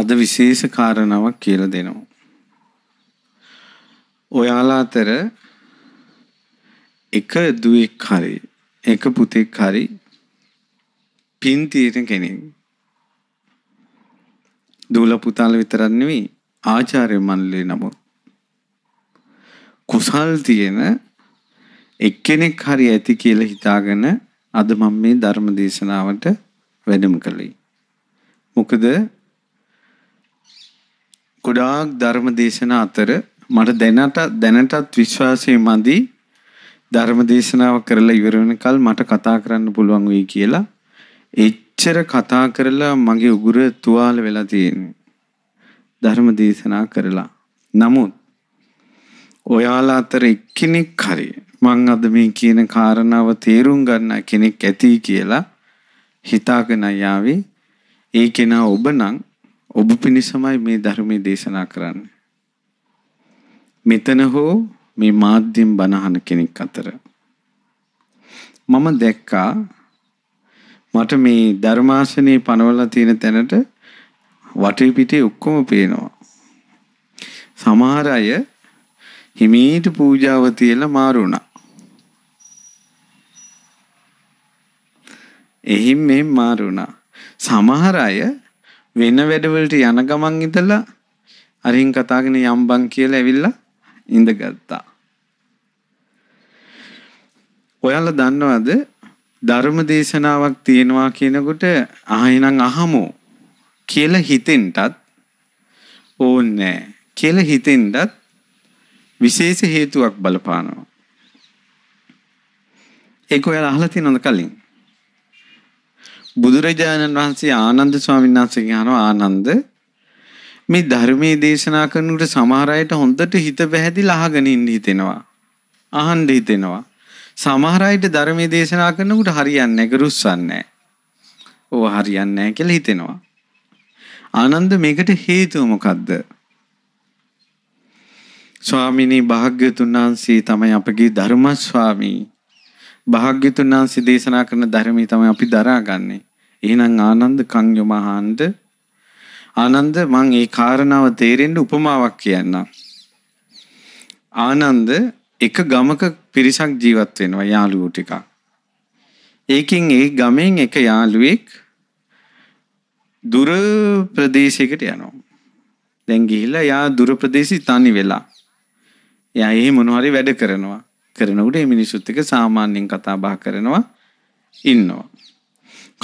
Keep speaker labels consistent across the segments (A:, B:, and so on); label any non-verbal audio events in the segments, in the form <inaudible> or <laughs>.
A: අද විශේෂ කාරණාවක් කියලා දෙනවා. ඔයාලා අතර එක දුවෙක් හරි එක පුතෙක් හරි පින් තියෙන කෙනෙක්. දූල පුතාල විතරක් නෙවෙයි ආචාර්ය මණ්ඩලේ නමුත් කුසල් තියෙන එක්කෙනෙක් හරි ඇති කියලා හිතාගෙන අද මම මේ ධර්ම දේශනාවට වැඩම කළේ. මොකද ගොඩාක් ධර්ම දේශනා අතර මට දැනට දැනටත් විශ්වාසය මදි ධර්ම දේශනාව කරලා ඉවර වෙනකල් මට කතා කරන්න පුළුවන් වෙයි කියලා එච්චර කතා කරලා මගේ උගුර තුවාල වෙලා තියෙන්නේ ධර්ම දේශනා කරලා නමුත් ඔයාලා අතර එක්කෙනෙක් හරි මං අද මේ කියන කාරණාව තේරුම් ගන්න කෙනෙක් ඇති කියලා හිතාගෙන ආවේ ඒ කෙනා ඔබ නම් ඔබ පිණිසමයි මේ ධර්මයේ දේශනා කරන්නේ. මෙතන හෝ මේ මාධ්‍යෙන් බනහන කෙනෙක් අතර මම දැක්කා මට මේ ධර්මාසනේ පනවලා තියෙන තැනට වටේ පිටේ ඔක්කොම පේනවා. සමහර අය හිමීට පූජාව තියලා මාරුණා. එහිම් මෙහිම් මාරුණා. සමහර අය වෙන වැඩවලට යන ගමන් ඉඳලා අරින් කතාගෙන යම්බන් කියලා ඇවිල්ලා ඉඳගත්තා. ඔයාලා දන්නවද ධර්ම දේශනාවක් තියෙනවා කියනකොට ආයෙනම් අහමු කියලා හිතෙන්ටත් ඕන්නේ කියලා හිතෙන්ටත් විශේෂ හේතුවක් බලපානවා. ඒක ඔයාලා අහලා තියෙනවද කලින්? බුදුරජාණන් වහන්සේ ආනන්ද ස්වාමීන් වහන්සේගෙන් අහනවා ආනන්ද මේ ධර්මයේ දේශනා කරනකොට සමහර අයට හොඳට හිත පැහැදිලා අහගෙන ඉන්න හිතෙනවා. අහන්න හිතෙනවා. සමහර අයට ධර්මයේ දේශනා කරනකොට හරියන්නේ නැහැ, ගරුස්සන්නේ නැහැ. ඕව හරියන්නේ නැහැ කියලා හිතෙනවා. ආනන්ද මේකට හේතුව මොකද්ද? ස්වාමිනී භාග්‍යතුන් වහන්සේ තමයි අපගේ ධර්ම ස්වාමී. භාග්‍යතුන් වහන්සේ දේශනා කරන ධර්මයේ තමයි අපි දරාගන්නේ. එහෙනම් ආනන්ද කන් යොමහන්ද ආනන්ද මං ඒ කාරණාව තේරෙන්න උපමාවක් කියන්නම්. ආනන්ද එක ගමක පිරිසක් ජීවත් වෙනවා යාළුවෝ ටිකක්. ඒකෙන් ඒ ගමෙන් එක යාළුවෙක් දුර ප්‍රදේශයකට යනවා. දැන් ගිහිල්ලා යා දුර ප්‍රදේශي තනි වෙලා. එයා එහෙ මොනවාරි වැඩ කරනවා. කරනකොට මේ මිනිස්සුත් එක්ක සාමාන්‍යයෙන් කතා බහ කරනවා ඉන්නවා.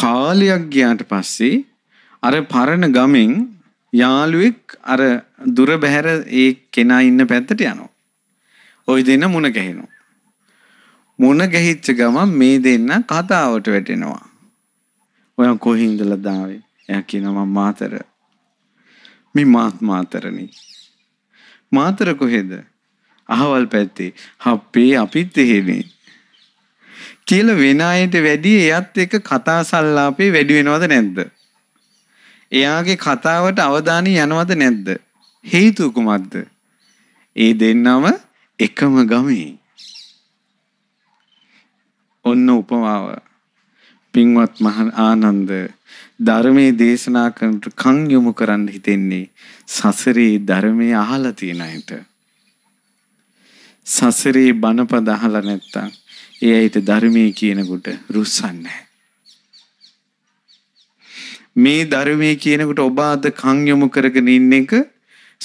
A: කාලයක් ගියාට පස්සේ අර පරණ ගමෙන් යාළුවෙක් අර දුර බැහැර ඒ කෙනා ඉන්න පැත්තට යනවා. ওই දෙන්න මුණ ගැහෙනවා. මුණ ගැහිච්ච ගමන් මේ දෙන්න කතාවට වැටෙනවා. ඔයා කොහේ ඉඳලා දාවේ? එයා කියනවා මම මාතර. මේ මාත් මාතරනේ. මාතර කොහෙද? අහවල් පැත්තේ හප්පේ අපිත් එහෙමයි කියලා වෙන අයට වැඩි එයත් එක්ක කතා සංවාපේ වැඩි වෙනවද නැද්ද එයාගේ කතාවට අවධානය යනවද නැද්ද හේතුව කුමක්ද ඒ දෙන්නම එකම ගමේ ඔන්න උපමාව පින්වත් මහන් ආනන්ද ධර්මයේ දේශනා කරනට කන් යොමු කරන්න හිතෙන්නේ සසරේ ධර්මයේ අහලා තියෙන අයට සසරේ බණපද අහලා නැත්තම් ඒ ඇයිට ධර්මයේ කියනකොට රුස්සන්නේ නැහැ. මේ ධර්මයේ කියනකොට ඔබ අද කන් යොමු කරගෙන ඉන්න එක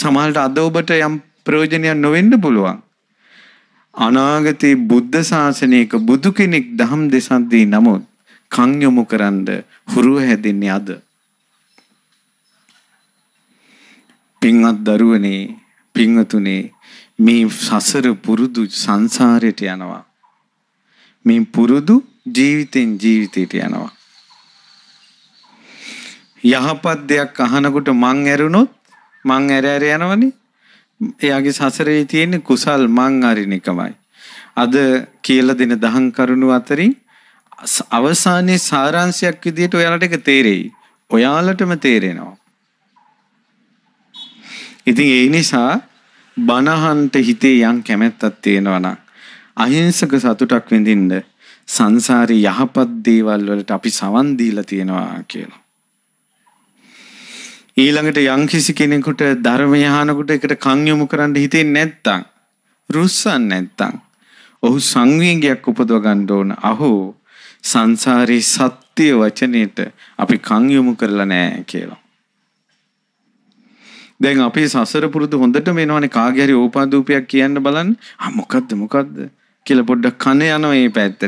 A: සමහරට අද ඔබට යම් ප්‍රයෝජනයක් නොවෙන්න පුළුවන්. අනාගතේ බුද්ධ ශාසනයක බුදු කෙනෙක් දහම් දෙසද්දී නමුත් කන් යොමු කරන්ඩ හුරුව හැදෙන්නේ අද. පින්වත් දරුවනේ පින්වතුනේ මේ සසර පුරුදු සංසාරයට යනවා. මේ පුරුදු ජීවිතෙන් ජීවිතයට යනවා. යහපත් දෙයක් අහනකොට මං ඇරුණොත් මං ඇර ඇර යනවනේ. එයාගේ සසරේ තියෙන කුසල් මං අරින එකමයි. අද කියලා දෙන දහම් කරුණු අතරින් අවසානයේ සාරාංශයක් විදිහට ඔයාලට ඒක තේරෙයි. ඔයාලටම තේරෙනවා. ඉතින් ඒ නිසා බනහන්ට හිතේ යම් කැමැත්තක් තියෙනවා නම් අහිංසක සතුටක් විඳින්න සංසාරේ යහපත් දේවල් වලට අපි සවන් දීලා තියෙනවා කියලා. ඊළඟට යම් කිසි කෙනෙකුට ධර්මය අහනකොට එකට කන් යොමු කරන්න හිතෙන්නේ නැත්තම් රුස්සන් නැත්තම් ඔහු සංවේගයක් උපදව ගන්න ඕන. අහෝ සංසාරේ සත්‍ය වචනෙට අපි කන් යොමු කරලා නැහැ කියලා. දැන් අපේ සසර පුරුදු හොඳට මේනවනේ කාගේ හරි ඕපාදූපයක් කියන්න බලන්න ආ මොකද්ද මොකද්ද කියලා පොඩ්ඩක් කන යනවා මේ පැත්තට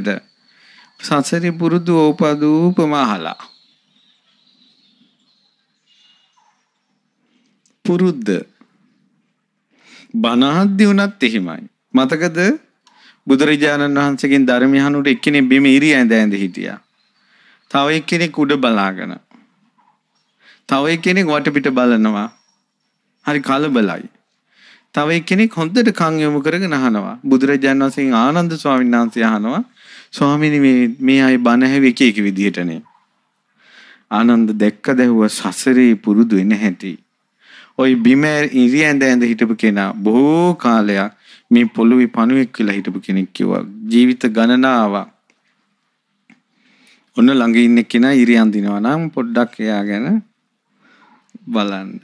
A: සසරේ පුරුදු ඕපාදූප මහලා පුරුද්ද බනහද්දි උනත් එහිමයි මතකද බුදුරජාණන් වහන්සේගෙන් ධර්මය අහනට එක්කෙනෙක් බිම ඉරි ඇඳ ඇඳ හිටියා තව එක්කෙනෙක් උඩ බලාගෙන තව එක්කෙනෙක් වටපිට බලනවා හරි කලබලයි. තව එක්කෙනෙක් හොඳට කන් යොමු කරගෙන අහනවා. බුදුරජාණන් වහන්සේ ආනන්ද ස්වාමීන් වහන්සේ අහනවා ස්වාමීනි මේ මේ අය බණ ඇහුවේ එක එක විදිහටනේ. ආනන්ද දැක්ක දැහුව සසරේ පුරුදු වෙන හැටි. ওই බිම ඉරි ඇඳ ඇඳ හිටපු කෙනා බොහෝ කාලයක් මේ පොළොවේ පණුවෙක් කියලා හිටපු කෙනෙක් කිව්වා ජීවිත ගණනාවක් ඔන්න ළඟ ඉන්න කෙනා ඉරි අඳිනවා නම් පොඩ්ඩක් එයා ගැන බලන්න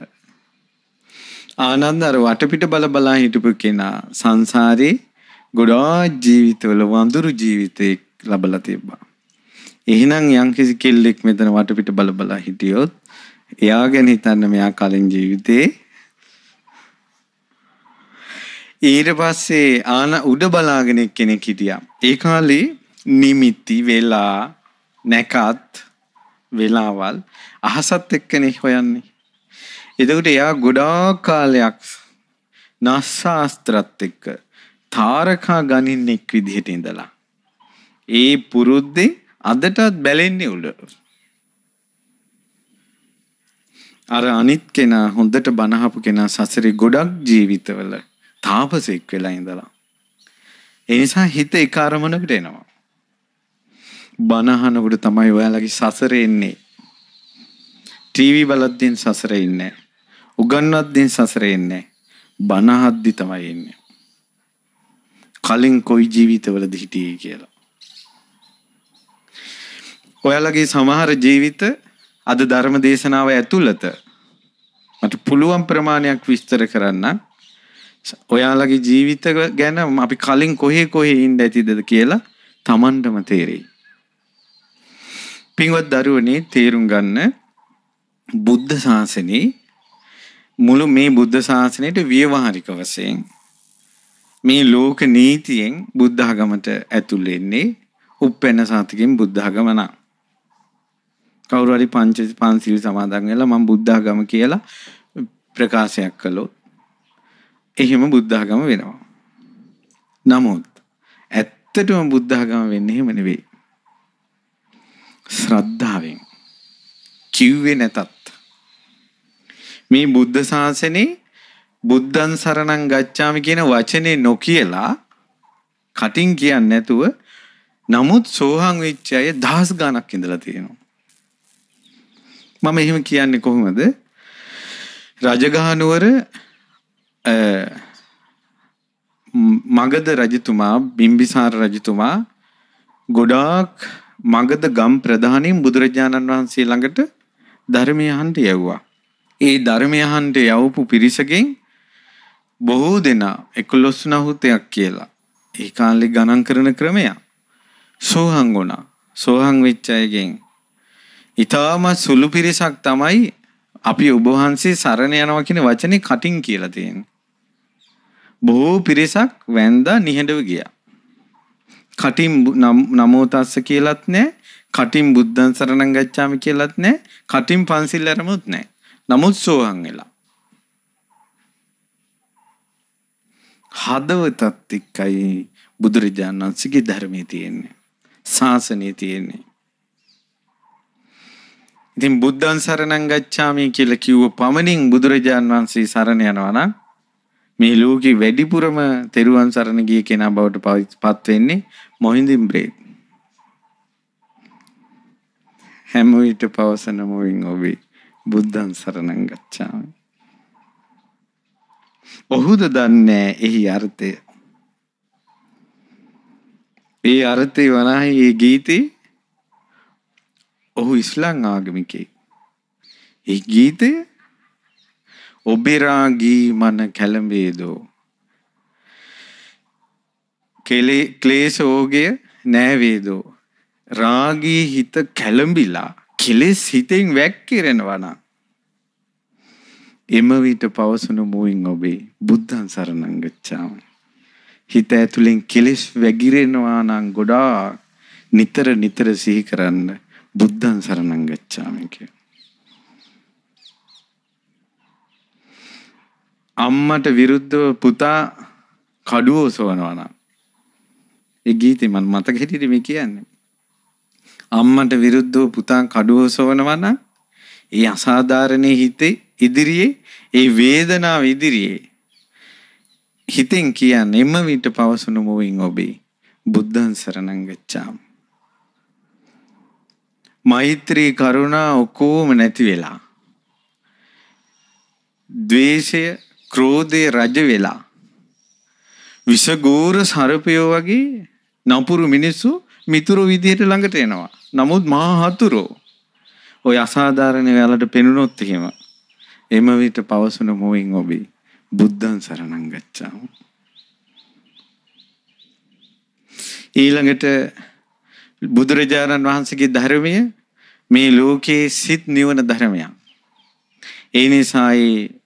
A: ආනන්ද අර වටපිට බල බලා හිටපු කෙනා සංසාරේ ගොඩාක් ජීවිතවල වඳුරු ජීවිතයක් ලබලා තිබ්බා. එහෙනම් යම්කිසි කෙල්ලෙක් මෙතන වටපිට බල බලා හිටියොත් එයා ගැන හිතන්න මෙයා කලින් ජීවිතේ ඊට පස්සේ ආන උඩ බලාගෙන කෙනෙක් හිටියා. ඒ කාලේ නිමිති වෙලා නැකත් වෙලාවල් අහසත් එක්කනේ හොයන්නේ. එතකොට එයා ගොඩාක් කාලයක් නස්සාස්ත්‍රත් එක්ක තාරකා ගනින්නෙක් විදිහට ඉඳලා. ඒ පුරුද්දේ අදටත් බැලෙන්නේ උඩ. අර අනිත් කෙනා හොඳට බනහපු කෙනා සසරේ ගොඩක් ජීවිතවල තාපසෙක් වෙලා ඉඳලා. ඒ නිසා හිත එක අරමුණකට එනවා. බනහනකොට තමයි ඔයාලගේ සසරේ එන්නේ. ටීවී බලද්දී සසරේ ඉන්නේ. උගන්වද්දී සසරේ එන්නේ බනහද්දි තමයි එන්නේ. කලින් කොයි ජීවිතවලද හිටියේ කියලා. ඔයාලගේ සමහර ජීවිත අද ධර්ම දේශනාව ඇතුළත මට පුළුවන් ප්‍රමාණයක් විස්තර කරන්න ඔයාලගේ ජීවිත ගැන අපි කලින් කොහේ කොහේ ඉන්න ඇතිද කියලා තමන්ටම තේරෙයි. පින්වත් දරුවනේ තේරුම් ගන්න බුද්ධ ශාසනයේ මුළු මේ බුද්ධ ශාසනයට ව්‍යවහාරික වශයෙන් මේ ලෝක නීතියෙන් බුද්ධ ආගමට ඇතුල් වෙන්නේ උප්පෙන්න සාතිකෙන් බුද්ධ ආගම නා. කවුරු හරි පංච පංචශීල සමාදන් වෙලා මම බුද්ධ ආගම කියලා ප්‍රකාශයක් කළොත් එහෙම බුද්ධ ආගම වෙනවා. නමුත් ඇත්තටම බුද්ධ ආගම වෙන්නේ එහෙම නෙවෙයි. ශ්‍රද්ධාවෙන් කිව්වේ නැතත් මේ බුද්ධ ශාසනේ බුද්ධං සරණං ගච්ඡාමි කියන වචනේ නොකියලා කටින් කියන්නේ නැතුව නමුත් සෝහං වෙච්ච අය දහස් ගණක් ඉඳලා තියෙනවා. මම එහෙම කියන්නේ කොහොමද? රජගහනුවර මගධ රජතුමා බිම්බිසාර රජතුමා ගොඩාක් මගධ ගම් ප්‍රධානීන් බුදුරජාණන් වහන්සේ ළඟට ධර්මය අහන්න යවුවා. ඒ ධර්මයහන්ට යවපු පිරිසකින් බොහෝ දෙනා එකොලොස් නහුතයක් කියලා ඒ කාලෙ ගණන් කරන ක්‍රමය සෝහන් ගුණා සෝහන් වෙච්ච අයගෙන් ඊටාම සුළු පිරිසක් තමයි අපි ඔබ වහන්සේ සරණ යනවා කියන වචනේ කටින් කියලා තියෙන්නේ. බොහෝ පිරිසක් වැන්දා නිහඬව ගියා. කටින් නමෝ තස්ස කියලාත් නැහැ. කටින් බුද්ධං සරණං ගච්ඡාමි කියලාත් නැහැ. කටින් පන්සිල් අරමුත් නැහැ. නමුත් සෝහන් වෙලා. හදවතත් එක්කයි බුදුරජාණන් වහන්සේගේ ධර්මයේ තියෙන්නේ. ශාසනයේ තියෙන්නේ. ඉතින් බුද්ධං සරණං ගච්ඡාමි කියලා කිව්ව පමණින් බුදුරජාණන් වහන්සේ සරණ යනවා නම් මේ ලෝකේ වැඩිපුරම තෙරුවන් සරණ ගිය කෙනා බවට පත් වෙන්නේ මොහින්දින් බ්‍රේත්. හැම විට පවසන මොවින් ඔබේ බුද්ධං සරණං ගච්ඡාමි. ඔහුද දන්නේ එහි අර්ථය. ඒ අර්ථය වනාහි ඒ ගීතේ ඔහු ඉස්ලාම් ආගමිකයෙක්. ඒ ගීතය ඔබෙරාගී මන කැළඹේදෝ. කෙලේ ක්ලේශෝගය නෑවේදෝ. රාගී හිත කැළඹිලා කෙලෙස් හිතෙන් වැක්කිරෙනවනම් එම විට පවසුන මුවින් ඔබේ බුද්ධං සරණං ගච්ඡාමි. හිත ඇතුලෙන් කෙලෙස් වැగిරෙනවා නම් ගොඩාක් නිතර නිතර සිහි කරන්න බුද්ධං සරණං ගච්ඡාමි කියලා. අම්මට විරුද්ධව පුතා කඩුව ඔසවනවා නම් ඒ ගීතේ මම මතක හිටියේ මේ කියන්නේ අම්මට විරුද්ධව පුතා කඩුව සොවනවා නම් ඒ අසාධාරණේ හිතේ ඉදිරියේ ඒ වේදනාව ඉදිරියේ හිතෙන් කියන්න එම විට පවසුන මුවින් ඔබේ බුද්ධන් සරණං ගච්ඡාම්. මෛත්‍රී කරුණා ඔක්කොම නැති වෙලා. ද්වේෂය ක්‍රෝධය රජ වෙලා. විසගෝර සරපයෝ වගේ නපුරු මිනිස්සු මිතුරු විදිහට ළඟට එනවා. නමුත් මහා හතුරෝ ඔය අසාධාරණ වලට පෙනුනොත් එහෙම එම විට පවසන මොවින් ඔබේ බුද්ධං සරණං ගච්ඡාමු. ඊළඟට බුදුරජාණන් වහන්සේගේ ධර්මය මේ ලෝකයේ සිත් නිවන ධර්මයක්. ඒ නිසා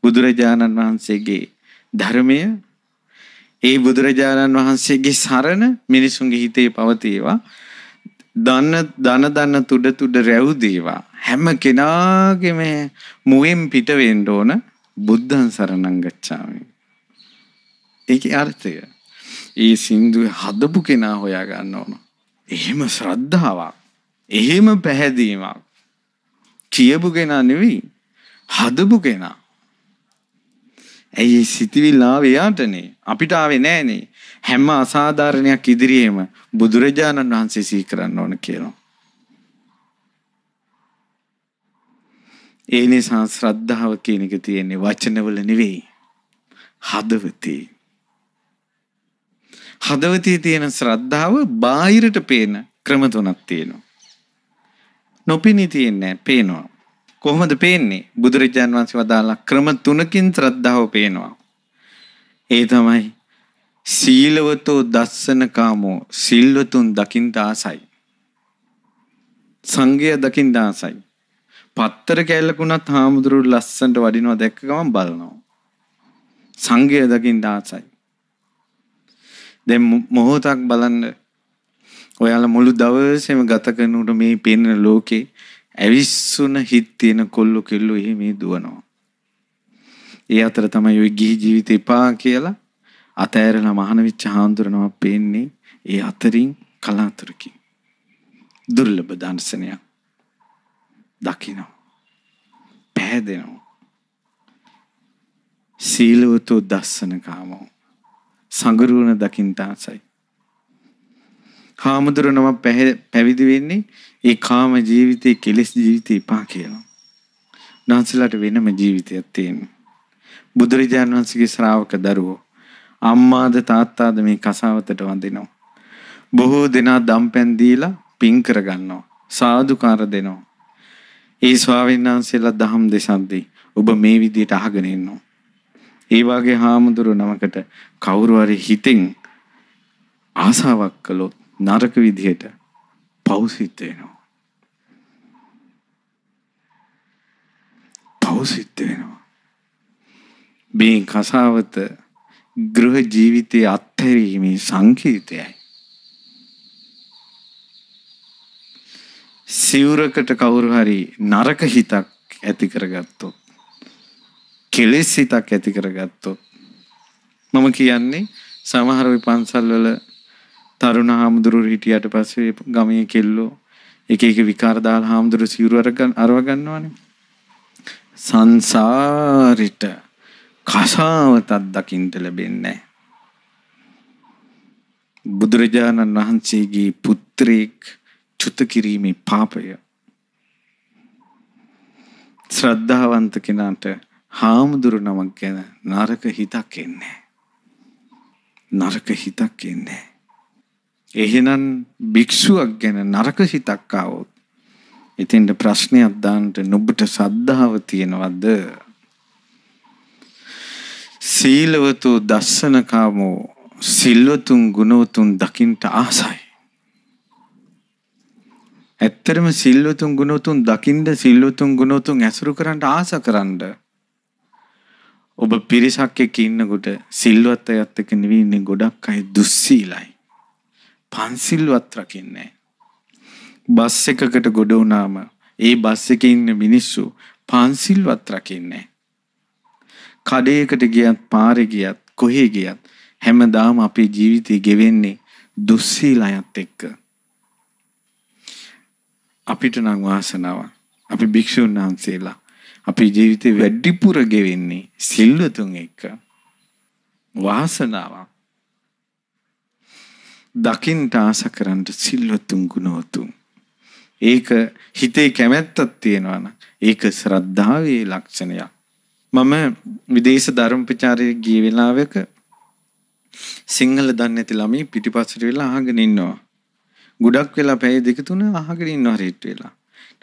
A: බුදුරජාණන් වහන්සේගේ ධර්මය ඒ බුදුරජාණන් වහන්සේගේ සරණ මිනිසුන්ගේ හිතේ පවතිවා. දන දන දන තුඩ තුඩ රැව් දේවා. හැම කෙනාගේම මුවෙන් පිට වෙන්න ඕන බුද්ධං සරණං ගච්ඡාමි. ඒකේ අර්ථය. ඒ සින්දු හදපු කෙනා හොයා ගන්න ඕන. එහෙම ශ්‍රද්ධාවක්. එහෙම පැහැදීමක්. කියපු කෙනා නෙවෙයි. හදපු කෙනා. ඇයි සිතිවිල්ල ආවේ යාටනේ? අපිට ආවේ නෑනේ. හැම අසාධාරණයක් ඉදිරියේම බුදුරජාණන් වහන්සේ සිහි කරන්න ඕන කියනවා. ඒ නිසා ශ්‍රද්ධාව කියන එක තියෙන්නේ වචනවල නෙවෙයි. හදවතේ. හදවතේ තියෙන ශ්‍රද්ධාව බාහිරට පේන ක්‍රම තුනක් තියෙනවා. නොපෙනී තියන්නේ පේනවා. කොහොමද පේන්නේ බුදුරජාන් වහන්සේ වදාලා ක්‍රම තුනකින් ශ්‍රද්ධාව පේනවා. ඒ තමයි සීලවතෝ දස්සන කාමෝ සිල්වතුන් දකින්න ආසයි. සංගය දකින්න ආසයි. පත්තර කැල්ලකුණත් හාමුදුරු ලස්සන්ට වඩිනවා දැක්ක ගමන් බලනවා. සංගය දකින්න ආසයි. දැන් මොහොතක් බලන්න ඔයාලා මුළු දවසේම ගත කරනකොට මේ පේන ලෝකේ ඇවිස්සුන හිත් තියෙන කොල්ලු කෙල්ලු එහි මේ දුවනවා. ඒ අතර තමයි ওই ගිහි ජීවිත එපා කියලා අතෑරලා මහාන වෙච්ච හාමුදුරනම පේන්නේ ඒ අතරින් කලාතුරකින්. දුර්ලභ දර්ශනයක්. දකිනවා. පැහැදෙනවා. සීලවතෝ දස්සන කාමෝ. සඟරුවන දකින්තාසයි. හාමුදුරනම පැවිදි වෙන්නේ ඒ කාම ජීවිතේ කෙලෙස් ජීවිත ඉපා කියලා. නාන්සලාට වෙනම ජීවිතයක් තියෙනවා. බුදුරජාණන් වහන්සේගේ ශ්‍රාවක දරුවෝ අම්මාද තාත්තාද මේ කසාවතට වඳිනවා. බොහෝ දෙනා දම්පැන් දීලා පින් කරගන්නවා. සාදුකාර දෙනවා. ඒ ස්වාමීන් වහන්සේලා දහම් දෙසද්දී ඔබ මේ විදිහට අහගෙන ඉන්නවා. ඒ වගේ හාමුදුරු නමකට කවුරු හරි හිතෙන් ආසාවක් කළොත් නරක විදිහට පෞසිත් වෙනවා. පෞසිද්ධ වෙනවා. මේ කසාවත ගෘහ ජීවිතයේ අත්හැරීමේ සංකේතයයි. සිවුරකට කවුරු හරි නරක හිතක් ඇති කරගත්තොත් කෙලෙස් හිතක් ඇති කරගත්තොත් මම කියන්නේ සමහර විපන්සල් වල තරුණ හාමුදුරුවෝ හිටියට පස්සේ ගමේ කෙල්ලෝ එක එක විකාර දාලා හාමුදුරුවෝ සිවුර අරව ගන්නවනේ සංසාරිට කසාවතක් දකින්ට ලැබෙන්නේ බුදුරජාණන් වහන්සේගේ පුත්‍රෙක් චුත කිරීමේ පාපය ශ්‍රද්ධාවන්ත කෙනාට හාමුදුරු නමක් ගැන නරක හිතක් එන්නේ නරක හිතක් එන්නේ එහෙනම් භික්ෂුවක් ගැන නරක හිතක් ආවොත් ඉතින් ප්‍රශ්නයක් දාන්න නුඹට සද්ධාව තියෙනවද? සීලවතු දස්සනකාමෝ සිල්වතුන් ගුණවතුන් දකින්ට ආසයි. ඇත්තරම සිල්වතුන් ගුණවතුන් දකින්ද සිල්වතුන් ගුණවතුන් ඇසුරු කරන්න ආස කරන්න. ඔබ පිරිසක් එක්ක ඉන්නකොට සිල්වත් අයත් එක්ක නෙවෙයි ඉන්නේ ගොඩක් අය දුස්සීලයි. පන්සිල්වත් රකින්නේ බස් එකකට ගොඩ වුණාම ඒ බස් එකේ ඉන්න මිනිස්සු පන්සිල්වත් රකින්නේ කඩේකට ගියත් පාරේ ගියත් කොහේ ගියත් හැමදාම අපේ ජීවිතේ ගෙවෙන්නේ දුස්සීල අයත් එක්ක අපිට නම් වාසනාව අපි භික්ෂුන් වහන්සේලා අපේ ජීවිතේ වැඩිපුර ගෙවෙන්නේ සිල්වතුන් එක්ක වාසනාවක් දකින්ට ආස කරන්න සිල්වතුන් ගුණවතුන් ඒක හිතේ කැමැත්තක් තියෙනවා නම් ඒක ශ්‍රද්ධාවේ ලක්ෂණයක්. මම විදේශ ධර්ම ප්‍රචාරයේ ගිය වෙලාවක සිංහල දන්නේ නැති ළමයි පිටිපස්සට වෙලා අහගෙන ඉන්නවා. ගොඩක් වෙලා පැය දෙක තුන අහගෙන ඉන්නවා රේට් වෙලා.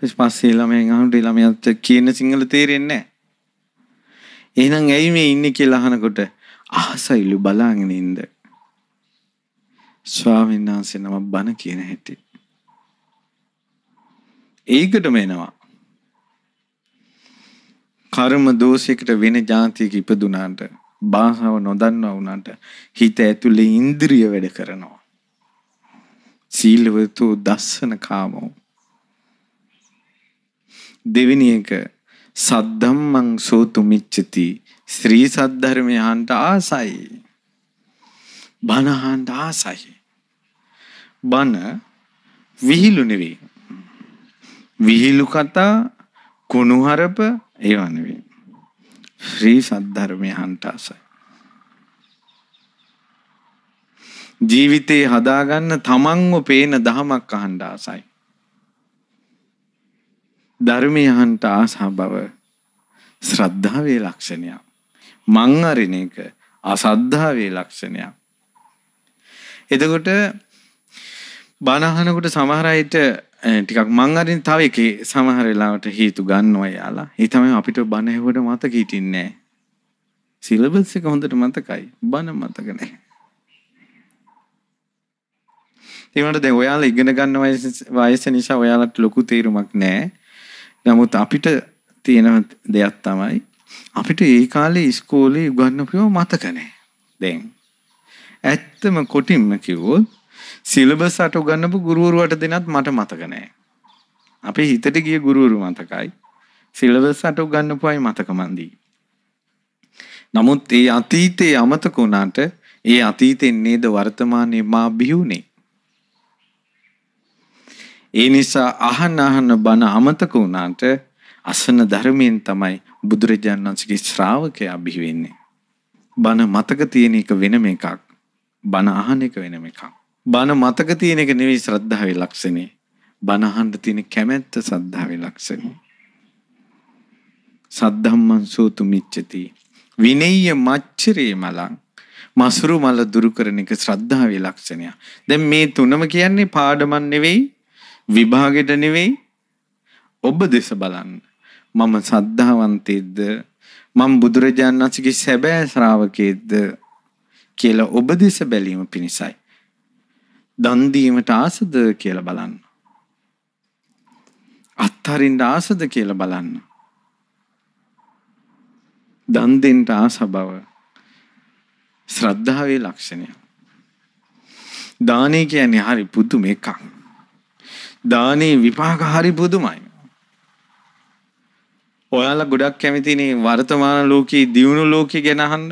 A: ඊට පස්සේ ළමයන් අහනට ළමයාට කියන සිංහල තේරෙන්නේ නැහැ. එහෙනම් ඇයි මේ ඉන්නේ කියලා අහනකොට අහසයිලු බලාගෙන ඉන්න. ස්වාමීන් වහන්සේ නම බණ කියන හැටි. ඒකටම එනවා. කර්ම දෝෂයකට වෙන જાතියක ඉපදුනාට භාෂාව නොදන්නා වුණාට හිත ඇතුලේ ඉන්ද්‍රිය වැඩ කරනවා. සීලවතු දස්සන කාමෝ. දෙවෙනි එක සද්ධම්මං සෝතු මිච්ඡති ශ්‍රී සද්ධර්මය අහන්ට ආසයි. බණ අහන්ට ආසයි. බණ විහිළු නෙවෙයි. විහිළු කතා, කුණුහරප ඒවා නෙවෙයි. ශ්‍රී සද්ධර්මයේ හන්ටාසයි. ජීවිතේ හදාගන්න තමන්ව පේන දහමක් අහන්න ආසයි. ධර්මය අහන්න ආසා බව ශ්‍රද්ධාවේ ලක්ෂණයක්. මං අරින එක අසද්ධාවේ ලක්ෂණයක්. එතකොට බණ අහනකොට සමහර අයට Eh, ටිකක් මං අරින් තව එකේ සමහර වෙලාවට හේතු ගන්නවා යාලා. ඒ තමයි අපිට බණ ඇහුවට මතක හිටින්නේ නැහැ. සිලබස් එක හොඳට මතකයි. බණ මතක නැහැ. ඒකට දැන් ඔයාලා ඉගෙන ගන්න වයස නිසා ඔයාලට ලොකු තේරුමක් නැහැ. නමුත් අපිට තියෙන දෙයක් තමයි අපිට ඒ කාලේ ඉස්කෝලේ උගන්වපුව මතක නැහැ. දැන් ඇත්තම කොටින්ම කිව්වොත් සිලබස් අට උගන්නපු ගුරුවරුවට දෙනත් මට මතක නෑ. අපේ හිතට ගිය ගුරුවරු මතකයි. සිලබස් අට උගන්නපු අය මතක මන්දී. නමුත් ඒ අතීතයේ අමතක වුණාට ඒ අතීතෙන් නේද වර්තමානයේ මා බිහිුනේ. ඒ නිසා අහන්න අහන්න බණ අමතක වුණාට අසන ධර්මයෙන් තමයි බුදුරජාණන් වහන්සේගේ ශ්‍රාවකයා බිහි වෙන්නේ. බණ මතක තියෙන එක වෙනම එකක්. බණ අහන එක වෙනම එකක්. බණ මතක තියෙන එක නෙවෙයි ශ්‍රද්ධාවේ ලක්ෂණේ. බණ අහන්න තියෙන කැමැත්ත ශ්‍රද්ධාවේ ලක්ෂණේ. සද්ධම්මං සෝතු මිච්ඡති. විනේය මච්චරේ මලං. මසුරු මල දුරු කරන එක ශ්‍රද්ධාවේ ලක්ෂණය. දැන් මේ තුනම කියන්නේ පාඩමක් නෙවෙයි විභාගෙට නෙවෙයි ඔබ දෙස බලන්න. මම සද්ධාවන්තෙද්ද මම බුදුරජාණන් වහන්සේගේ සැබෑ ශ්‍රාවකෙද්ද කියලා ඔබ දෙස බැලීම පිණිසයි. දන් දීමට ආසද කියලා බලන්න. අත්හරින්න ආසද කියලා බලන්න. දන් දෙන්න ආස බව ශ්‍රද්ධාවේ ලක්ෂණය. දානේ කියන්නේ හරි පුදුම එකක්. දානේ විපාක හරි පුදුමයි. ඔයාලා ගොඩක් කැමතිනේ වර්තමාන ලෝකයේ දියුණු ලෝකයේ ගැන අහන්න.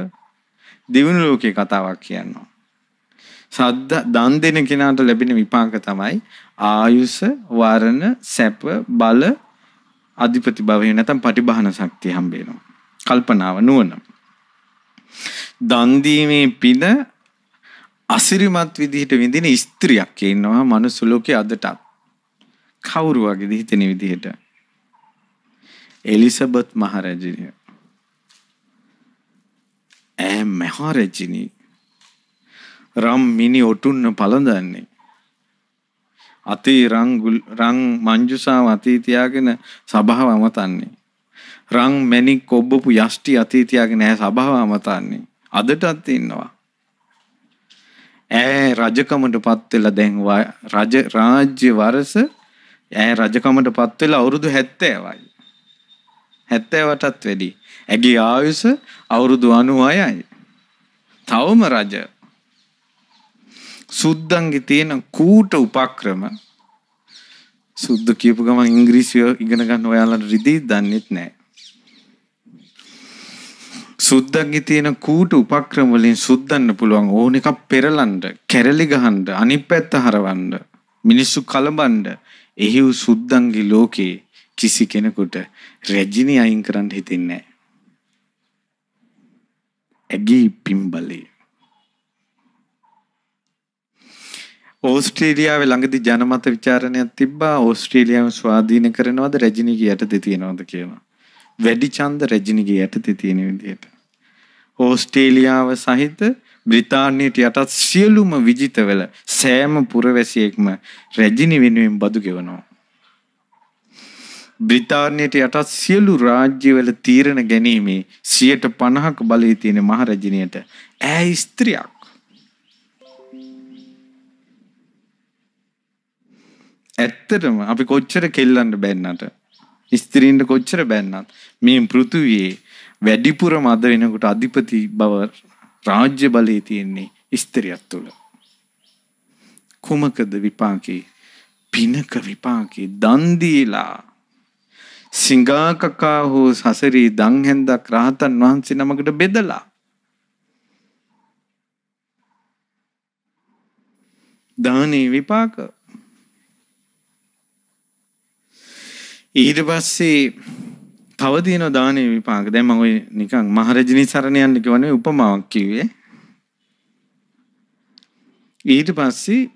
A: දියුණු ලෝකයේ කතාවක් කියනවා. සද්ද දන් දෙන කෙනාට ලැබෙන විපාක තමයි ආයුෂ වරණ සැප බල අධිපති භවය නැත්නම් පටිභාන ශක්තිය හම්බ වෙනවා. කල්පනාව නුවණ. දන් දීමේ පින අසිරිමත් විදිහට විඳින ස්ත්‍රියක් ඉන්නවා මනුස්ස ලෝකයේ අදටත්. කවුරු වගේද හිතෙන විදිහට? එලිසබෙත් මහරජිනිය. ඈ මහරජිනිය රම් මිනි ඔටුන්න පළඳන්නේ. අතේ රංගුල් රං මංජුසාව අතේ තියාගෙන සභාව අමතන්නේ. රං මැණික් කොබ්බපු යෂ්ටි අතේ තියාගෙන ඈ සභාව අමතන්නේ. අදටත් ඉන්නවා. ඈ රජකමටපත් වෙලා දැන් රජ රාජ්‍ය වරස ඈ රජකමටපත් වෙලා අවුරුදු 70යි. 70වටත් වැඩි. ඇගේ ආයුෂ අවුරුදු 96යි. තවම රජ සුද්දන්ගේ තියෙන කූට උපක්‍රම සුද්ද කියපු ගමන් ඉංග්‍රීසිය ඉගෙන ගන්න ඔයාලට රිදී දන්නෙත් නෑ. සුද්දන්ගේ තියෙන කූට උපක්‍රම වලින් සුද්දන්න පුළුවන් ඕන එකක් පෙරලන්න, කැරලි ගහන්න, අනිත් පැත්ත හරවන්න, මිනිස්සු කලබන්න. එහිව් සුද්දන්ගේ ලෝකේ කිසි කෙනෙකුට රැජිනි අයින් කරන්න හිතෙන්නේ නෑ. ඇගී පිම්බලේ ඕස්ට්‍රේලියාවේ ළඟදි ජනමත ਵਿਚාරණයක් තිබ්බා ඕස්ට්‍රේලියාව ස්වාධීන කරනවද රජිනිගේ යටතේ තියෙනවද කියලා. වැඩි ඡන්ද රජිනිගේ යටතේ තියෙන විදිහට. ඕස්ට්‍රේලියාව සහිත බ්‍රිතාන්‍යයට යටත් සියලුම විජිතවල සෑම පුරවැසියෙක්ම රැජිනි වෙනුවෙන් බදු ගෙවනවා. බ්‍රිතාන්‍යයට යටත් සියලු රාජ්‍යවල තීරණ ගැනීමේ සියයට පණහක බලය තියෙන මහරජිනයට ඇයි ස්ත්‍රියක් ඇත්තටම අපි කොච්චර කෙල්ලන්න බැන්නට ස්ත්‍රීන්ට කොච්චර බැන්නත් මේ පෘථුවියේ වැඩිපුර මද වෙනකොට අධිපති බව රාජ්‍ය බලය තියෙන්නේ ස්ත්‍රියත් තුළ. කුමකද විපාකේ පිනක විපාකේ දන්දීලා සිංගාකකා හෝ සසරී දංහැන්දක් රහතන් වහන්සේ නමකට බෙදලා. දානේ විපාක ඊට පස්සේ තව තියෙනවා දානේ විපාක. දැන් මම ඔය නිකන් මහරජිනී සරණ යන්න කියවනේ උපමාවක් කිව්වේ. ඊට පස්සේ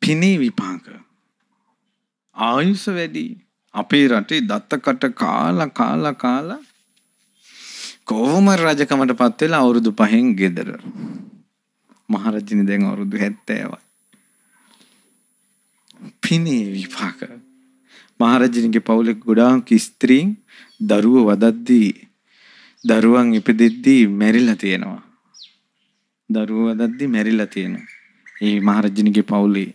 A: පිනේ විපාක. ආයුෂ වැඩි. අපේ රටේ දත්තකට කාලා කාලා කාලා කොහොම රජකමටපත් වෙලා අවුරුදු 5න් ගෙදර. මහරජිනී දැන් අවුරුදු 70යි. පිනේ විපාක. මහරජිනිගේ පවුලේ ගොඩාක් ස්ත්‍රීන් දරුවෝ වදද්දී දරුවන් ඉපදෙද්දී මැරිලා තියෙනවා. දරුවෝ වදද්දී මැරිලා තියෙනවා. මේ මහරජිනිගේ පවුලේ.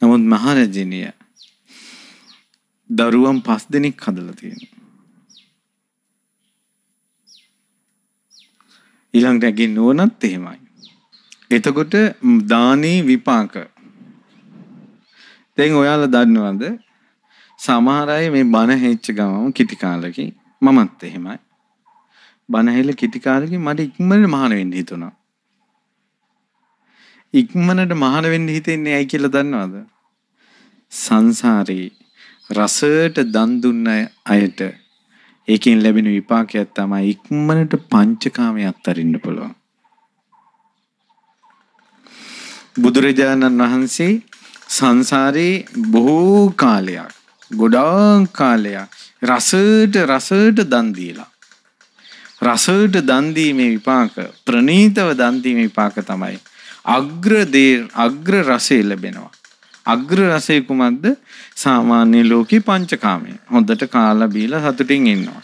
A: නමුත් මහරජිනිය දරුවන් පස් දෙනෙක් හදලා තියෙනවා. ඊළඟට ඇගේ නෝනත් එහෙමයි. එතකොට දානේ විපාක. දැන් ඔයාලා දන්නවද සමහර අය මේ බණ හෙච්ච ගමම කිටි කාලෙකින් මමත් එහෙමයි. බණ හෙල කිටි කාලෙකින් මට ඉක්මනට මහාන වෙන්න හිතුණා. ඉක්මනට මහාන වෙන්න හිතෙන්නේ ඇයි කියලා දන්නවද? සංසාරේ රසයට දන් දුන්න අයට ඒකෙන් ලැබෙන විපාකයක් තමයි ඉක්මනට පංචකාමයේ අත්හරින්න පුළුවන්. බුදුරජාණන් වහන්සේ සංසාරේ බොහෝ කාලයක් ගොඩාක් කාලයක් රසට රසට දන් දීලා රසට දන් දීමේ විපාක ප්‍රණීතව දන් දීමේ විපාක තමයි අග්‍ර දේ අග්‍ර රසය ලැබෙනවා අග්‍ර රසය කුමක්ද සාමාන්‍ය ලෝකේ පංචකාමය හොඳට කාලා බීලා සතුටින් ඉන්නවා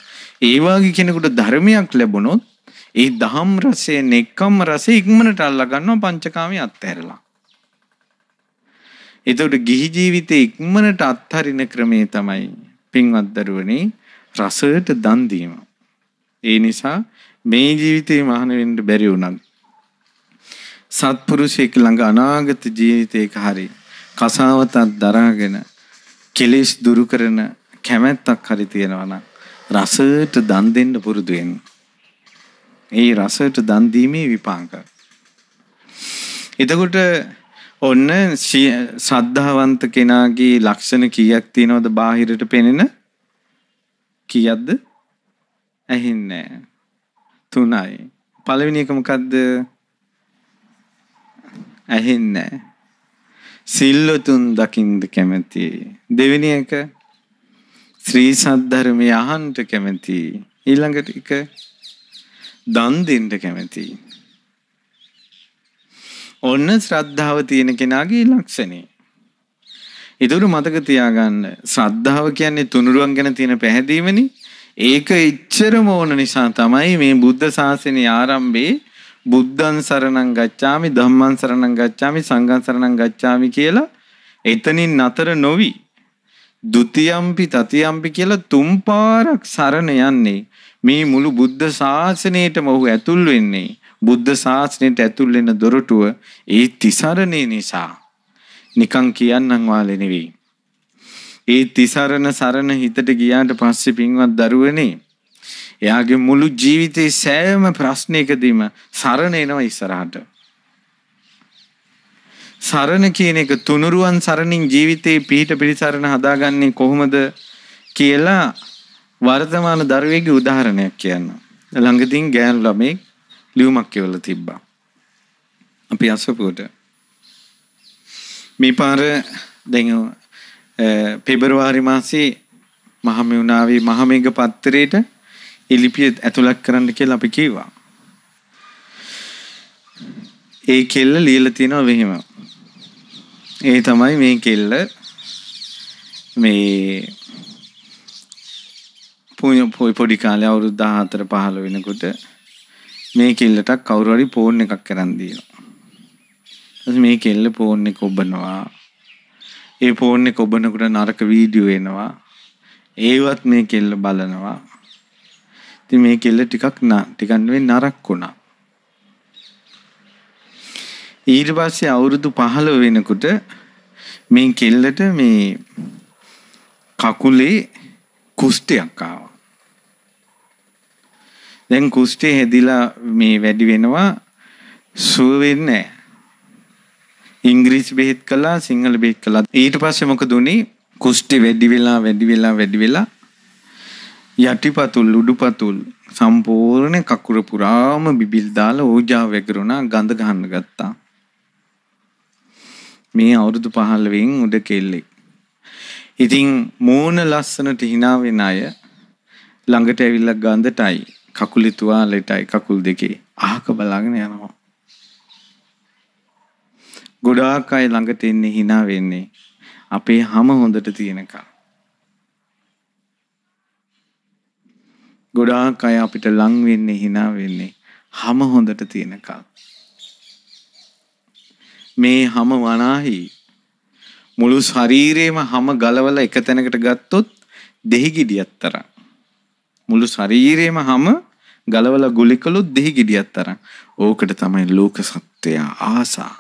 A: ඒ වගේ කෙනෙකුට ධර්මයක් ලැබුණොත් ඒ දහම් රසය නෙක්කම් රසය ඉක්මනට අල්ලා ගන්නවා පංචකාමයේ අත්හැරලා එතකොට ගිහි ජීවිතේ ඉක්මනට අත්හරින ක්‍රමේ තමයි පින්වත් දරුවනේ රසයට දන් දීම. ඒ නිසා මේ ජීවිතේ මහාන වෙන්න බැරි වුණත් සත්පුරුෂයෙක් ළඟ අනාගත ජීවිතයක හරි කසාවතක් දරාගෙන කෙලෙස් දුරු කරන කැමැත්තක් හරි තියෙනවා නම් රසයට දන් දෙන්න පුරුදු වෙන්න. ඒ රසයට දන් දීමේ විපාක. එතකොට ඔන්න සද්ධාවන්ත කෙනාගේ ලක්ෂණ කීයක් තියෙනවද බාහිරට පෙනෙන? කීයක්ද? ඇහින්නේ තුනයි. පළවෙනි එක මොකද්ද? ඇහින්නේ සිල්ලතුන් දකින්ද කැමති. දෙවෙනි එක ශ්‍රී සද්ධර්මය අහන්ට කැමති. ඊළඟට එක දන් දෙන්න කැමතියි. ඔන්න ශ්‍රද්ධාව තියෙන කෙනාගේ ලක්ෂණය. ඉතුරු මතක තියාගන්න ශ්‍රද්ධාව කියන්නේ තුනුරුවන් ගැන තියෙන පැහැදීමනි. ඒක එච්චරම ඕන නිසා තමයි මේ බුද්ධ ශාසනයේ ආරම්භයේ බුද්ධං සරණං ගච්ඡාමි ධම්මං සරණං ගච්ඡාමි සංඝං සරණං ගච්ඡාමි කියලා එතනින් නතර නොවි ဒ ුතියම්පි තතියම්පි කියලා තුන් පාරක් සරණ යන්නේ මේ මුළු බුද්ධ ශාසනයටම ඔහු ඇතුල් වෙන්නේ බුද්ධ ශාසනයට ඇතුල් වෙන දොරටුව ඒ තිසරණේ නිසා නිකන් කියන්නම් වාලේ නෙවෙයි. ඒ තිසරණ සරණ හිතට ගියාට පස්සේ පින්වත් දරුවනේ එයාගේ මුළු ජීවිතේ සෑම ප්‍රශ්නයකදීම සරණ එනවා ඉස්සරහට. සරණ කියන එක තුනුරුවන් සරණින් ජීවිතේ පිහිට පිළිසරණ හදාගන්නේ කොහොමද කියලා වර්තමාන දරුවෙගේ උදාහරණයක් කියන්න. ළඟදීන් ගෑනු ළමෙක් ලියුමක් කියවලා තිබ්බා. අපි අසපුවට මේ පාර දැන් පෙබරවාරි මාසේ මහමෙවුනාවේ මහමෙග පත්තරේට ඉලිපිය ඇතුළක් කරන්න කියලා අපි කිව්වා. ඒ කෙල්ල ලියලා තියෙනවා මෙහෙම. ඒ තමයි මේ කෙල්ල මේ පුය පොඩි කාලේ අවුරුදු 14 15 වෙනකොට මේ කෙල්ලටක් කවුරු හරි ෆෝන් එකක් කරන් දෙනවා. ඊට මේ කෙල්ල ෆෝන් එක ඔබනවා. ඒ ෆෝන් එක ඔබනකොට නරක වීඩියෝ එනවා. ඒවත් මේ කෙල්ල බලනවා. ඉතින් මේ කෙල්ල ටිකක් නා ටිකක් නෙවෙයි නරක් වුණා. ඊට පස්සේ අවුරුදු 15 වෙනකොට මේ කෙල්ලට මේ කකුලේ කුෂ්ටයක් ආවා. දැන් කුෂ්ඨේ හැදිලා මේ වැඩි වෙනවා සුව වෙන්නේ ඉංග්‍රීසි බෙහෙත් කළා සිංහල බෙහෙත් කළා ඊට පස්සේ මොකද උනේ කුෂ්ටි වැඩි වෙලා වැඩි වෙලා වැඩි වෙලා යටිපතුල් උඩුපතුල් සම්පූර්ණ කකුර පුරාම බිබිල් දාලා ඕජා වැගිරුණා ගඳ ගන්න ගත්තා. මේ අවුරුදු 15න් උඩ කෙල්ලෙක්. ඉතින් මූණ ලස්සනට hina වෙන අය ළඟට ඇවිල්ලා ගඳටයි කකුලේ තුවාලෙටයි කකුල් දෙකේ අහක බලාගෙන යනවා. ගොඩාක් අය ළඟට එන්නේ hina වෙන්නේ අපේ හැම හොඳට තියෙනකම්. ගොඩාක් අය අපිට ලං වෙන්නේ hina වෙන්නේ හැම හොඳට තියෙනකම්. මේ හැම වනාහි මුළු ශරීරේම හැම ගලවලා එක තැනකට ගත්තොත් දෙහි ගෙඩියක් තරම් මුළු ශරීරයම හැම ගලවලා ගුලි කළොත් දෙහි ගෙඩියක් තරම්. ඕකට තමයි ලෝක සත්වය ආසා.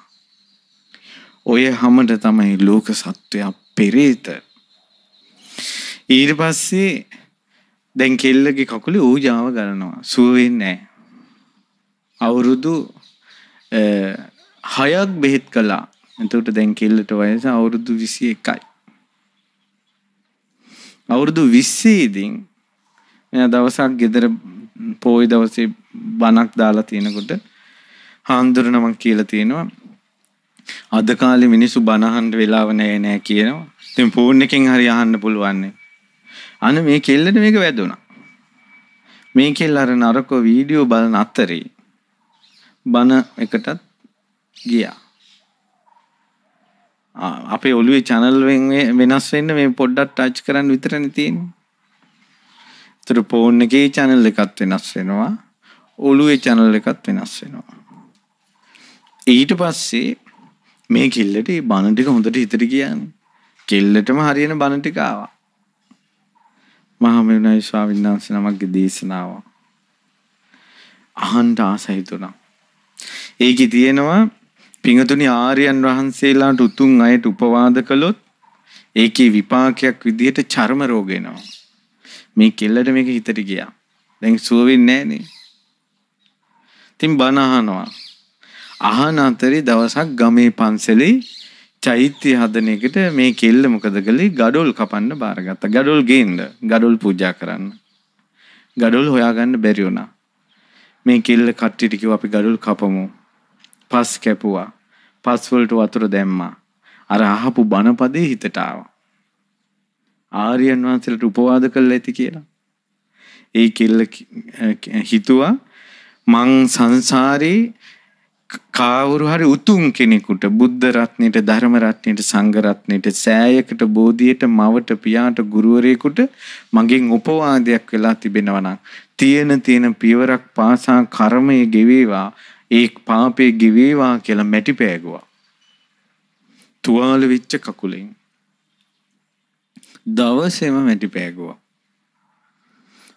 A: ඔය හැමද තමයි ලෝක සත්වය පෙරේත. ඊට පස්සේ දැන් කෙල්ලගේ කකුලේ ඌජාව ගලනවා. සුව වෙන්නේ අවුරුදු හයක් බෙහෙත් කළා. එතකොට දැන් කෙල්ලට වයස අවුරුදු 21යි. අවුරුදු 20 ඉදින් එයා දවසක් ගෙදර පෝයි දවසේ බණක් දාලා තිනකොට හාමුදුරු නමක් කියලා තියෙනවා අද කාලේ මිනිස්සු බනහන්න වෙලාව නැහැ නෑ කියනවා. ඉතින් ෆෝන් එකෙන් හරි අහන්න පුළුවන්. අන මේ කෙල්ලට මේක වැදුණා. මේ කෙල්ල අර නරක වීඩියෝ බලන අතරේ බන එකටත් ගියා. අපේ ඔළුවේ channel වෙනස් වෙන්න මේ පොඩ්ඩක් ටච් කරන්න විතරනේ තියෙන්නේ. තර පෝන් එකේ channel එකත් වෙනස් වෙනවා. ඔළුවේ channel එකත් වෙනස් වෙනවා. ඊට පස්සේ මේ කිල්ලට මේ බණ ටික හොඳට හිතට කියන්නේ. කිල්ලටම හරියන බණ ටික ආවා. මහමෙවුනායි ස්වාමීන් වහන්සේ නමක්ගේ දේශනාව. අහන්ට ආස හිතුණා. ඒකේ තියෙනවා පිඟතුනි ආර්යයන් වහන්සේලාට උතුම් අයට උපවාද කළොත් ඒකේ විපාකයක් විදිහට චර්ම රෝග එනවා. මේ කෙල්ලට මේක හිතට ගියා. දැන් සුවවෙන්නේ නැහනේ. ඉතින් බණ අහනවා. අහන අතරේ දවසක් ගමේ පන්සලේ චෛත්‍ය හදන එකට මේ කෙල්ල මොකද කළේ? gadol කපන්න බාරගත්තා. gadol ගේන්න, gadol පූජා කරන්න. gadol හොයාගන්න බැරි වුණා. මේ කෙල්ල කට්ටියට කිව්වා අපි gadol කපමු. පස් කැපුවා. පස් වලට වතුර දැම්මා. අර අහපු බණපදේ හිතට ආවා. ආර්යයන් වහන්සේලට උපවාද කළා ඇති කියලා. ඒ කෙල්ල හිතුවා මං සංසාරේ කාවුරු හරි උතුම් කෙනෙකුට බුද්ධ රත්නයට ධර්ම රත්නයට සංඝ රත්නයට සෑයකට බෝධියට මවට පියාට ගුරුවරයෙකුට මගෙන් උපවාදයක් වෙලා තිබෙනවා නම් තියෙන තියෙන පියවරක් පාසා කර්මය ගෙවේවා ඒ පාපේ ගෙවේවා කියලා මැටි පෑගුවා තුවාල වෙච්ච කකුලෙන් දවසේම මැටි පෑගුවා.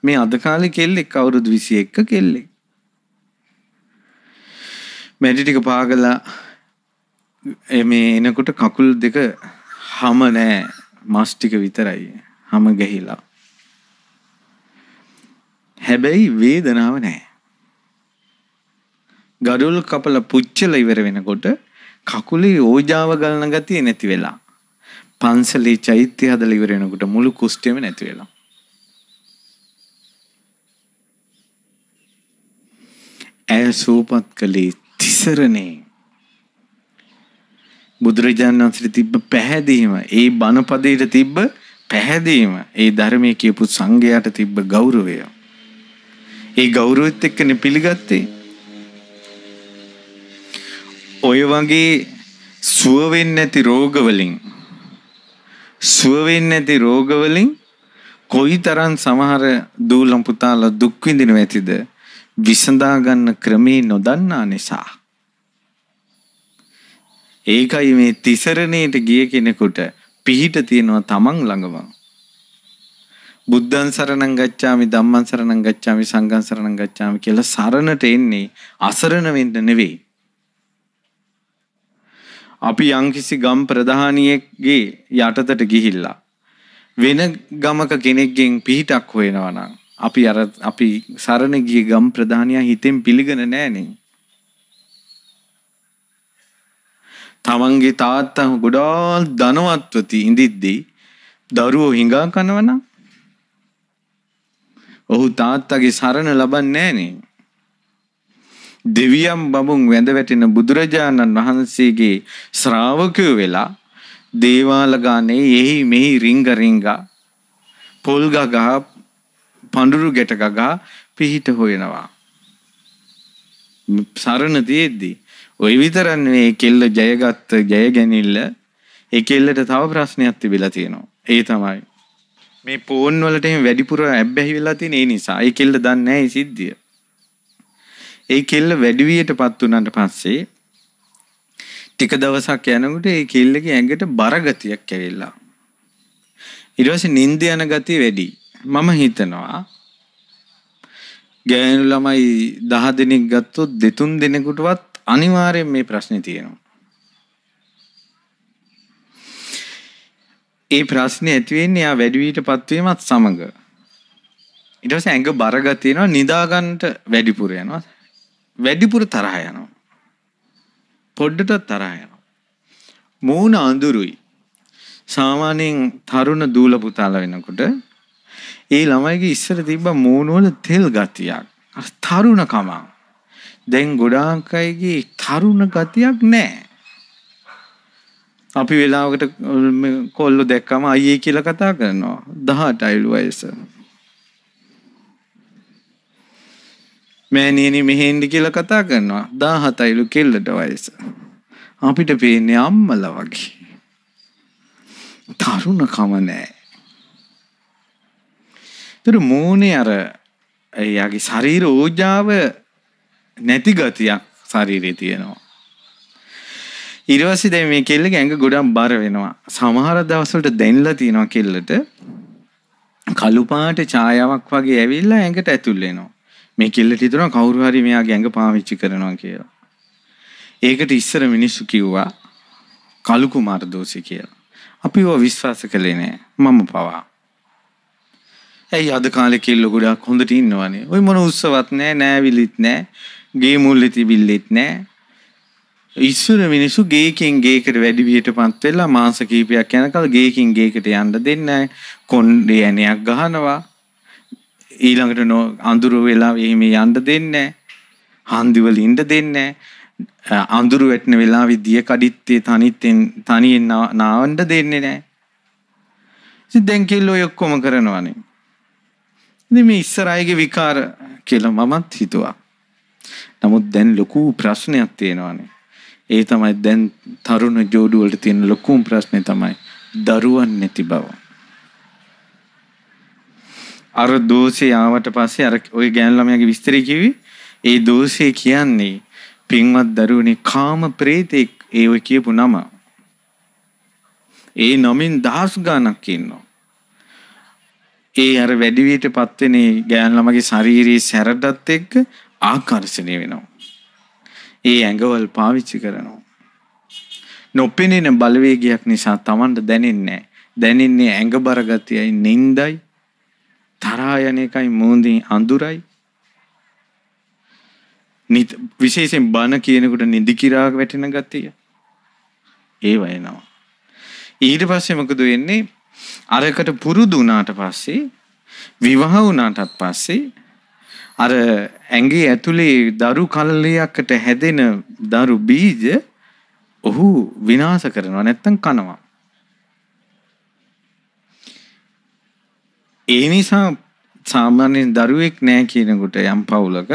A: මේ අද කාලේ කෙල්ලෙක් අවුරුදු 21 කෙල්ලෙක්. මැටි ටික පාගලා මේ එනකොට කකුල් දෙක හම නෑ මස් ටික විතරයි හම ගැහිලා. හැබැයි වේදනාව නෑ. ගඩොල් කපල පුච්චල ඉවර වෙනකොට කකුලේ ඕජාව ගලන ගතිය නැති වෙලා. පන්සලේ චෛත්‍ය හදලා ඉවර වෙනකොට මුළු කුෂ්ඨයම නැති වෙනවා. ඇය සූපත් කළේ තිසරණේ. බුදුරජාණන් වහන්සේට තිබ්බ පැහැදීම, ඒ බණපදයට තිබ්බ පැහැදීම, ඒ ධර්මයේ කියපු සංඝයාට තිබ්බ ගෞරවය. ඒ ගෞරවෙත් එක්කනේ පිළිගත්තේ. ඔය වගේ සුව වෙන්නේ නැති රෝග වලින් සුව වෙන්නේ නැති රෝග වලින් කොයිතරම් සමහර දූලම් පුතාලා දුක් විඳින ඇතිද විසඳා ගන්න ක්‍රමේ නොදන්නා නිසා ඒකයි මේ තිසරණයට ගිය කෙනෙකුට පිහිට තියෙනවා තමන් ළඟම බුද්ධං සරණං ගච්ඡාමි ධම්මං සරණං ගච්ඡාමි සංඝං සරණං ගච්ඡාමි කියලා සරණට එන්නේ අසරණ වෙන්න නෙවෙයි අපි යම්කිසි ගම් ප්‍රධානියෙක්ගේ යටතට ගිහිල්ලා වෙන ගමක කෙනෙක්ගෙන් පිහිටක් හොයනවා නම් අපි අර අපි සරණ ගිය ගම් ප්‍රධානියා හිතෙන් පිළිගන නෑනේ තමන්ගේ තාත්තා ගොඩාල් ධනවත්වති ඉඳිද්දී දරුවෝ හිඟා කනවනම් ඔහු තාත්තගේ සරණ ලබන්නේ නෑනේ දෙවියන් බඹුන් වැඳ වැටෙන බුදුරජාණන් වහන්සේගේ ශ්‍රාවකයෝ වෙලා දේවාල ගානේ එහි මෙහි රිංග රිංගා පොල් ගගහ පඳුරු ගැට ගගා පිහිට හොයනවා සරණ තියෙද්දි ওই විතරක් නෙවෙයි කෙල්ල ජයගත්ත ජය ගැනීමල ඒ කෙල්ලට තව ප්‍රශ්නයක් තිබිලා තියෙනවා ඒ තමයි මේ ෆෝන් වලට එහෙම වැඩිපුර ඇබ්බැහි වෙලා තියෙන ඒ නිසා ඒ කෙල්ල දන්නේ නැහැ සිද්ධිය ඒ කෙල්ල වැඩිවියටපත් උනන්ට පස්සේ ටික දවසක් යනකොට ඒ කෙල්ලගේ ඇඟට බර ගතියක් ඇවිල්ලා. ඊට පස්සේ නිින්ද යන ගතිය වැඩි. මම හිතනවා ගෑනු ළමයි 10 දිනක් ගත්තොත් දෙතුන් දිනකටවත් අනිවාර්යෙන් මේ ප්‍රශ්නේ තියෙනවා. ඒ ප්‍රශ්නේ ඇති වෙන්නේ යා වැඩි වියටපත් වීමත් සමග. ඊට පස්සේ ඇඟ බර ගතියනවා නිදාගන්නට වැඩිපුර යනවා. වැඩිපුර තරහ යනවා. පොඩ්ඩටත් තරහ යනවා. මූණ අඳුරුයි. සාමාන්‍යයෙන් තරුණ දූල පුතාලා වෙනකොට ඒ ළමයිගේ ඉස්සර තිබ්බ මූණ වල තෙල් ගතියක්. අර තරුණකම. දැන් ගොඩාක් අයගේ තරුණ ගතියක් නැහැ. අපි වෙලාවකට කොල්ලෝ දැක්කම අයියේ කියලා කතා කරනවා. 18 අයලු වයස. මෑනියනි මෙහෙන්ඩි කියලා කතා කරනවා දාහතයිලු කෙල්ලට වයස. අපිට පේන්නේ අම්මල වගේ. තරුණ කම නෑ. තුර මූනේ අර එයාගේ ශරීර ඕජාව නැති ගතියක් ශරීරයේ තියෙනවා. ඊර්වසි දැන් මේ කෙල්ලගේ ඇඟ ගොඩක් බර වෙනවා. සමහර දවස්වලට දැන්ලා තියෙනවා කෙල්ලට කළු පාට ඡායාවක් වගේ ඇවිල්ලා ඇඟට ඇතුල් වෙනවා. මේ කෙල්ලට හිතුණා කවුරු හරි මෙයා ගැඟ පාවිච්චි කරනවා කියලා. ඒකට ඉස්සර මිනිස්සු කිව්වා කලු කුමාර දෝෂය කියලා. අපි ඒව විශ්වාස කළේ නෑ. මම පවා. ඇයි අද කාලේ කෙල්ලෝ ගොඩක් හොඳට ඉන්නවනේ. ওই මොන උත්සවත් නෑ, නෑවිලිත් නෑ, ගේ මුල්ලේ තිබිල්ලෙත් නෑ. ඉස්සර මිනිස්සු ගේකින් ගේකට වැඩි වියටපත් වෙලා මාස කීපයක් යනකල් ගේකින් ගේකට යන්න දෙන්නේ කොණ්ඩේ ඇණයක් ගහනවා ඊළඟට නෝ අඳුරු වෙලා එහෙම යන්න දෙන්නේ හන්දිවල ඉන්න දෙන්නේ අඳුරු වැටෙන වෙලාවේ දිය කඩਿੱත්තේ තනිත්ෙන් තනියෙන් නාවන්න දෙන්නේ නැහැ. ඉතින් දැන් කිල්ලෝ ඔක්කොම කරනවනේ. ඉතින් මේ ඉස්සරහගේ විකාර කියලා මමත් හිතුවා. නමුත් දැන් ලොකු ප්‍රශ්නයක් තියෙනවානේ. ඒ තමයි දැන් තරුණ ජෝඩුවලට තියෙන ලොකුම ප්‍රශ්නේ තමයි දරුවන් නැති බව. අර දෝෂේ ආවට පස්සේ අර ওই ගෑන් ළමයාගේ විස්තරය කිව්වේ ඒ දෝෂේ කියන්නේ පින්වත් දරුවනේ කාම ප්‍රේතෙක් ඒ ඔය කියපු නම. ඒ නමින් දහස් ගාණක් ඉන්නවා. ඒ අර වැඩිවියටපත් වෙන ගෑන් ළමගේ ශාරීරියේ සැරටත් එක්ක ආකර්ෂණය වෙනවා. ඒ ඇඟවල් පාවිච්චි කරනවා. නොපෙනෙන බලවේගයක් නිසා Tamanට දැනෙන්නේ දැනෙන්නේ ඇඟ බරගතියයි නින්දයි තරහා යන එකයි මූඳින් අඳුරයි විශේෂයෙන් බන කියනකොට නිදි කිරාක වැටෙන ගතිය ඒව එනවා ඊට පස්සේ මොකද වෙන්නේ අරකට පුරුදු වුණාට පස්සේ විවාහ වුණාටත් පස්සේ අර ඇඟේ ඇතුලේ දරු කල්ලයකට හැදෙන දරු බීජ ඔහු විනාශ කරනවා නැත්තම් කනවා ඒ නිසා සාමාන්‍යෙන් දරුවෙක් නෑ කියනකුට යම් පවුලක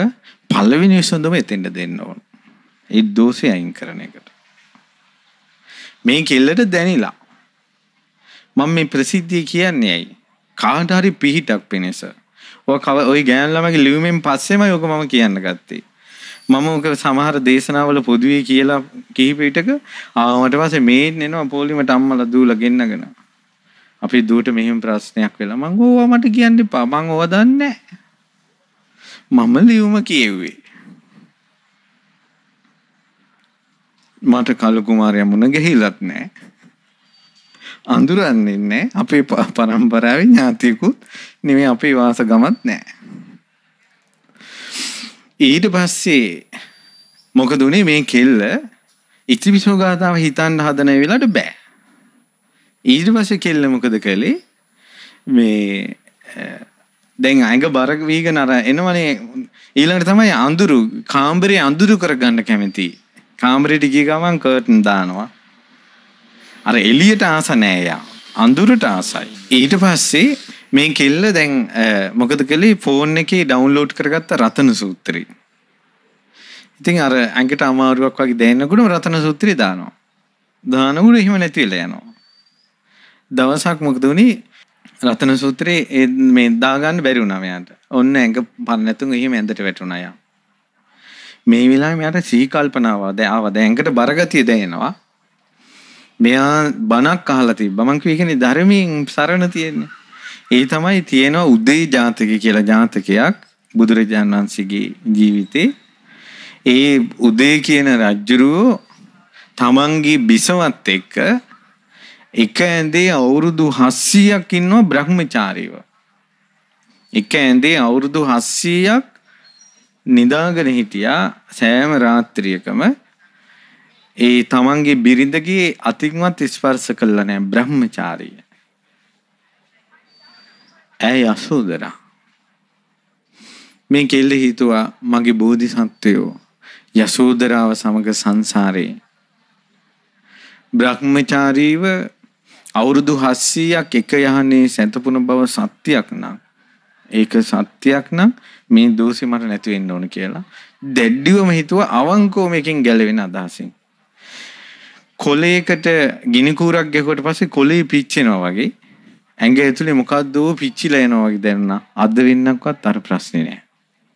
A: පල්ලවිනි විසඳුම එතෙන්ට දෙන්න ඕන. ඒ දෝෂය අයින් කරන එකට. මේ කෙල්ලට දැනිලා. මම මේ ප්‍රසිද්ධිය කියන්නේ ඇයි? කාට හරි පිහිටක් පිණිස. ඔය කව ඔය ගෑන් ළමගේ ලියුමෙන් පස්සෙමයි ඔක මම කියන්න ගත්තේ. මම ඕක සමහර දේශනාවල පොදුවේ කියලා කිහිප විටක ආවට පස්සේ මේ නෙනවා පොලිමට අම්මලා දූලා ගෙන්නගෙන. අපි දුවට මෙහෙම ප්‍රශ්නයක් වෙලා මං ඕවා මට කියන්න එපා මං ඕවා දන්නේ මම ලියුම කියෙව්වේ මට කලු කුමාරයා මුණ ගැහිලත් නැහැ අඳුරන්නේ නැහැ අපේ පරම්පරාවේ ඥාතියකුත් නෙමෙයි අපේ වාස ගමත් නැහැ ඊට පස්සේ මොකද උනේ මේ කෙල්ල ඉතිවිසෝ ගාතාව හිතන්න හදන වෙලාවට බෑ ඊට පස්සේ කෙල්ල මොකද කළේ මේ දැන් අඟ බරක් වීග නර එනවනේ ඊළඟට තමයි අඳුරු කාම්බරේ අඳුරු කරගන්න කැමති කාම්බරේට ගිය ගමන් කර්ටන් දානවා අර එළියට ආස නෑ යා අඳුරට ආසයි ඊට පස්සේ මේ කෙල්ල දැන් මොකද කළේ ෆෝන් එකේ ඩවුන්ලෝඩ් කරගත්ත රතන සූත්‍රය ඉතින් අර ඇඟට අමාරුවක් වගේ දැනනකොට රතන සූත්‍රය දානවා දානකොට එහෙම නැතිවෙලා යනවා දවසක් මොකදුණේ රතන සූත්‍රයේ ඒ මේ දාගන්න බැරි වුණා මෙයාට. ඔන්න ඇඟ පන්නතුන් එහෙම ඇඳට වැටුණා යා. මේ වෙලාවේ මෙයාට සිහි කල්පනාව දැන් ආවා. දැන් ඇඟට බරගතිය දැනෙනවා. මෙයා බණක් අහලා තිබ්බා. මං කිව්වේ කියන්නේ ධර්මයෙන් සරණ තියෙන්නේ. ඒ තමයි තියෙනවා උදේ ජාතකය කියලා ජාතකයක් බුදුරජාන් වහන්සේගේ ජීවිතේ. ඒ උදේ කියන රජුරුව තමන්ගේ බිසවත් එක්ක එක ඇඳේ අවුරුදු 700ක් ඉන්නවා බ්‍රහ්මචාරීව. එක ඇඳේ අවුරුදු 700ක් නිදාගෙන හිටියා සෑම රාත්‍රියකම ඒ තමන්ගේ බිරිඳගේ අතින්වත් ස්පර්ශ කළා නෑ බ්‍රහ්මචාරීය. ඇයි අසෝදරා මේ කෙල්ල හිතුවා මගේ බෝධිසත්වයෝ යසෝදරාව සමග සංසාරේ බ්‍රහ්මචාරීව අවුරුදු 700ක් එක යහනේ සැතපුන බව සත්‍යයක් නම් ඒක සත්‍යයක් නම් මේ දෝෂේ මට නැති වෙන්න ඕන කියලා දැඩ්ඩිවම හිතුව අවංකව මේකෙන් ගැලවෙන අදහසින් කොලයකට ගිනි කූරක් ගැහුවට පස්සේ කොලේ පිච්චෙනවා වගේ ඇඟ ඇතුලේ මොකද්ද පිච්චිලා එනවා වගේ දැනුණා. අද වෙන්නක්වත් අර ප්‍රශ්නේ නෑ.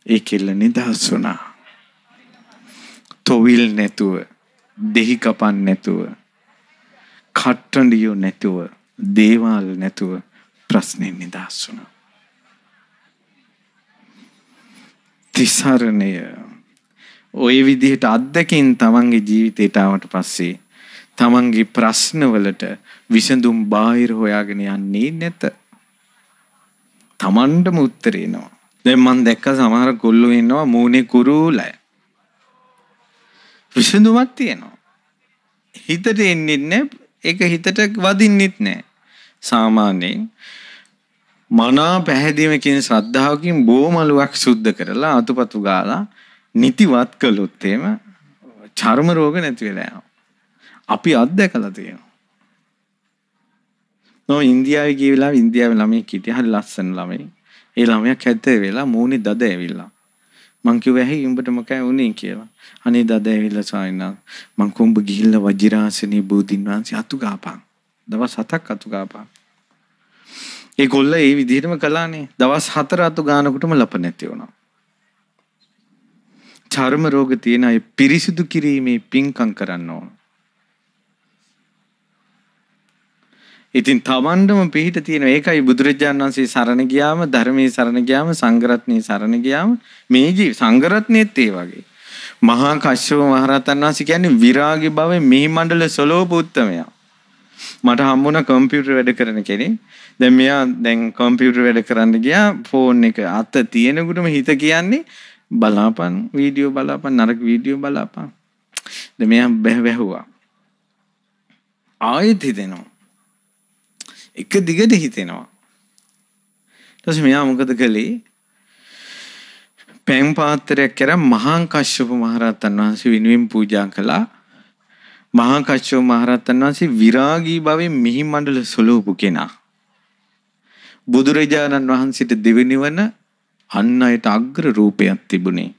A: ඒ කෙල්ල නිදහස් වුණා. තොවිල් නැතුව, දෙහි කපන් නැතුව, කට්ටඩියෝ නැතුව දේවල් නැතුව ප්‍රශ්නෙන් නිදහස් වුණා. තිසරණය ওই විදිහට අත්දැකීම් තමන්ගේ ජීවිතයට ආවට පස්සේ තමන්ගේ ප්‍රශ්නවලට විසඳුම් බාහිර හොයාගෙන යන්නේ නැත. තමන්ටම උත්තරේ එනවා. දැන් මම දැක්ක සමහර කොල්ලෝ ඉන්නවා මූණේ කුරුලය. විසඳුමක් තියෙනවා. හිතට එන්නේ නැහැ ඒක හිතට වදින්නෙත් නෑ. සාමාන්‍යයෙන් මනා පැහැදීමකින් ශ්‍රද්ධාවකින් බෝමලුවක් සුද්ධ කරලා අතුපතු ගාලා නිතිවත් කළොත් එහෙම චර්ම රෝග නැති වෙලා යනවා. අපි අත්දැකලා තියෙනවා. නෝ ඉන්දියාවේ ගිය වෙලාවේ ඉන්දියාවේ ළමයි කීටි හරි ලස්සන ළමයි. ඒ ළමයා කැතේ වෙලා මූණේ දද ඇවිල්ලා. මං කිව්වා ඇහි උඹට මොකෑ වුනේ කියලා. අනේ දද ඇවිල්ලා සායනා මං කොඹ ගිහිල්ලා වජිරාසනේ බෝධින් වහන්සේ අතු ගාපන්. දවස් 7ක් අතු ගාපන්. ඒගොල්ල ඒ විදිහටම කළානේ. දවස් 4 අතු ගානකොටම ලප නැති වුණා. චර්ම රෝග තියෙන අය පිරිසිදු කිරීමේ පින්කම් කරන්න ඕන. ඉතින් Tamandම පිහිට තියෙන ඒකයි බුදුරජාණන් වහන්සේ සරණ ගියාම ධර්මයේ සරණ ගියාම සංඝරත්නයේ සරණ ගියාම මේ ජී සංඝරත්නයේත් ඒ වගේ මහා කශ්‍යප මහරහතන් වහන්සේ කියන්නේ විරාගී භවයේ මිහි මණ්ඩල සලෝප උත්තමයා මට හම්බුණා කම්පියුටර් වැඩ කරන කෙනෙක්. දැන් මෙයා දැන් කම්පියුටර් වැඩ කරන්න ගියා ෆෝන් එක අත තියෙනකොටම හිත කියන්නේ බලාපන් වීඩියෝ බලාපන් නරක වීඩියෝ බලාපන්. දැන් මෙයා බැහැ වැහුවා. ආයෙත් හිතෙනවා. එක දිගට හිතෙනවා. ඊට මෙයා මොකද කළේ? පෑම් පාත්‍රයක් කර මහා කශ්‍යප මහරහතන් වහන්සේ වෙනුවෙන් පූජා කළා. මහා කශ්‍යප මහරහතන් වහන්සේ විරාගී භවෙ මිහි මණ්ඩල සලූපු කෙනා. බුදුරජාණන් වහන්සේට දෙවෙනිවන අන් අයට අග්‍ර රූපයක් තිබුණේ.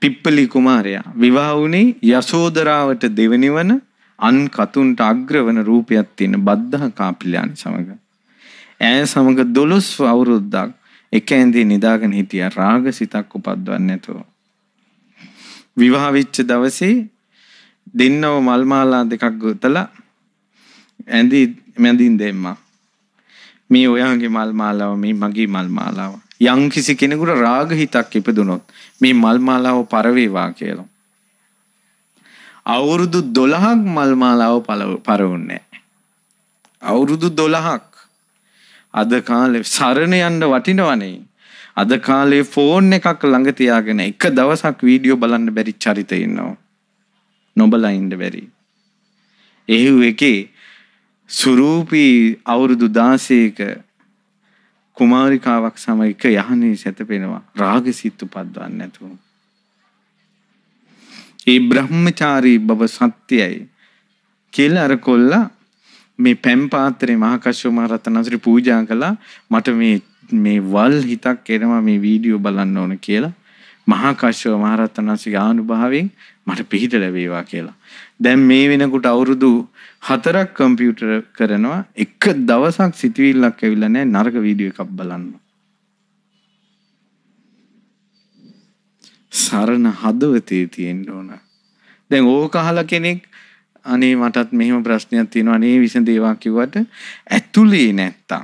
A: පිප්පලි කුමාරයා විවාහ වුණේ යශෝදරාවට දෙවෙනිවන අන් කතුන්ට අග්‍රවන රූපයක් තියෙන බද්ධහ කාපිලානි සමග. ඈ සමග දොළොස් අවුරුද්දක් එක ඇඳේ නිදාගෙන හිටියා රාග සිතක් උපද්දවන්නේ නැතුව. විවාහ වෙච්ච දවසේ දෙන්නව මල් මාලා දෙකක් ගොතලා ඇඳි මැඳින් දෙම්මා. මේ ඔයාගේ මල් මාලාව මේ මගේ මල් මාලාව. යම් කිසි කෙනෙකුට රාග හිතක් ඉපදුනොත් මේ මල් මාලාව පරවේවා කියලා. අවුරුදු දොළහක් මල්මාලාව පරවුන්නේ. අවුරුදු දොළහක් අද කාලෙ සරණ යන්න වටිනවනේ. අද කාලේ ෆෝන් එකක් ළඟ තියාගෙන එක දවසක් වීඩියෝ බලන්න බැරි චරිත ඉන්නවා. නොබලා ඉන්න බැරි. එහෙව් එකේ සුරූපී අවුරුදු 16ක කුමාරිකාවක් සමග එක යහනේ සැතපෙනවා. රාගසිත උපද්දවන්නේ නැතුව. ඒ බ්‍රහ්මචාරී බව සත්‍යයි කියලා අර කොල්ලා මේ පැම් පාත්‍රේ මහකශ්‍යප මහ රහතන් වහන්සේට පූජා කළා මට මේ මේ වල් හිතක් එනවා මේ වීඩියෝ බලන්න ඕන කියලා මහා කශ්‍යප මහ රහතන් වහන්සේගේ ආනුභාවයෙන් මට පිහිට ලැබේවා කියලා. දැන් මේ වෙනකොට අවුරුදු 4ක් කම්පියුටර් කරනවා එක දවසක් සිතවිල්ලක් ඇවිල්ලා නැහැ නරක වීඩියෝ එකක් බලන්න. සරණ හදවතේ තියෙන්න ඕන. දැන් ඕක අහලා කෙනෙක් අනේ මටත් මෙහෙම ප්‍රශ්නයක් තියෙනවා අනේ විසඳේවා කිව්වට ඇතුලේ නැත්තම්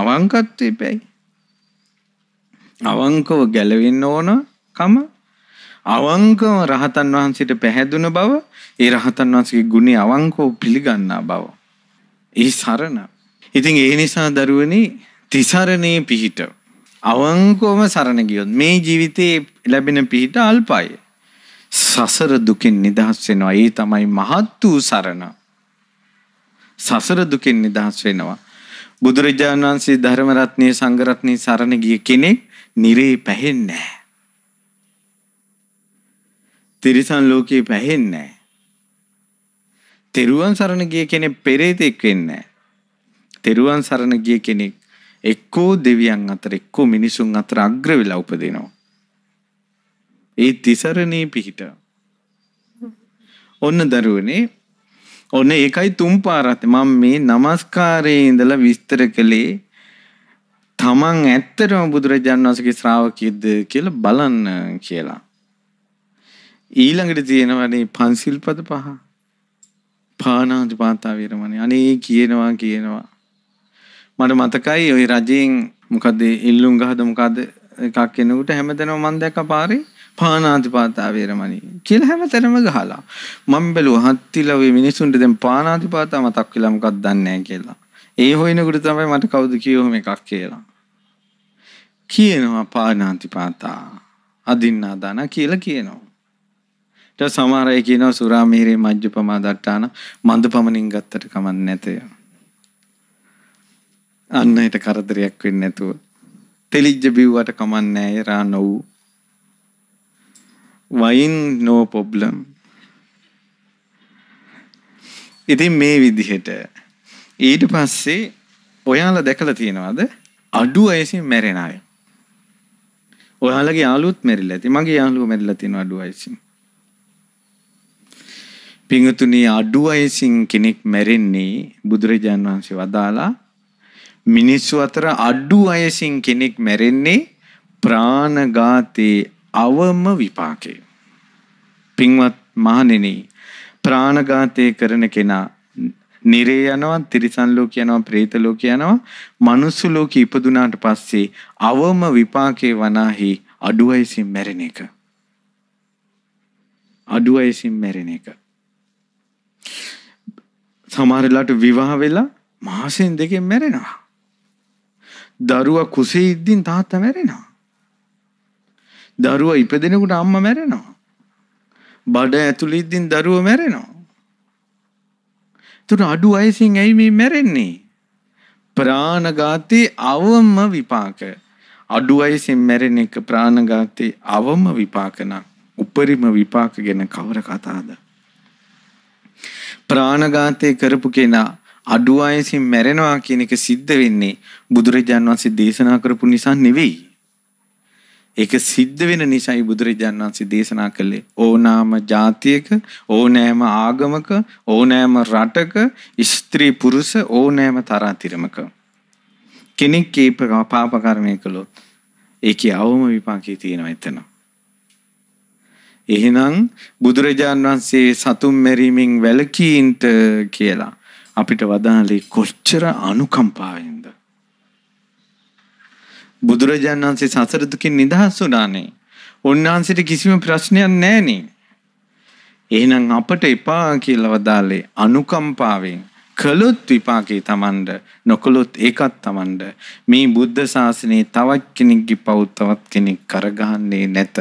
A: අවංකත්ව ඉපැයි. අවංකව ගැලවෙන්න ඕන කම අවංකව රහතන් වහන්සේට පැහැදුන බව ඒ රහතන් වහන්සේගේ ගුණේ අවංකව පිළිගන්නා බව. ඒ සරණ. ඉතින් ඒ නිසා දරුවනේ තිසරණේ පිහිට අවංකවම සරණ ගියොත් මේ ජීවිතේ ලැබෙන පිහිට අල්පයි. සසර දුකෙන් නිදහස් වෙනවා. ඒ තමයි මහත් වූ සරණ. සසර දුකෙන් නිදහස් වෙනවා. බුදුරජාණන් වහන්සේ ධර්ම රත්නයේ සංඝ රත්නයේ සරණ ගිය කෙනෙක් නිරේ පැහෙන්නේ නැහැ. තිරිසන් ලෝකේ පැහෙන්නේ නැහැ. තෙරුවන් සරණ ගිය කෙනෙක් පෙරේතෙක් වෙන්නේ නැහැ. තෙරුවන් සරණ ගිය කෙනෙක් එක්කෝ දෙවියන් අතර එක්කෝ මිනිසුන් අතර අග්‍ර වෙලා උපදිනවා. ඒ තිසරණේ පිහිට. ඔන්න දරුවනේ ඔන්න ඒකයි තුන් පාරත් මම මේ নমස්කාරයේ ඉඳලා විස්තර කළේ තමන් ඇත්තටම බුදුරජාණන් වහන්සේගේ ශ්‍රාවකයෙක්ද කියලා බලන්න කියලා. ඊළඟට තියෙනවනේ පන්සිල් පද පහ. පානාති පාතා වීරමණී අනේ කියනවා කියනවා මට මතකයි ඔය රජයෙන් මොකද ඉල්ලුම් ගහද මොකද එකක් කෙනෙකුට හැමතැනම මම දැක්ක පාරේ පානාතිපාතා වේරමණී කියලා හැමතැනම ගහලා මම බැලුවා හත්තිලා ওই මිනිසුන්ට දැන් පානාතිපාතා මතක් වෙලා මොකක්ද දන්නේ කියලා ඒ හොයනකොට තමයි මට කවුද කියවම එකක් කියලා කියනවා පානාතිපාතා අදින්නා දාන කියලා කියනවා ඊට සමහර අය කියනවා සුරා මිහිරේ මජ්ජපමා දට්ටාන මන්ද පමණින් ගත්තට කමක් නැතේ අන්න හිට කරදරයක් වෙන්නේ නැතුව. තෙලිජ්ජ බිව්වට කමන්නේ නෑ රා නොව්. වයින් no problem. ඉතින් මේ විදිහට ඊට පස්සේ ඔයාලා දැකලා තියෙනවද අඩු අයසින් මැරෙන අය. ඔයාලගේ යාළුවොත් මැරිලා ඇති. මගේ යාළුවෝ මැරිලා තියෙනවා අඩු අයසින්. පිංගුතුනි අඩු අයසින් කෙනෙක් මැරෙන්නේ බුදුරජාන් වහන්සේ වදාලා මිනිස්සු අතර අඩු අයසින් කෙනෙක් මැරෙන්නේ ප්‍රාණඝාතයේ අවම විපාකේ. පින්වත් මහණෙනි ප්‍රාණඝාතය කරන කෙනා නිරේ යනවා තිරිසන් ලෝක යනවා പ്രേත ලෝක යනවා මනුස්ස ලෝක ඉපදුනාට පස්සේ අවම විපාකේ වනාහි අඩු අයසින් මැරෙන එක. අඩු අයසින් මැරෙන එක. සමහරලාට විවාහ වෙලා මාසෙන් දෙකෙන් මැරෙනවා. දරුවා කුසේ ඉද්දින් තාත්තා මැරෙනවා. දරුවා ඉපදෙනකොට අම්මා මැරෙනවා. බඩ ඇතුළේ ඉද්දින් දරුවා මැරෙනවා. ඒතර අඩු අයසින් ඇයි මේ මැරෙන්නේ? ප්‍රාණඝාතේ අවම විපාක. අඩු අයසින් මැරෙන එක ප්‍රාණඝාතේ අවම විපාක නම් උපරිම විපාක ගැන කවර කතාවද? ප්‍රාණඝාතේ කරපු කෙනා අඩු ආයසින් මැරෙනවා කියන එක සිද්ධ වෙන්නේ බුදුරජාන් වහන්සේ දේශනා කරපු නිසා නෙවෙයි. ඒක සිද්ධ වෙන නිසයි බුදුරජාණන් වහන්සේ දේශනා කළේ ඕනෑම ජාතියක ඕනෑම ආගමක ඕනෑම රටක ස්ත්‍රී පුරුෂ ඕනෑම තරාතිරමක කෙනෙක් ඒ පාප කර්මය කළොත් ඒකේ අවම විපාකයේ තියෙනවා එතන. එහෙනම් බුදුරජාණන් වහන්සේ සතුම් මෙරීමෙන් වැළකීන්ට කියලා අපිට වදාළේ කොච්චර අනුකම්පාවෙන්ද බුදුරජාණන් වහන්සේ සසර දුකින් නිදහස් වුණානේ උන්වහන්සේට කිසිම ප්‍රශ්නයක් නැහනේ එහෙනම් අපට එපා කියලා වදාළේ අනුකම්පාවෙන් කළොත් විපාකේ තමන්ට නොකළොත් ඒකත් තමන්ට මේ බුද්ධ ශාසනයේ තවත් කෙනෙක්ගේ පව් තවත් කෙනෙක් කරගහන්නේ නැත.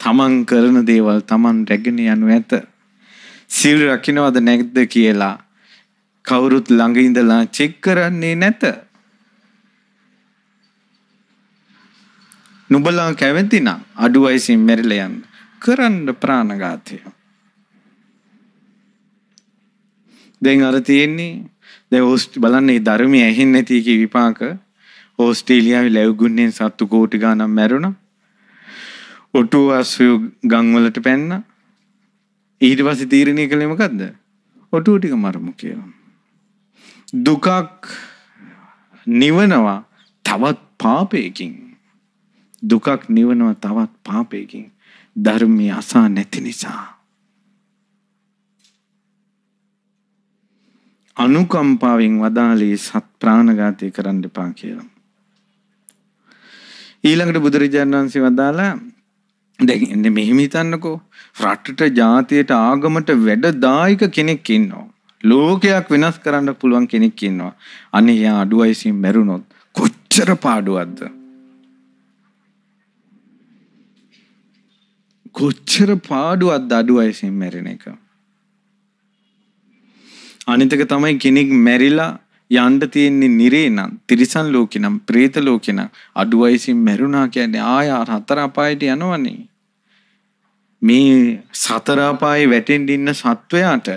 A: තමන් කරන දේවල් තමන් රැගෙන යනු ඇත. සිල් රකින්නවද නැද්ද කියලා කවුරුත් ළඟ ඉඳලා චෙක් කරන්නේ නැත. නුඹලා කැමති නම් අඩු වයසින් මැරිලා යන්න කරන්න ප්‍රාණඝාතය. දැන් අර තියෙන්නේ දැන් ඕස්ට් බලන්නේ ධර්මයේ ඇහෙන්නේ නැති කී විපාක ඕස්ට්‍රේලියාවේ ලැබුගුන්නේ සත්තු කෝටි ගණන් මැරුණා. ඔටුව අසු ගම්වලට පැන්නා. ඊට පස්සේ තීරණය කළේ මොකද්ද? ඔටුව ටික මරමු කියලා. දුකක් නිවනවා තවත් පාපයකින්. දුකක් නිවනවා තවත් පාපයකින්. ධර්මයේ අසා නැති නිසා. අනුකම්පාවෙන් වදාළේ සත් ප්‍රාණඝාතය කරන්න එපා කියලා. ඊළඟට බුදුරජාණන් වහන්සේ වදාලා දැන් මෙහෙම හිතන්නකෝ රටට ජාතියට ආගමට වැඩදායක කෙනෙක් ඉන්නවා. ලෝකයක් වෙනස් කරන්න පුළුවන් කෙනෙක් ඉන්නවා. අනේ යා අඩු අයසින් මැරුණොත් කොච්චර පාඩුවක්ද? කොච්චර පාඩුවක්ද අඩු අයසින් මැරෙන එක? අනිතක තමයි කෙනෙක් මැරිලා යන්න තියෙන්නේ නිරේ නම් තිරිසන් ලෝකේ නම් പ്രേත ලෝකේ නම් අඩු වයසින් මැරුණා කියන්නේ ආය හතර අපායට යනවනේ මේ සතර අපායේ වැටෙන්න ඉන්න සත්වයාට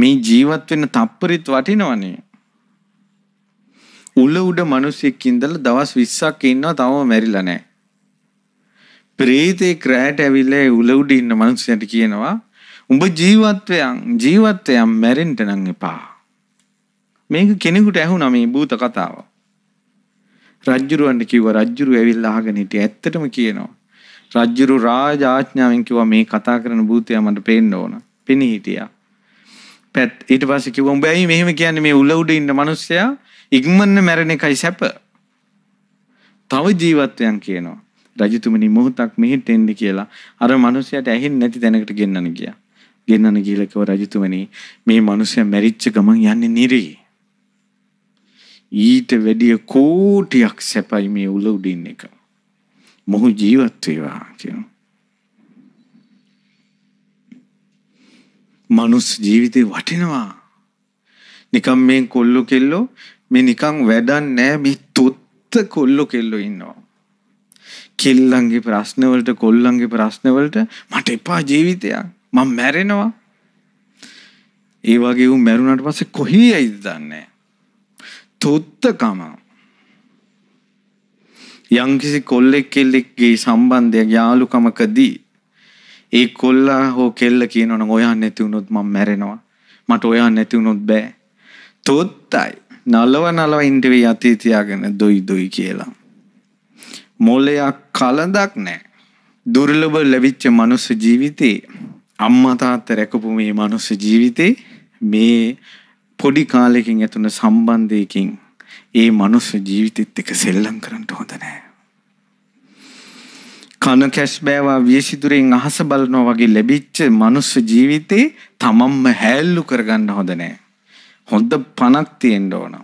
A: මේ ජීවත් වෙන තප්පරිත් වටිනවනේ උල උඩ මිනිස්සෙක් ඉඳලා දවස් 20ක් ඉන්නවා තවම මැරිලා නැහැ ප්‍රේතේ ක්‍රෑට ඇවිල්ලා උල උඩ ඉන්න මිනිස්සුන්ට කියනවා උඹ ජීවත්වයන් ජීවත්වයන් මැරෙන්න නම් එපා මේක කෙනෙකුට ඇහුණා මේ භූත කතාව. රජ්ජුරුවන්ට කිව්වා රජ්ජුරු ඇවිල්ලා අහගෙන හිටියේ ඇත්තටම කියනවා. රජ්ජුරු රාජ ආඥාවෙන් කිව්වා මේ කතා කරන භූතයා මට පේන්න ඕන. පෙනී හිටියා. පැත් ඊට පස්සේ කිව්වා උඹ ඇයි මෙහෙම කියන්නේ මේ උල උඩ ඉන්න මිනිස්සයා ඉක්මන්න මැරෙන එකයි සැප. තව ජීවත්වයන් කියනවා. රජතුමනි මොහොතක් මෙහෙට එන්න කියලා අර මිනිසයාට ඇහෙන්නේ නැති තැනකට ගෙන්නන ගියා. ගෙන්නන ගිහලා කිව්වා රජතුමනි මේ මිනිසයා මැරිච්ච ගමන් යන්නේ නිරේ. ඊට වැඩිය කෝටියක් සැපයි මේ උල උඩින් එක. මොහු ජීවත් වේවා කියනවා. මනුස්ස ජීවිතේ වටිනවා. නිකම් මේ කොල්ලෝ කෙල්ලෝ මේ නිකන් වැඩක් නෑ මේ තොත්ත කොල්ලෝ කෙල්ලෝ ඉන්නවා. කෙල්ලන්ගේ ප්‍රශ්න වලට කොල්ලන්ගේ ප්‍රශ්න වලට මට එපා ජීවිතයක්. මම මැරෙනවා. ඒ වගේ උන් මැරුණාට පස්සේ කොහේ යයිද දන්නේ තුත්තකම යම්කිසි කොල්ලෙක් කෙල්ලෙක්ගේ සම්බන්ධයක් යාළුකමකදී ඒ කොල්ලා හෝ කෙල්ල කියනවනම් ඔයා නැති වුණොත් මම මැරෙනවා මට ඔයා නැති වුණොත් බෑ තොත්තයි නලව නලව ඉන්ටවේ අතේ තියාගෙන දොයි දොයි කියලා මොලයක් කලදක් නෑ දුර්ලභ ලැබිච්ච මනුස්ස ජීවිතේ අම්මා තාත්තා රැකපු මේ මනුස්ස ජීවිතේ මේ පොඩි කාලෙකින් ඇතුන සම්බන්ධයකින් ඒ මනුස්ස ජීවිතෙත් එක සෙල්ලම් කරන්න හොඳ නෑ. කන කැස් බෑවා වියසිදුරෙන් අහස බලනවා වගේ ලැබිච්ච මනුස්ස ජීවිතේ තමන්ම හැල්ලු කරගන්න හොඳ නෑ. හොඳ පණක් තියෙන්න ඕන.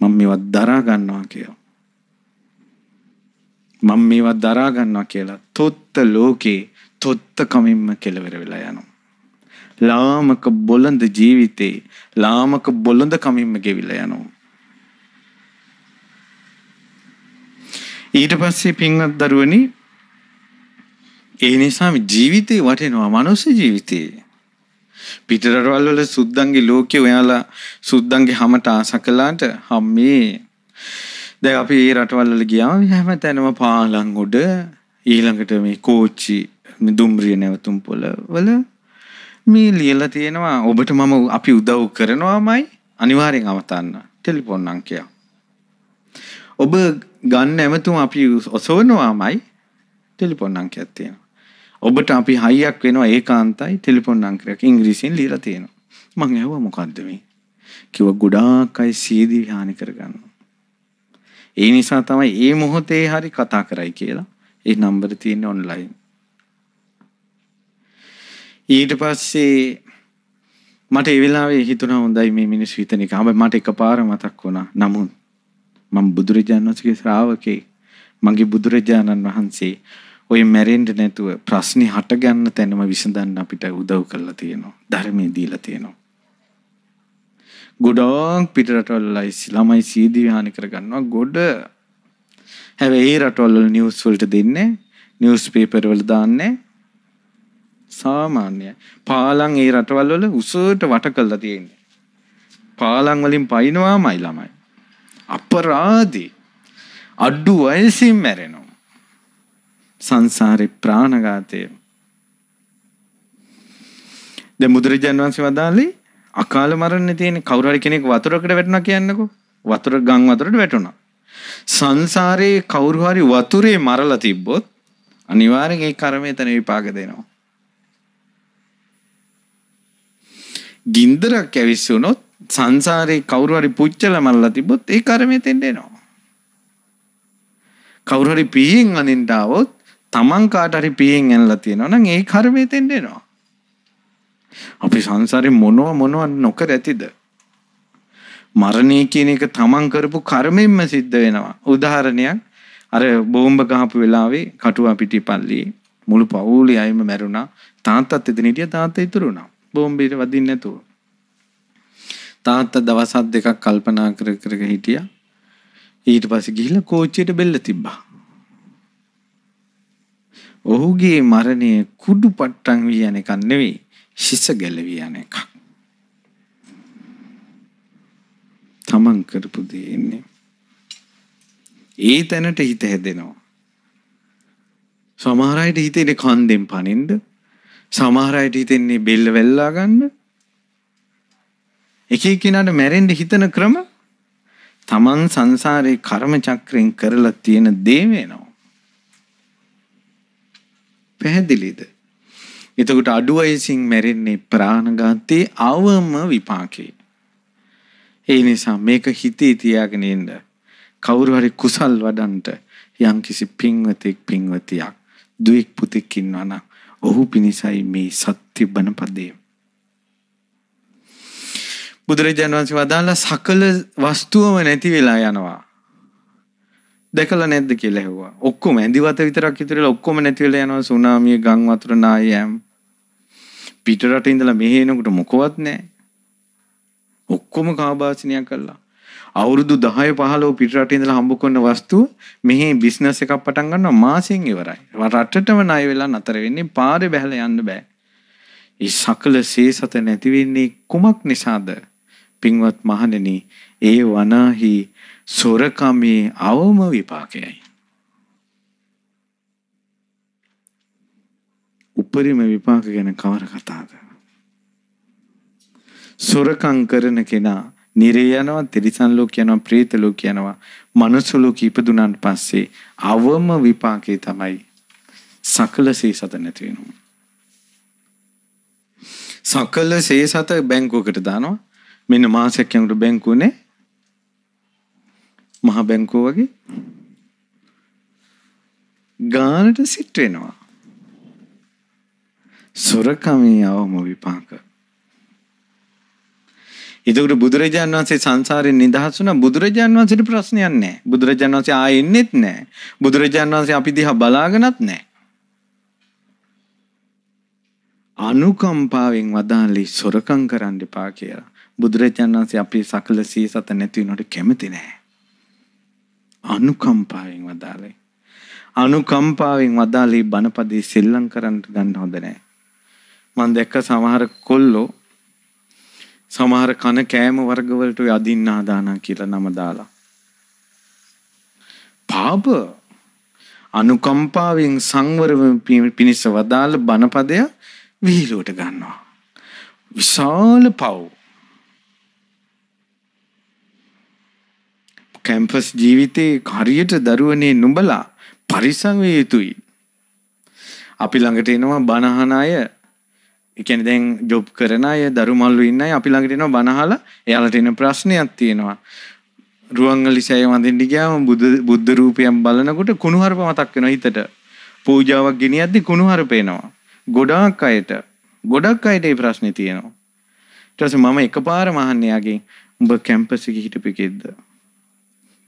A: මම මේවත් දරා ගන්නවා කියලා. මම මේවත් දරා ගන්නවා කියලා තොත්ත ලෝකේ තොත්ත කමින්ම කෙලවර වෙලා යනවා. ලාමක බොළඳ ජීවිතේ ලාමක බොළඳ කමින්ම ගෙවිලා යනවා. ඊට පස්සේ පින්වත් දරුවනි ඒ නිසා ජීවිතේ වටිනවා මනුස්ස ජීවිතේ. පිටරටවල් වල සුද්දන්ගේ ලෝකේ ඔයාලා සුද්දන්ගේ හැමත ආසකලාට හැමේ දැන් අපි ඒ රටවල් වල ගියාම හැමතැනම පාලම් උඩ ඊළඟට මේ කෝච්චි දුම්රිය නැවතුම් පොළ වල මේ ලියල තියෙනවා ඔබට මම අපි උදව් කරනවාමයි අනිවාරයෙන් අවතන්න ටෙලිපොන් අංකයා. ඔබ ගන්න ඇමතුම් අපි ඔසවනවාමයි ටෙලිපොන් අංකයක් තියෙනවා. ඔබට අපි හයියක් වෙනවා ඒ කාන්තයි ටෙලිපොන් අංකරයක් ඉංග්‍රීසියෙන් ලියලා තියෙනවා. මං ඇහුවා මොකද්ද මේ? කිව්වා ගොඩාක් අය සීදී හානි කරගන්නවා. ඒ නිසා තමයි මේ මොහොතේ හරි කතා කරයි කියලා ඒ නම්බර තියෙන්නේ ඔන්ලයින්. ඊට පස්සේ මට එවෙලාවේ හිතුන හොඳයි මේ මිනිස් විතනික හම මට එක පාර මතක් වුණා නමුත් මං බුදුරජාණන් වසගේ ශ්‍රාවකේ මගේ බුදුරජාණන් වහන්සේ ඔය මැරෙන්ට නැතුව ප්‍රශ්නි හට ගන්න තැනම විසඳන්න අපිට උදව් කරලා තියෙනවා ධර්මය දීලා තියෙනවා ගොඩෝක් පිටරටවල්ලයි ළමයි සීදිවිහානි කරගන්නවා ගොඩ හැබැයි රටවල්ල නිියස් වලට දෙන්නේ නිියස් පේපරවල දාන්නේ සාමාන්‍යයි. පාලම් ඒ රටවල් වල උසට වට කළා තියෙන්නේ. පාලම් වලින් පයින්වාමයි ළමයි. අපරාදී. අඩු වයසින් මැරෙනවා. සංසාරේ ප්‍රාණඝාතය. දැන් බුදුරජාන් වහන්සේ වදාළේ අකාල මරණේ තියෙන කවුරු හරි කෙනෙක් වතුරකට වැටුණා කියන්නකෝ. වතුර ගම් වතුරට වැටුණා. සංසාරේ කවුරු හරි වතුරේ මරලා තිබ්බොත් අනිවාර්යෙන් ඒ කර්මය එතන විපාක දෙනවා. ගින්දරක් ඇවිස්සුනොත් සංසාරේ කවුරුහරි පුච්චල මල්ලා තිබොත් ඒ කර්මය තෙන්ට එනවා. කවුරුහරි පීයෙන් අඳින්ටාවොත් තමන් කාටරි පීයෙන් ඇල්ලා තියෙනවා නම් ඒ කර්මය තෙන්ට එනවා. අපි සංසාරේ මොනව මොනව නොකර ඇතිද? මරණය කියන එක තමන් කරපු කර්මෙන්ම සිද්ධ වෙනවා. උදාහරණයක් අර බෝම්බ ගහපු වෙලාවේ කටුවා පිටිපල්ලි මුළු පවුලේ අයම මැරුණා. තාත්තත් එතන හිටියා තාත්තා ඉතුරු වුණා. බෝම්බේට වදින්න නැතුව. තාත්තා දවස් දෙකක් කල්පනා කර කර හිටියා. ඊට පස්සේ ගිහිල්ලා කෝච්චියට බෙල්ල තිබ්බා. ඔහුගේ මරණය කුඩු පට්ටම් වී යන එකක් නෙවෙයි, ශිස ගැලවී යන එකක්. තමන් කරපු දෙන්නේ. ඒ තැනට හිත හැදෙනවා. සමහර අයට හිතේනේ කන්දෙන් පනින්ද සමහර අයට හිතෙන්නේ බෙල්ල වෙල්ලා ගන්න. එක එක්කිනාට මැරෙන්න හිතන ක්‍රම Taman සංසාරේ කර්ම චක්‍රෙන් කරලා තියෙන දේ වෙනවා. පැහැදිලිද? එතකොට අඩු වයසින් මැරෙන්නේ ප්‍රාණඝාතයේ අවම විපාකේ. ඒ නිසා මේක හිතේ තියාගෙන ඉන්න. කවුරු හරි කුසල් වඩන්ට යම්කිසි පින්වතෙක් පින්වතියක් දුවෙක් පුතෙක් ඉන්නවා නම් ඔහු පිණිසයි මේ සත්‍ය බණපදය. බුදුරජාණන් වහන්සේ වදාළ සකල වස්තුවම නැති වෙලා යනවා. දැකලා නැද්ද කියලා ඇහුවා. ඔක්කොම ඇඳිවත විතරක් ඉතුරු වෙලා ඔක්කොම නැති වෙලා යනවා සුනාමිය, ගම් වතුර, නායෑම්. පිටරට ඉඳලා මෙහි එනකොට මොකවත් නැහැ. ඔක්කොම කාබාසනය කළා. අවුරුදු 10 15 පිටරට ඉඳලා හම්බ කරන වස්තුව මෙහි බිස්නස් එකක් පටන් ගන්නවා මාසෙන් ඉවරයි. රටටම ණය වෙලා නතර වෙන්නේ පාරේ බැහැලා යන්න බෑ. ඒ සකල සේසත නැති වෙන්නේ කුමක් නිසාද? පින්වත් මහණෙනි, ඒ වනාහි සොරකමේ අවම විපාකයයි. උපරිම විපාක ගැන කවර කතාද? සොරකම් කරන කෙනා නිරේ යනවා, තිරිසන් ලෝක යනවා, ප්‍රේත ලෝක යනවා. මනුස්ස ලෝක ඉපදුනාන් පස්සේ අවම විපාකේ තමයි සකල සේසත නැති වෙනවා. සකල සේසත බැංකුවකට දානවා. මෙන්න මාසයක් යනකොට බැංකුවනේ මහා බැංකුව වගේ ගානට සිට් වෙනවා. සොරකමේ අවම විපාක. එතකොට බුදුරජාන් වහන්සේ සංසාරයෙන් නිදහස් වුණා බුදුරජාන් වහන්සේට ප්‍රශ්නයක් නැහැ. බුදුරජාන් වහන්සේ ආයෙ එන්නෙත් නැහැ. බුදුරජාන් වහන්සේ අපි දිහා බලාගෙනත් නැහැ. අනුකම්පාවෙන් වදාළේ සොරකම් කරන්න එපා කියලා. බුදුරජාන් වහන්සේ අපේ සකල සීසත නැති වෙනකොට කැමති නැහැ. අනුකම්පාවෙන් වදාළේ. අනුකම්පාවෙන් වදාළේ බණපදේ සෙල්ලම් කරන්න ගන්න හොඳ නැහැ. මම දැක්ක සමහර කොල්ලෝ සමහර කන කෑම වර්ගවලට යදින්න හදානා කියලා නම දාලා. පාප අනුකම්පාවෙන් සංවරව පිණිස වදාළ බණපදය විහිළුවට ගන්නවා. විශාල පව්. කැම්පස් ජීවිතේ හරියට දරුවනේ නුඹලා පරිසං වේ යුතුයි. අපි ළඟට එනවා බණහන අය එකන දැන් ජොබ් කරන අය දරුමල්ලු ඉන්න අපි ළඟටන බනහල එයාලටන ප්‍රශ්නයක් තියෙනවා. රුවංගලි සය වඳෙන්ටිකයාම බුද්ධ රූපයම් බලනකොට කුණුහරප මතක් වෙන හිතට පූජාවක් ගෙන අද්දි කුණුහර පේනවා. ගොඩාක් අයට ගොඩක් අයට ඒ ප්‍රශ්නය තියෙනවා. ටස මම එක පාර මහන්නයාගේ උඹ කැම්පසික හිටපිකෙද්ද.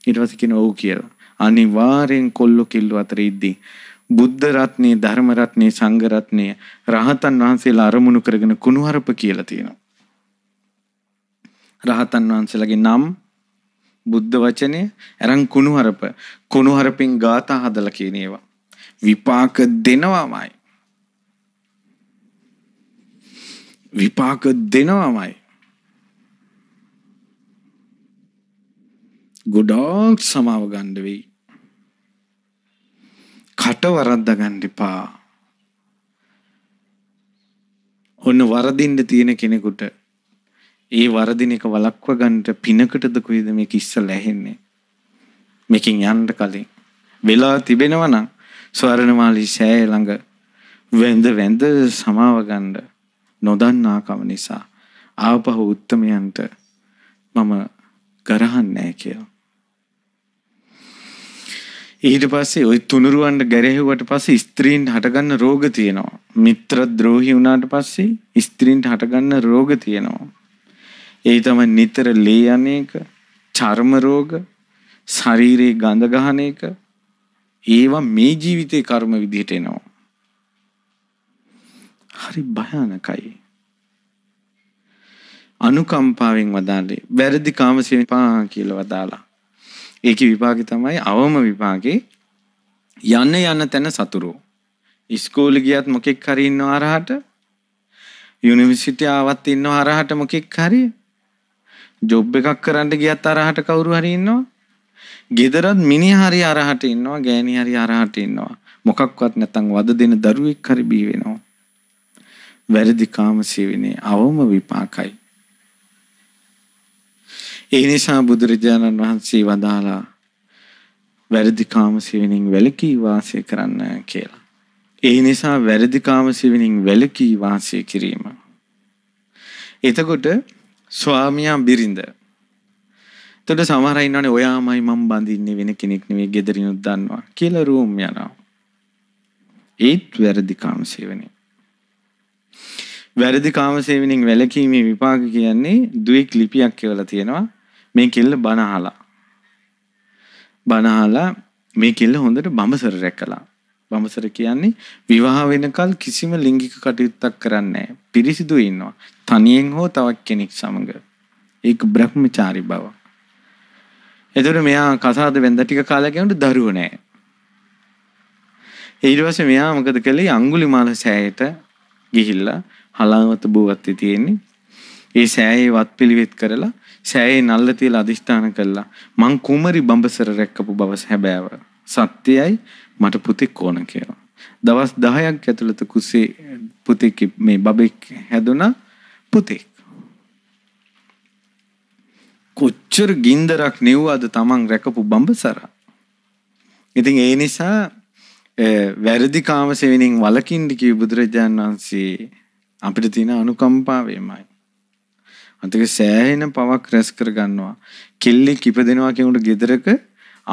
A: ඉටවසකින ඔවු කියලා. අනිවාරයෙන් කොල්ලො කිල්ලු අතර ඉද්දී බුද්ධ රත්නේ ධර්ම රත්නේ සංඝ රත්නේ රහතන් වහන්සේලා අරමුණු කරගෙන කුණුහරුප කියලා තියෙනවා. රහතන් වහන්සේලාගේ නම් බුද්ධ වචනේ අරන් කුණුහරුප කුණුහරුපින් ગાතා හදලා කියන ඒවා විපාක දෙනවාමයි. විපාක දෙනවාමයි. ගොඩාක් සමාව ගන්න වෙයි. කට වරද්දා ගන්න එපා. ඔන්න වරදින්න තියෙන කෙනෙකුට ඒ වරදින එක වළක්ව ගන්නට පිනකටද කුයිද මේක ඉස්සලා ඇහෙන්නේ. මේකෙන් යන්න කලින් වෙලා තිබෙනවා නම් ස්වර්ණමාලි සෑය ළඟ වැඳ වැඳ සමාව ගන්න නොදන්නාකම නිසා ආපහු උත්තමයන්ට මම ගරහන්නේ නැහැ කියලා ඊට පස්සේ ওই තුනුරුවන්ට ගැරෙහුවට පස්සේ ස්ත්‍රීන් හටගන්න රෝග තියෙනවා. මිත්‍ර ද්‍රෝහි වුණාට පස්සේ ස්ත්‍රීන්ට හටගන්න රෝග තියෙනවා. ඒ තමයි නිතර ලේ අනේක, චර්ම රෝග, ශරීරේ ගඳ ගහන එක ඒවා මේ ජීවිතේ කර්ම විදිහට එනවා. හරි භයානකයි. අනුකම්පාවෙන් වදාළේ වැරදි කාමසේපා කියලා වදාලා. ඒකේ විපාකේ තමයි අවම විපාකේ යන්න යන තැන සතුරෝ. ඉස්කෝලේ ගියත් මොකෙක් හරි ඉන්නව හරහට යුනිවර්සිටි ආවත් ඉන්නව හරහට මොකෙක් හරි ජොබ් එකක් කරන්න ගියත් හරහට කවුරු හරි ඉන්නවා. ගෙදරත් මිනිහ හරි හරහට ඉන්නවා, ගෑණි හරි හරහට ඉන්නවා. මොකක්වත් නැතන් වද දෙන දරුවෙක් හරි බී වෙනවා. වැරදි කාමසේවනේ අවම විපාකයි. ඒ නිසා බුදුරජාණන් වහන්සේ වදාලා වැරදි කාම සිවිනින් වැළකී වාසය කරන්න කියලා. ඒ නිසා වැරදි කාම සිවිනින් වැළකී වාසය කිරීම. එතකොට ස්වාමියා බිරිඳ. එතකොට සමහර අය ඉන්නවනේ ඔයාමයි මම බඳින්නේ වෙන කෙනෙක් නෙවෙයි gederinut දන්නවා කියලා රූම් යනවා. ඒත් වැරදි කාම සේවනය. වැරදි කාම සේවනින් වැළකීමේ විපාක කියන්නේ දුවෙක් ලිපියක් කියවලා තියෙනවා මේ කෙල්ල බනහලා. බනහලා මේ කෙල්ල හොඳට බඹසර රැකලා. බඹසර කියන්නේ විවාහ වෙනකල් කිසිම ලිංගික කටයුත්තක් කරන්නේ පිරිසිදු ඉන්නවා. තනියෙන් හෝ තවක් කෙනෙක් සමග. ඒක බ්‍රහ්මචාරි බව. එතකොට මෙයා කසාද වෙන්ද ටික කාලයක් යනකොට දරුවෝ නැහැ. ඊට පස්සේ මෙයා මොකද කළේ අඟුලිමාල සෑයට ගිහිල්ලා හලාවත බෝවත්තේ තියෙන්නේ. ඒ සෑයේ වත් පිළිවෙත් කරලා සෑයේ නල්ල තියලා අදිෂ්ඨාන කළා. මං කුමරි බඹසර රැක්කපු බව හැබෑව. සත්‍යයයි මට පුතෙක් ඕන කියලා. දවස් 10ක් ඇතුළත කුසේ පුතෙක් මේ බබෙක් හැදුනා පුතෙක්. කොච්චර ගින්දරක් නෙව්වාද තමන් රැකපු බඹසර. ඉතින් ඒ නිසා වැරදි කාමසෙවිනින් වලකින්ඩි කිව් බුදුරජාණන් වහන්සේ අපිට තියෙන අනුකම්පාවේමයි. අතික සෑහෙන පවක් රැස් කර ගන්නවා. කෙල්ලෙක් ඉපදෙනවා කෙනෙකුට ගෙදරක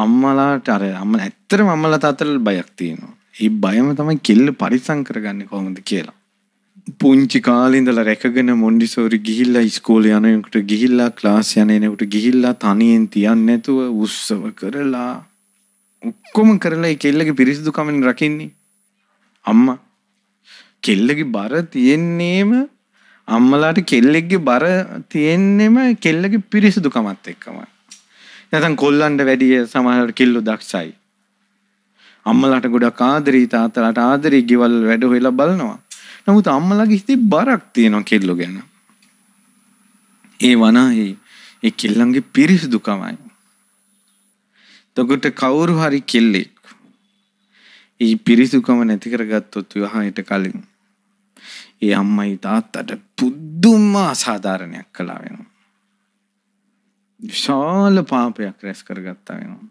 A: අම්මලාට අර අම්ම ඇත්තටම අම්මලා තාත්තලා බයක් තියෙනවා. ඒ බයම තමයි කෙල්ල පරිස්සම් කරගන්නේ කොහොමද කියලා. පුංචි කාලින්දල රැකගෙන මොන්ඩිසෝරි ගිහිල්ලා ඉස්කෝලේ යනකොට ගිහිල්ලා ක්ලාස් යනේනකොට ගිහිල්ලා තනියෙන් තියන්න නැතුව උත්සව කරලා ඔක්කොම කරලා ඒ කෙල්ලගේ පිරිසිදු කමෙන් රකින්නේ අම්මා කෙල්ලගේ බර තියෙන්නේම අම්මලාට කෙල්ලෙක්ගේ බර තියෙන්නෙම කෙල්ලගේ පිරිසිදුකමත් එක්කම. නැතන් කොල්ලන්ට වැඩිය සමහලට කෙල්ලු දක්ෂයි. අම්මලට ගොඩක් ආදරී තාතලට ආදරී ගෙවල් වැඩ හොලා බලනවා. නමුත් අම්මලගේ හිතේ බරක් තියෙනවා කෙල්ලු ගැන. ඒ වනාහි ඒ කෙල්ලන්ගේ පිරිසිදුකමයි. තොකොට කවුරු හරි කෙල්ලෙක්. ඒ පිරිසුකම නැතිකර ගත්තොත් විවාහයට කලින් ඒ අම්මයි තාත්තට පුදුම අසාධාරණයක් කළා වෙනවා. විශාල පාපයක් රැස් කරගත්තා වෙනවා.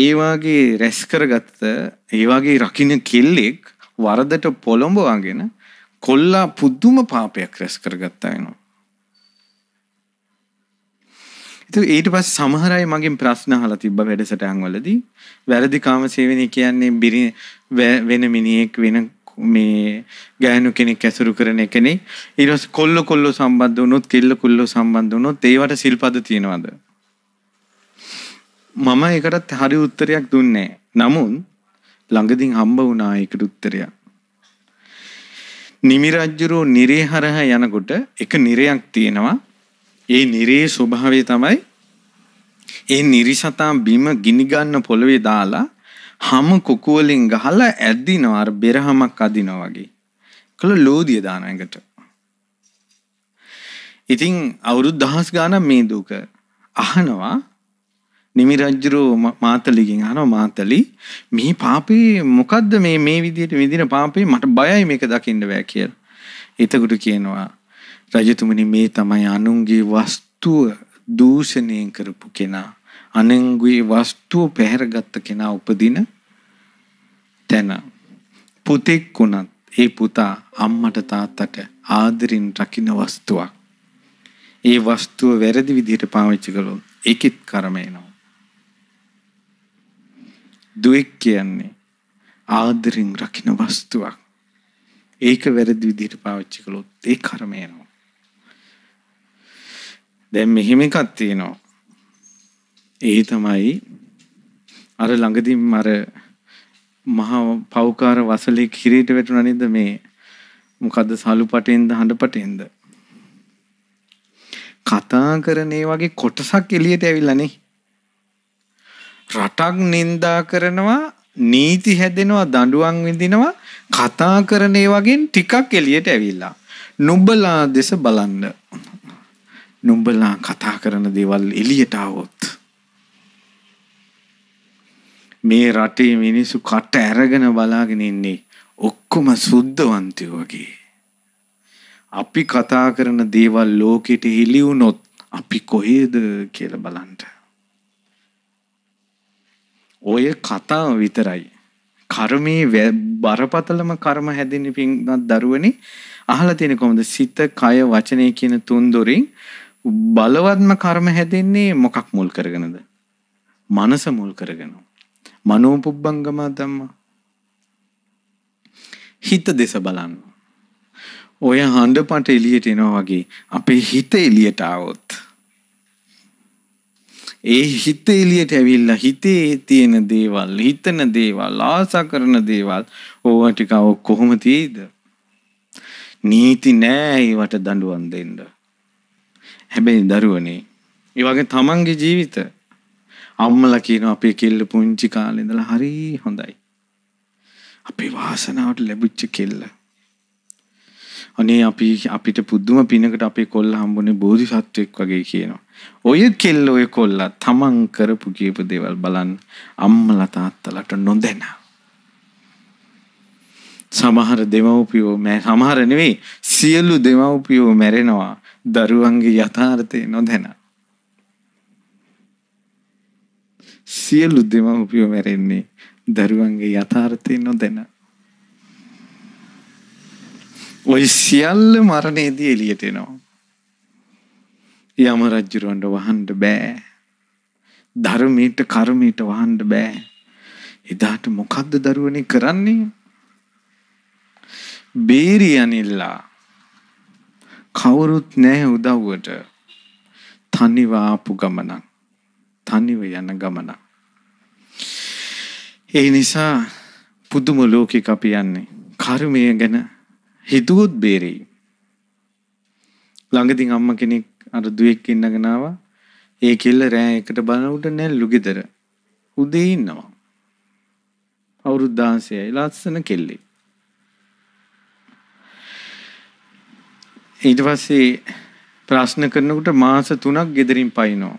A: ඒ වගේ රැස් කරගත්ත ඒ වගේ රකින්න කෙල්ලෙක් වරදට පොළඹවගෙන කොල්ලා පුදුම පාපයක් රැස් කරගත්තා වෙනවා. ඉතින් ඊට පස්සේ සමහර අය මගෙන් ප්‍රශ්න අහලා තිබ්බා වැඩසටහන් වලදී වැරදි කාම සේවනය කියන්නේ බිරි වෙන මිනිහෙක් වෙන මේ ගෑනු කෙනෙක් ඇසුරු කරන එකනේ ඊට පස්සේ කොල්ල කොල්ල සම්බන්ධ වුණොත් කෙල්ල කොල්ල සම්බන්ධ වුණොත් ඒවට සිල්පද තියෙනවද මම ඒකටත් හරි උත්තරයක් දුන්නේ නමුත් ළඟදින් හම්බ වුණා ඒකට උත්තරයක් නිමි රජ්ජුරෝ නිරේ හරහා යනකොට එක නිරයක් තියෙනවා ඒ නිරේ ස්වභාවය තමයි ඒ නිරිසතා බිම ගිනි ගන්න පොළවේ දාලා හම කොකුවලින් ගහලා ඇද්දිනවා අර බෙරහමක් අදිනවා වගේ. කළ ලෝදිය දාන එකට. ඉතින් අවුරුදු දහස් ගානක් මේ දුක අහනවා නිමි රජ්ජුරෝ මාතලිගෙන් අහනවා මාතලි මේ පාපේ මොකද්ද මේ මේ විදිහට විඳින පාපේ මට බයයි මේක දකින්න බෑ කියලා. එතකොට කියනවා රජතුමනි මේ තමයි අනුන්ගේ වස්තුව දූෂණය කරපු කෙනා. අනෙන්ගේ වස්තුව පැහැරගත්ත කෙනා උපදින තැන. පුතෙක් වුණත් ඒ පුතා අම්මට තාත්තට ආදරින් රකින වස්තුවක්. ඒ වස්තුව වැරදි විදිහට පාවිච්චි කළොත් ඒකෙත් කර්ම එනවා. දුවෙක් කියන්නේ ආදරින් රකින වස්තුවක්. ඒක වැරදි විදිහට පාවිච්චි කළොත් ඒ කර්ම එනවා. දැන් මෙහෙම එකක් තියෙනවා. ඒ තමයි අර ළඟදිම අර මහා පෞකාර වසලේ කිරීට වැටුණා නේද මේ මොකද්ද සලු පටෙන්ද හඬ පටෙන්ද කතා කරනේ වගේ කොටසක් එළියට ඇවිල්ලානේ රටක් නින්දා කරනවා නීති හැදෙනවා දඬුවම් විඳිනවා කතා කරනේ වගේ ටිකක් එළියට ඇවිල්ලා නුඹලා දෙස බලන්න නුඹලා කතා කරන දේවල් එළියට આવොත් මේ රටේ මිනිස්සු කට ඇරගෙන බලාගෙන ඉන්නේ ඔක්කොම සුද්ධවන්තයෝ වගේ. අපි කතා කරන දේවල් ලෝකෙට හිලි වුණොත් අපි කොහෙද කියලා බලන්න. ඔය කතා විතරයි. කර්මයේ බරපතලම කර්ම හැදෙන පින්වත් දරුවනේ අහලා තියෙන කොහොමද සිත කය වචනය කියන තුන් දොරින් බලවත්ම කර්ම හැදෙන්නේ මොකක් මුල් කරගෙනද? මනස මුල් කරගෙනද? මනෝපුබ්බංගම ධම්මා හිත දෙස බලන්න. ඔය හඬ පට එළියට එනවා වගේ අපේ හිත එළියට આવොත් ඒ හිත එළියට ඇවිල්ලා හිතේ තියෙන දේවල්, හිතන දේවල්, ආසා කරන දේවල් ඕවා ටික කොහොම තියෙයිද? නීති නෑ ඒවට දඬුවම් දෙන්න. හැබැයි දරුවනේ, ඒ වගේ තමන්ගේ ජීවිතේ අම්මලා කියනවා අපේ කෙල්ල පුංචි කාලේ ඉඳලා හරි හොඳයි. අපේ වාසනාවට ලැබිච්ච කෙල්ල. අනේ අපි අපිට පුදුම පිනකට අපේ කොල්ල හම්බුනේ බෝධිසත්වෙක් වගේ කියනවා. ඔය කෙල්ල ඔය කොල්ලා තමන් කරපු කියපු දේවල් බලන්න අම්මලා තාත්තලාට නොදැන. සමහර දෙමව්පියෝ මෑ සමහර නෙවෙයි සියලු දෙමව්පියෝ මැරෙනවා දරුවන්ගේ යථාර්ථය නොදැනා සියලු දෙමව්පියෝ මැරෙන්නේ දරුවන්ගේ යථාර්ථය නොදැන. ওই සියල්ල මරණයේදී එළියට එනවා. යම රජුරවඬ වහන්න බෑ. ධර්මීට කර්මීට වහන්න බෑ. එදාට මොකද්ද දරුවනේ කරන්නේ? බේරි අනිල්ලා. කවුරුත් නැහැ උදව්වට. තනිව ආපු ගමනක්. තනිව යන ගමන. ඒ නිසා පුදුම ලෝකෙක අපි යන්නේ. කර්මය ගැන හිතුවොත් බේරෙයි. ළඟදී අම්ම කෙනෙක් අර දුවෙක් ඉන්නගෙන ආවා. ඒ කෙල්ල රෑ එකට බලන උට නැල්ලු ගෙදර. උදේ ඉන්නවා. අවුරුදු 16යි ලස්සන කෙල්ලේ. ඊට පස්සේ ප්‍රශ්න කරනකොට මාස 3ක් ගෙදරින් පයින්නවා.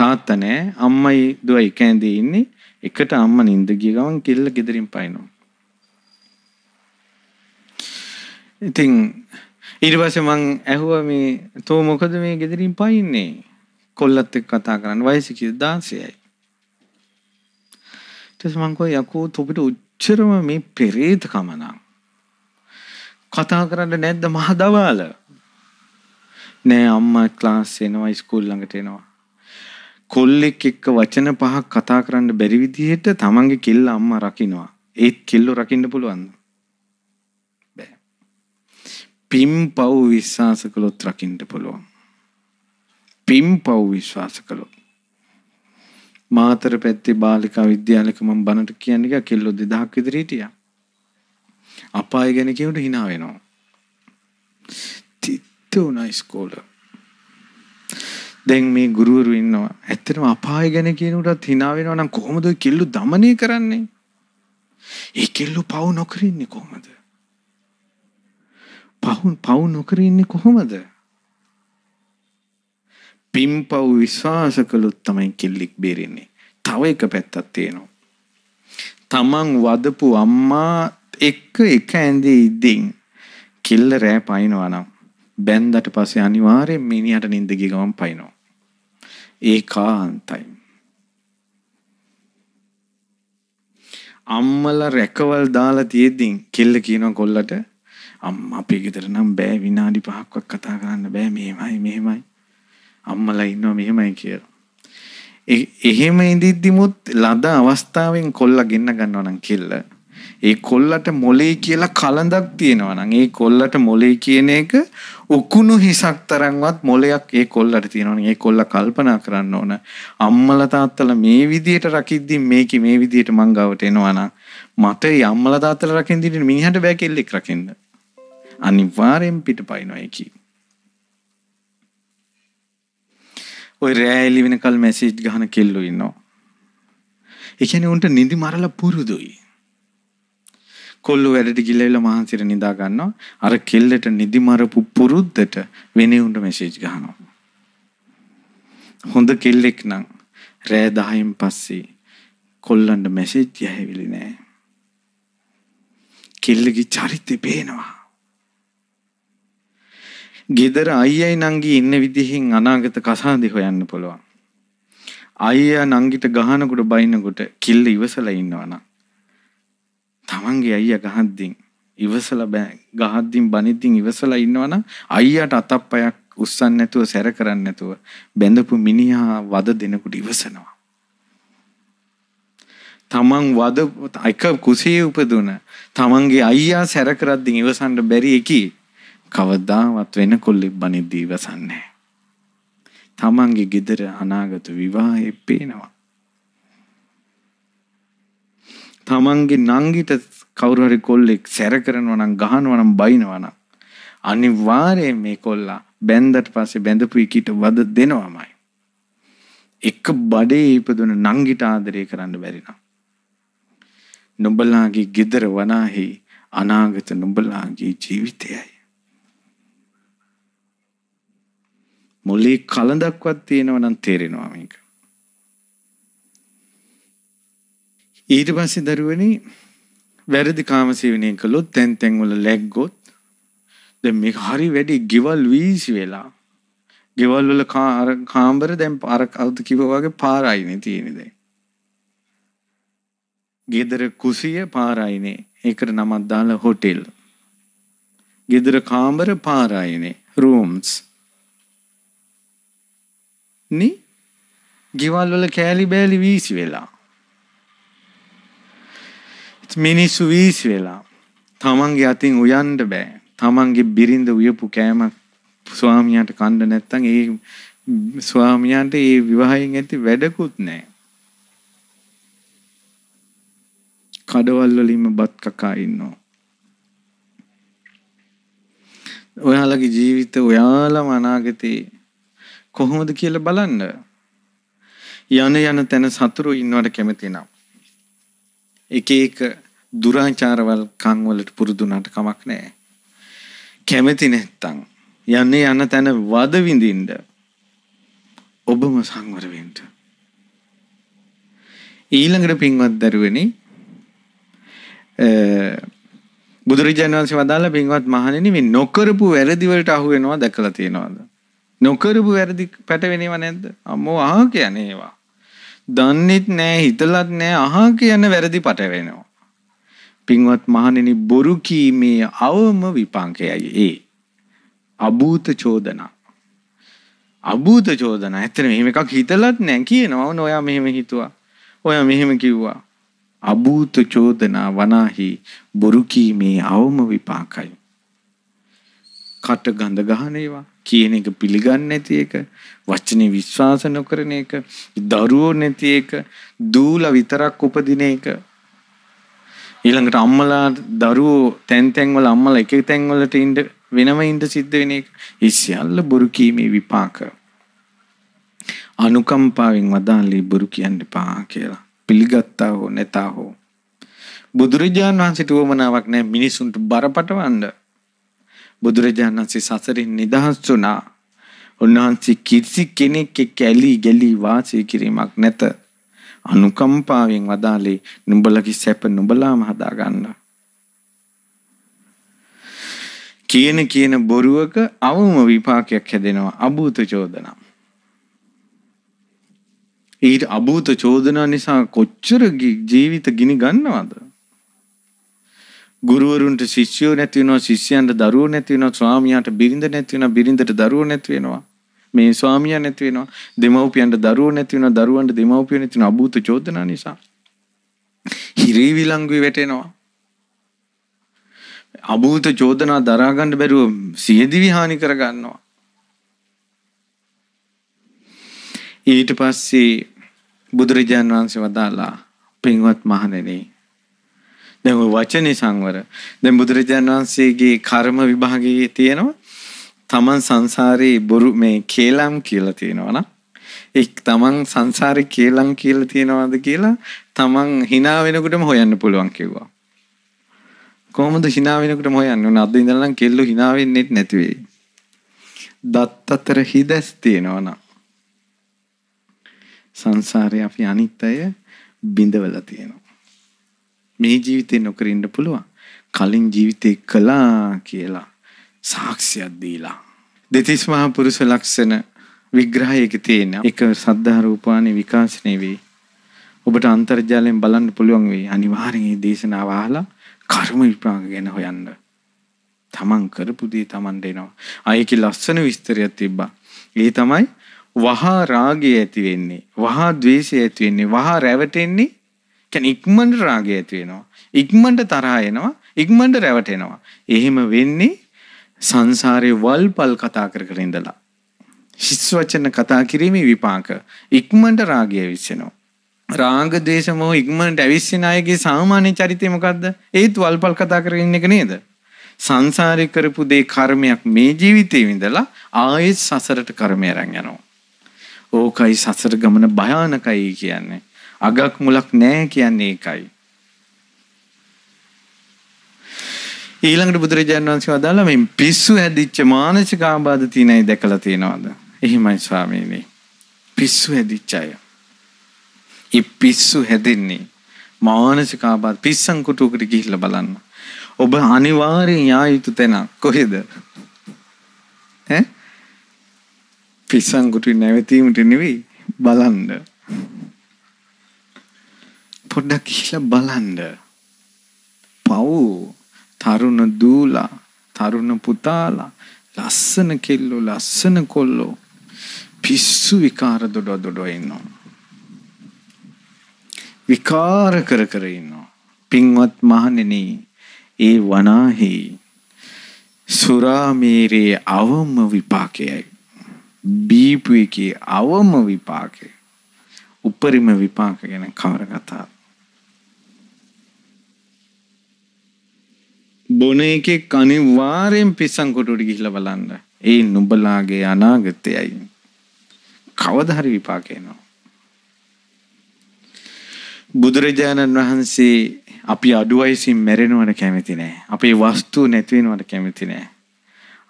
A: තාත්තා නෑ අම්මයි දුවයි කැඳේ ඉන්නේ එකට අම්ම නිින්ද ගිය ගමන් කෙල්ල ගෙදරින් පයින්නවා ඉතින් ඊට පස්සේ මං ඇහුවා මේ තෝ මොකද මේ ගෙදරින් පයින්නේ කොල්ලත් එක්ක කතා කරන්න වයස කිව්ව 16යි ඊට පස්සේ මං කෝ යකෝ තොපිට උච්චරම මේ පෙරේත කමනා කතා කරන්න නැද්ද මහ දවාල නෑ අම්මා ක්ලාස් එනවා ස්කූල් ළඟට එනවා කොල්ලෙක් එක්ක වචන පහක් කතා කරන්න බැරි විදිහට තමන්ගේ කෙල්ල අම්මා රකින්නවා. ඒත් කෙල්ලෝ රකින්න පුළුවන්ද? බෑ. පිම් පව් විශ්වාස කළොත් රකින්න පුළුවන්. පිම් පව් විශ්වාස කළොත් මාතර පැත්තේ බාලිකා විද්‍යාලයක මම බණට කියන්නේ කෙල්ලෝ 2000ක් විතර හිටියා. අපාය ගැන කියනට hina වෙනවා. තිත්තු උනා ඉස්කෝලේ. දැන් මේ ගුරුවරු ඉන්නවා. ඇත්තටම අපාය ගැන කියනකොටත් hina වෙනවා නම් කොහොමද ඔය කෙල්ලු দমনය කරන්නේ? ඒ කෙල්ලු පව් නොකර ඉන්නේ කොහොමද? පව් පව් නොකර ඉන්නේ කොහොමද? පිම්පව් විශ්වාස කළොත් තමයි කෙල්ලෙක් බේරෙන්නේ. තව එක පැත්තක් තියෙනවා. තමන් වදපු අම්මා එක්ක එක ඇඳේ ඉඳින් කෙල්ල රෑ පයින්නවා නම් බැන්දට පස්සේ අනිවාර්යෙන් මිනිහට නිින්ද ගිය ගමන් පයින්නවා. ඒකාන්තයි. අම්මලා රැකවල් දාලා තියෙද්දි කෙල්ල කියනවා කොල්ලට අම්මා අපේ ගෙදර නම් බෑ විනාඩි 5ක්වත් කතා කරන්න බෑ මෙහෙමයි මෙහෙමයි අම්මලා ඉන්නවා මෙහෙමයි කියලා. එහෙම ඉදිද්දිමුත් ලද අවස්ථාවෙන් කොල්ලා ගෙන්න ගන්නවා නම් කෙල්ල. ඒ කොල්ලට මොලේ කියලා කලඳක් තියෙනවා නම් ඒ කොල්ලට මොලේ කියන එක උකුණු හිසක් තරන්වත් මොලයක් ඒ කොල්ලට තියෙනවනේ ඒ කොල්ල කල්පනා කරන්න ඕන අම්මලා තාත්තලා මේ විදියට රකිද්දි මේක මේ විදියට මං ගාවට එනවනම් මට ඒ අම්මලා තාත්තලා රකින්න දෙන්න මිනිහට බෑ කෙල්ලෙක් රකින්න අනිවාර්යෙන් පිටපයින්නවා ඒකි ඔය රෑ එළි වෙනකල් මැසේජ් ගහන කෙල්ලෝ ඉන්නවා ඒ කියන්නේ උන්ට නිදි මරලා පුරුදුයි කොල්ලෝ වැඩට ගිල්ලවිලා මහන්සියට නිදා ගන්නවා. අර කෙල්ලට නිදිමරපු පුරුද්දට වෙනේ උන්ට මෙසේජ් ගහනවා. හොඳ කෙල්ලෙක් නම් රෑ 10න් පස්සේ කොල්ලන්ට මෙසේජ් යැවිලි නෑ. කෙල්ලගේ චරිතය පේනවා. ගෙදර අයියයි නංගි ඉන්න විදිහෙන් අනාගත කසාදෙ හොයන්න පුළුවන්. අයියා නංගිට ගහනකොට බයින්නකොට කිල්ල ඉවසලා ඉන්නවනම් තමන්ගේ අයිය ගහද්දින් ඉවසල බෑ ගහද්දින් බනිද්දින් ඉවසලා ඉන්නවනම් අයියට අතප්පයක් උස්සන් නැතුව සැර කරන්න නැතුව බැඳපු මිනිහා වද දෙනකුට ඉවසනවා. තමන් වද එක කුසේ උපදුන තමන්ගේ අයියා සැර කරද්දින් ඉවසන්න බැරි එකී කවදාවත් වෙන කොල්ලෙක් බනිද්දී ඉවසන්නේ. තමන්ගේ ගෙදර අනාගත විවාහය පේනවා. තමන්ගේ නංගිට කවුරුහරි කොල්ලෙක් සැර කරනවනම් ගහනවනම් බයිනවනම් අනිවාර්යෙන් මේ කොල්ලා බැන්දට පස්සේ බැඳපු එකට වද දෙනවමයි එක බඩේ ඉපදුන නංගිට ආදරය කරන්න බැරි නම් නුඹලාගේ ගෙදර වනාහි අනාගත නුඹලාගේ ජීවිතයයි මොලේ කලඳක්වත් තියෙනවා නම් තේරෙනවා මේක ඊට පස්සේ දරුවනේ වැරදි කාමසේවනය කළොත් තැන් තැන්වල ලැග්ගොත් දැන් මේක හරි වැඩි ගෙවල් වීසි වෙලා ගෙවල් වල කාම්බර දැන් අර කවුද කිව්වා වගේ පාරයිනේ තියෙන්නේ දැන්. ගෙදර කුසිය පාරයිනේ. ඒකට නමක් දාලා හොටෙල්. ගෙදර කාමර පාරයිනේ. රූම්ස්. නි ගෙවල් වල කෑලි බෑලි වීසි වෙලා මිනිස්සු වීසි වෙලා තමන්ගේ අතින් උයන්ඩ බෑ තමන්ගේ බිරිඳ උයපු කෑමක් ස්වාමියාට කණ්ඩ නැත්තං ඒ ස්වාමියන්ට ඒ විවාහයෙන් ඇති වැඩකුත් නෑ කඩවල් වලින්ම බත් කකා ඉන්නවා ඔයාලගේ ජීවිත ඔයාලම අනාගතේ කොහොමද කියලා බලන්න යන යන තැන සතුරු ඉන්නවට කැමති නම් එක එක දුරාචාරවල් කංවලට පුරුදුනාට කමක් නෑ. කැමැති නැත්තං. යන්නේ යන තැන වදවිඳින්ට ඔබම සංවරවෙන්ට. ඊළඟට පින්වත් දරුවනි බුදුරජාණන් වන්සේ වදාල පින්වත් මහණෙනි මේ නොකරපු වැරදිවලට අහු වෙනවා දැකලා තියෙනවද නොකරපු වැරදි පැටවෙනව නැද්ද අම්මෝ ආ කියන්නේ ඒවා දන්නෙත් නෑ හිතලත් නෑ අහා කියන වැරදි පටවෙනවා. පින්වත් මහණෙනි බොරු කීමේ අවම විපාකයයි ඒ. අභූත චෝදනා. අභූත චෝදනා. ඇත්තට මෙහෙම එකක් හිතලත් නෑ කියනවා. ඔයා මෙහෙම හිතුවා. ඔයා මෙහෙම කිව්වා. අභූත චෝදනා වනාහි බොරු කීමේ අවම විපාකයි. කට ගඳ ගහන ඒවා කියන එක පිළිගන්නේ නැති එක වචනේ විශ්වාස නොකරන එක දරුවෝ නැති එක දූල විතරක් උපදින එක ඊළඟට අම්මලා දරුවෝ තැන් තැන්වල අම්මලා එක තැන්වලට ඉන්න වෙනම ඉන්න සිද්ධ වෙන එක ඒ සියල්ල බොරු කීමේ විපාක අනුකම්පාවෙන් වදාළේ බොරු කියන්න එපා කියලා පිළිගත්තා හෝ නැතා හෝ බුදුරජාණන් වහන්සේට වමනාවක් නැහැ මිනිසුන්ට බරපතවන්න බුදුරජාණන් වහන්සේ සසරින් නිදහස් වුණා උන්වහන්සේ කිසි කෙනෙක් එක්ක ඇලී ගැලී වාසය කිරීමක් නැත. අනුකම්පාවෙන් වදාලේ නුඹලගේ සැප නුඹලාම හදාගන්න. කියන කියන බොරුවක අවම විපාකයක් හැදෙනවා අභූත චෝදනා. ඊට අභූත චෝදනා නිසා කොච්චර ජීවිත ගිනි ගන්නවද? ගුරුවරුන්ට ශිෂ්‍යයෝ නැති වෙනවා, ශිෂ්‍යයන්ට දරුවෝ නැති වෙනවා, ස්වාමියාට බිරිඳ නැති වෙනවා, බිරිඳට දරුවෝ නැති වෙනවා. මේ ස්වාමියා නැති වෙනවා දෙමව්පියන්ට දරුවෝ නැති වෙනවා දරුවන්ට දෙමව්පියෝ නැති වෙන අභූත චෝදනා නිසා හිරේ විලංගුවේ වැටෙනවා අභූත චෝදනා දරා ගන්න බැරුව සියදිවි හානි කර ගන්නවා ඊට පස්සේ බුදුරජාන් වහන්සේ වදාලා පින්වත් මහණෙනි දැන් ওই වචනේ සංවර දැන් බුදුරජාන් වහන්සේගේ කර්ම විභාගයේ තියෙනවා තමන් සංසාරයේ බොරු මේ කේලම් කියලා තියෙනවා නම් ඒ තමන් සංසාරේ කේලම් කියලා තියෙනවද කියලා තමන් hina වෙනකොටම හොයන්න පුළුවන් කිව්වා. කොහොමද hina වෙනකොටම හොයන්නේ? උන අද ඉඳලා නම් කෙල්ලෝ hina වෙන්නේ නැති වෙයි. දත් අතර හිදස් තියෙනවා නම් සංසාරේ අපි අනිත් අය බිඳවලා තියෙනවා. මේ ජීවිතේ නොකර ඉන්න පුළුවන්. කලින් ජීවිතේ කළා කියලා සාක්ෂියක් දීලා. දෙතිස් මහා පුරුෂ ලක්ෂණ විග්‍රහයක තියෙන එක සද්ධා රූපානේ විකාශනය වේ. ඔබට අන්තර්ජාලයෙන් බලන්න පුළුවන් වෙයි. අනිවාර්යෙන් මේ දේශනාව අහලා කර්ම විපාක ගැන හොයන්න. තමන් කරපු දේ තමන්ට එනවා. ආයේ ලස්සන විස්තරයක් තිබ්බා. ඒ තමයි වහා රාගය ඇති වෙන්නේ. වහා ද්වේෂය ඇති වෙන්නේ. වහා රැවටෙන්නේ කියන්නේ ඉක්මනට රාගය ඇති වෙනවා. ඉක්මනට තරහ එනවා. ඉක්මනට රැවටෙනවා. එහෙම වෙන්නේ සංසාරේ වල්පල් කතා කර කර ඉඳලා. හිස් වචන කතා කිරීමේ විපාක ඉක්මනට රාගය විශ්සෙනවා. රාග දේශ මොහ ඉක්මනට ඇවිස්සෙන අයගේ සාමාන්‍ය චරිතය මොකද්ද? ඒත් වල්පල් කතා කරගෙන ඉන්න එක නේද? සංසාරේ කරපු දේ කර්මයක් මේ ජීවිතේ විඳලා ආයෙත් සසරට කර්මය අරන් යනවා. ඕකයි සසර ගමන භයානකයි කියන්නේ. අගක් මුලක් නැහැ කියන්නේ ඒකයි. ඊළඟට බුදුරජාණන් වහන්සේ වදාළා මේ පිස්සු හැදිච්ච මානසික ආබාධ තියෙනයි දැකලා තියෙනවද? එහිමයි ස්වාමීනි. පිස්සු හැදිච්ච අය. ඒ පිස්සු හැදෙන්නේ මානසික ආබාධ පිස්සන් කුටුවකට ගිහිල්ලා බලන්න. ඔබ අනිවාර්යෙන් යා යුතු තැන කොහෙද? ඈ? පිස්සන් කුටුවේ නැවතීමට නෙවෙයි බලන්න. පොඩ්ඩක් ගිහිල්ලා බලන්න. පව් තරුණ දූලා, තරුණ පුතාලා, ලස්සන කෙල්ලෝ, ලස්සන කොල්ලෝ පිස්සු විකාර දොඩ දොඩ ඉන්නවා. විකාර කර කර ඉන්නවා. පින්වත් මහණෙනි, ඒ වනාහි සුරාමීරේ අවම විපාකයයි. බීපු එකේ අවම විපාකය. උපරිම විපාක ගැන කවර කතාවක් බොන එකෙක් අනිවාර්යෙන් පිස්සන් කොටුවට ගිහිල්ලා බලන්න. ඒ නුඹලාගේ අනාගතයයි. කවදා හරි විපාක එනවා. බුදුරජාණන් වහන්සේ අපි අඩු වයසින් මැරෙනවට කැමති නෑ. අපේ වස්තු නැති වෙනවට කැමති නෑ.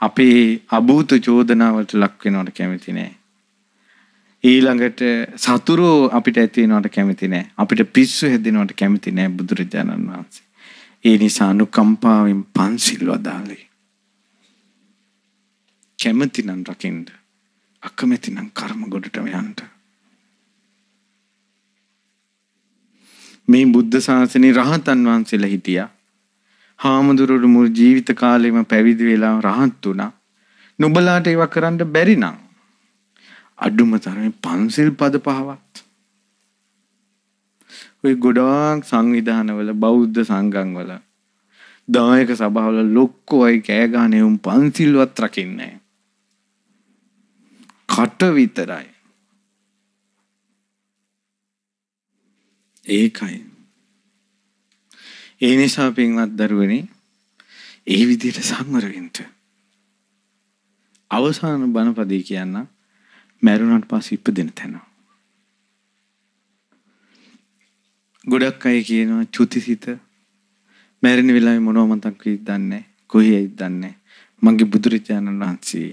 A: අපේ අභූත චෝදනාවලට ලක් වෙනවට කැමති නෑ. ඊළඟට සතුරු අපිට ඇති වෙනවට කැමති නෑ. අපිට පිස්සු හැදෙනවට කැමති නෑ බුදුරජාණන් වහන්සේ. ඒ නිසා අනුකම්පාවෙන් පන්සිල් වදාළේ. කැමති නම් රකින්න. අකමැති නම් කර්ම ගොඩටම යන්න. මේ බුද්ධ ශාසනේ රහතන් වහන්සේලා හිටියා. හාමුදුරුවෝ මුල් ජීවිත කාලෙම පැවිදි වෙලා රහත් වුණා. නුඹලාට ඒවා කරන්න බැරි නම් අඩුම තරමේ පන්සිල් පද පහවත් ඔය ගොඩාක් සංවිධානවල බෞද්ධ සංගම් වල දායක සභාවල ලොක්කෝ අය කෑ ගහන එවුන් පන්සිල්වත් රකින්නේ කට විතරයි ඒකයි ඒ නිසා පින්වත් දරුවනේ ඒ විදිහට සංවර වෙන්න අවසාන බණපදේ කියන්න මැරුණාට පස්සේ ඉපදෙන තැන ගොඩක් අය කියනවා චුතිසිත මැරෙන වෙලාවේ මොනව මතක් වෙයිද දන්නේ කොහේයිද දන්නේ මගේ බුදුරජාණන් වහන්සේ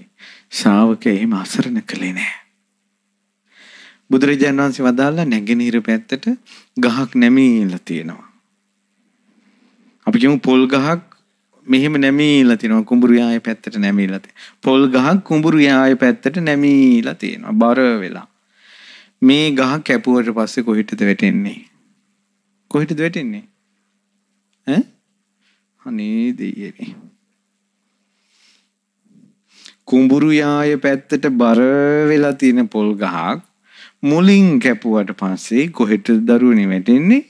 A: ශාවක එහෙම අසරණ කළේ නෑ බුදුරජාණන් වහන්සේ වදාලා නැගෙනහිර පැත්තට ගහක් නැමීලා තියෙනවා අපි කියමු පොල් ගහක් මෙහෙම නැමීලා තියෙනවා කුඹුරු යාය පැත්තට නැමීලා තියෙනවා පොල් ගහක් කුඹුරු යාය පැත්තට නැමීලා තියෙනවා බර වෙලා මේ ගහ කැපුවට පස්සේ කොහෙටද වැටෙන්නේ කොහෙටද වැටෙන්නේ? ඈ? අනේ දෙයියනේ. කුඹුරු යාය පැත්තට බර වෙලා තියෙන පොල් ගහක් මුලින් කැපුවට පස්සේ කොහෙටද දරුවනේ වැටෙන්නේ?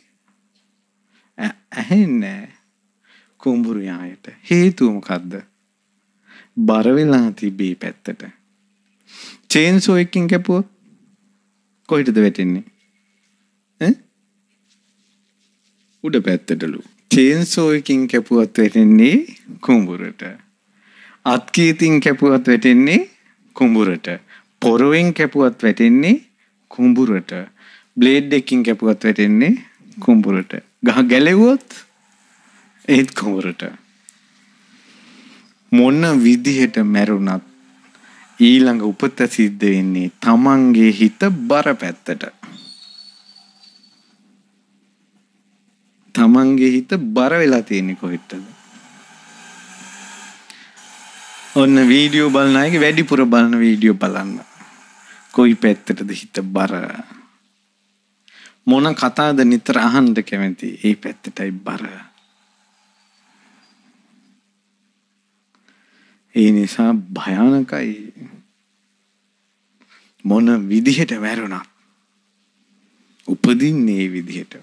A: ඇහෙන්නේ කුඹුරු යායට. හේතුව මොකද්ද? බර වෙලා තිබී පැත්තට. චේන්සෝ එකකින් කැපුවොත් කොහෙටද වැටෙන්නේ? උඩ පැත්තටලු. චේන්සෝ එකකින් කැපුවත් වැටෙන්නේ කුඹුරට. අත්කීතින් කැපුවත් වැටෙන්නේ කුඹුරට. පොරවෙන් කැපුවත් වැටෙන්නේ කුඹුරට. බ්ලේඩ් එකකින් කැපුවත් වැටෙන්නේ කුඹුරට. ගහ ගැලෙවුවොත් ඒත් කුඹුරට. මොන විදිහට මැරුණත් ඊළඟ උපත සිද්ධ වෙන්නේ තමන්ගේ හිත බර පැත්තට. තමන්ගේ හිත බර වෙලා තියෙන්නේ කොහෙටද? ඔන්න වීඩියෝ බලන අයගේ වැඩිපුර බලන වීඩියෝ බලන්න. කොයි පැත්තටද හිත බර? මොන කතාද නිතර අහන්න කැමති? ඒ පැත්තටයි බර. ඒ නිසා භයානකයි. මොන විදිහට වැරුණත් උපදින්නේ ඒ විදිහට.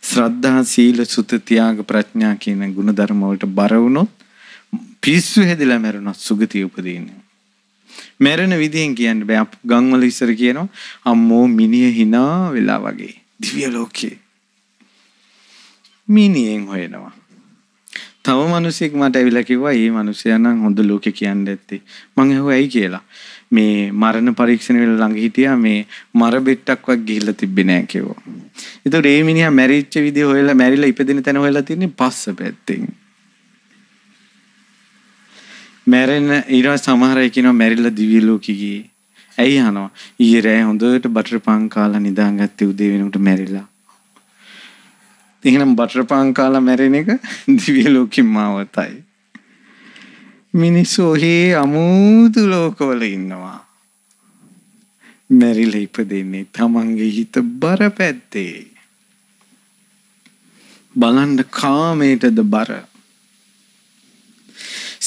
A: ශ්‍රද්ධා සීල සුත තියාග ප්‍රඥා කියන ಗುಣධර්ම වලට බර වුණොත් පිස්සු හැදිලා මැරුණා සුගතිය උපදින්නේ. මැරෙන විදිහෙන් කියන්න බෑ. ගම්වල ඉස්සර කියනවා අම්මෝ මිනිය hina වෙලා වගේ. දිව්‍ය ලෝකේ. මිනියෙන් හොයනවා. තව මනුසෙක් මට ඇවිලා කිව්වා ඒ මනුස්සයා නම් හොඳ ලෝකේ කියන්න ඇත්තේ. මං ඇහුවා ඇයි කියලා. මේ මරණ පරීක්ෂණ වල ළඟ හිටියා මේ මර බෙට්ටක්වත් ගිහිල්ලා තිබ්බේ නෑ කිව්වා. ඒතකොට ඒ මිනිහා මැරිච්ච විදිහ හොයලා මැරිලා ඉපදෙන තැන හොයලා තින්නේ පස්ස පැත්තෙන්. මැරෙන ඊට සමහර අය කියනවා මැරිලා දිව්‍ය ලෝකෙ ගියේ. ඇයි අහනවා. ඊයේ රෑ හොඳට බටර් පාන් කාලා නිදාගත්තේ උදේ වෙනකොට මැරිලා. එහෙනම් බටරපාන් කාලා මැරෙන එක <laughs> දිව්‍ය ලෝකෙන් මාවතයි. මිනිස්සු ඔහේ අමුතු ලෝකවල ඉන්නවා. මැරිලා ඉපදෙන්නේ තමන්ගේ හිත බර පැත්තේ. බලන්න කාමයටද බර.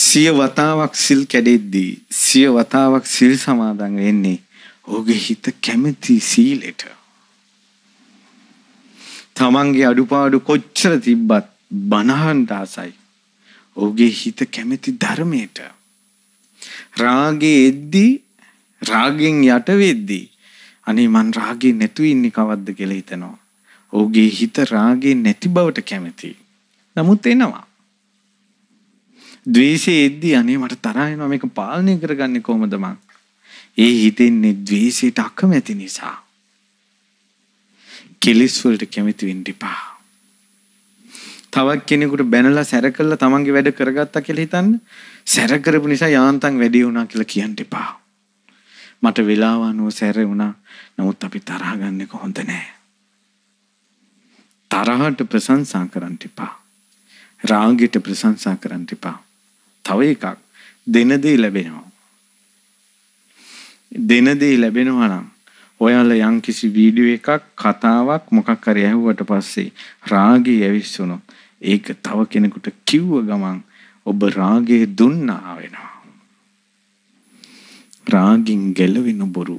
A: සිය වතාවක් සිල් කැඩෙද්දී සිය වතාවක් සිල් සමාදන් වෙන්නේ ඔහුගේ හිත කැමති සීලෙට. තමන්ගේ අඩුපාඩු කොච්චර තිබ්බත් බනහන්ට ආසයි. ඔහුගේ හිත කැමැති ධර්මයට. රාගේ එද්දී රාගෙන් යට වෙද්දී අනේ මං රාගේ නැතුව ඉන්නේ කවද්ද කියලා හිතනවා. ඔහුගේ හිත රාගේ නැති බවට කැමැති. නමුත් එනවා. ද්වේෂයේ එද්දී අනේ මට තරහ එනවා මේක පාලනය කරගන්නේ කොහොමද මං? ඒ හිතෙන්නේ ද්වේෂයට අකමැති නිසා. කෙලිස් වලට කැමති වෙන්න එපා. තවක් කෙනෙකුට බැනලා සැර කළා තමන්ගේ වැඩ කරගත්තා කියලා හිතන්න සැර කරපු නිසා යාන්තම් වැඩි වුණා කියලා කියන්න එපා. මට වෙලාව අනුව සැර වුණා. නමුත් අපි තරහ ගන්න එක හොඳ නෑ. තරහට ප්‍රශංසා කරන්න එපා. රාගයට ප්‍රශංසා කරන්න එපා. තව එකක් දෙන දේ ලැබෙනවා. දෙන දේ ලැබෙනවා නම් ඔයාලා යම්කිසි වීඩියෝ එකක් කතාවක් මොකක් හරි ඇහුවට පස්සේ රාගය ඇවිස්සුනොත් ඒක තව කෙනෙකුට කිව්ව ගමන් ඔබ රාගය දුන්නා වෙනවා. රාගින් ගැලවෙන බොරු.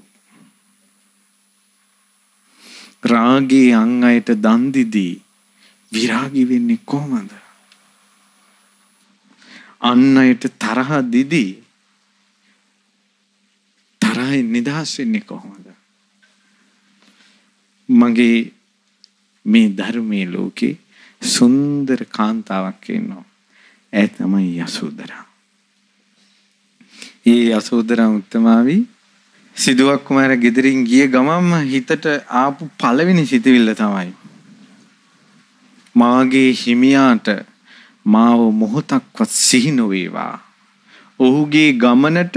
A: රාගේ අන් අයට දන් දීදී විරාගී වෙන්නේ කොහමද? අන් අයට තරහ දීදී තරහින් නිදහස් වෙන්නේ කොහොමද? මගේ මේ ධර්මයේ ලෝකේ සුන්දර කාන්තාවක් ඉන්නවා. ඒ තමයි යසෝදරා. ඒ යසෝදරා උත්තමාවි සිදුවක් කුමාර ගෙදරින් ගිය ගමම්ම හිතට ආපු පළවෙනි සිතුවිල්ල තමයි මාගේ හිමියාට මාව මොහොතක්වත් සිහි නොවේවා. ඔහුගේ ගමනට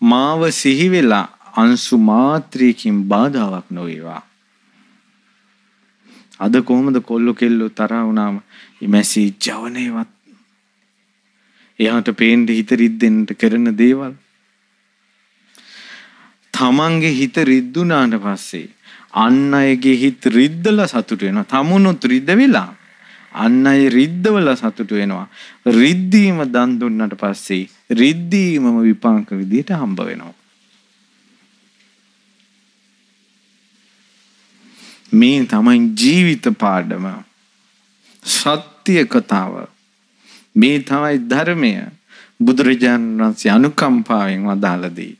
A: මාව සිහි වෙලා අංශු මාත්‍රයකින් බාධාවක් නොවේවා. අද කොහොමද කොල්ලු කෙල්ලු තරහ වුණාම මැසි ජවනේවත් එයාට පේන්න හිත රිද්දෙන්න කරන දේවල් තමන්ගේ හිත රිද්දුනාට පස්සේ අන්න අයගේ හිත රිද්දලා සතුට වෙනවා. තමුණුත් රිද්දවිලා අන්න අය රිද්දවලා සතුට වෙනවා. රිද්දීම දන් දුන්නට පස්සේ රිද්දීමම විපාක විදියට හම්බ වෙනවා. මේ තමයි ජීවිත පාඩම. සත්‍ය කතාව. මේ තමයි ධර්මය. බුදුරජාණන් වහන්සේ අනුකම්පාවෙන් වදාළදී.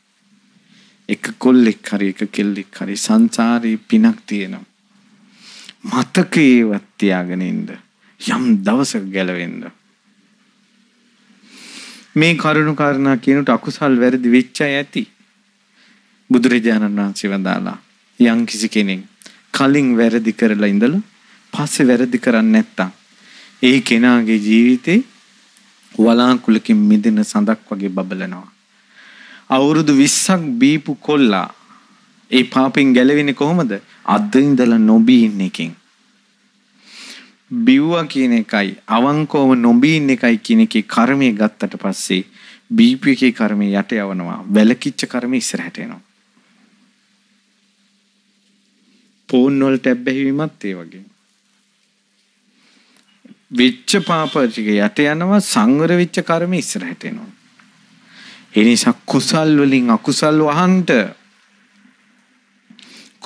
A: එක කොල්ලෙක් හරි එක කෙල්ලෙක් හරි සංසාරේ පිනක් තියෙනවා. මතකේවත් තියාගෙන ඉන්න. යම් දවසක ගැලවෙන්න. මේ කරුණු කාරණා කියනට අකුසල් වැරදි වෙච්චයි ඇති. බුදුරජාණන් වහන්සේ වදාලා යම් කිසි කෙනෙක් කලින් වැරදි කරලා ඉඳලා පස්සේ වැරදි කරන්නේ නැත්තම් ඒ කෙනාගේ ජීවිතේ වලාකුලකින් මිදෙන සඳක් වගේ බබලනවා. අවුරුදු 20ක් බීපු කොල්ලා ඒ පාපෙන් ගැලවෙන්නේ කොහොමද? අද ඉඳලා නොබී ඉන්න එකෙන්. බිව්වා කියන එකයි අවංකවම නොබී ඉන්න එකයි කියන එකේ කර්මය ගත්තට පස්සේ බීපී එකේ කර්මය යට යවනවා. වැලකිච්ච කර්මය ඉස්සරහට එනවා. ෆෝන් වල ටැබ් බැහැවීමත් ඒ වගේ. විච්ච පාපචික යට යනවා සංවර වෙච්ච කර්ම ඉස්සරහට එනවා. ඒ නිසා කුසල් වලින් අකුසල් වහන්ට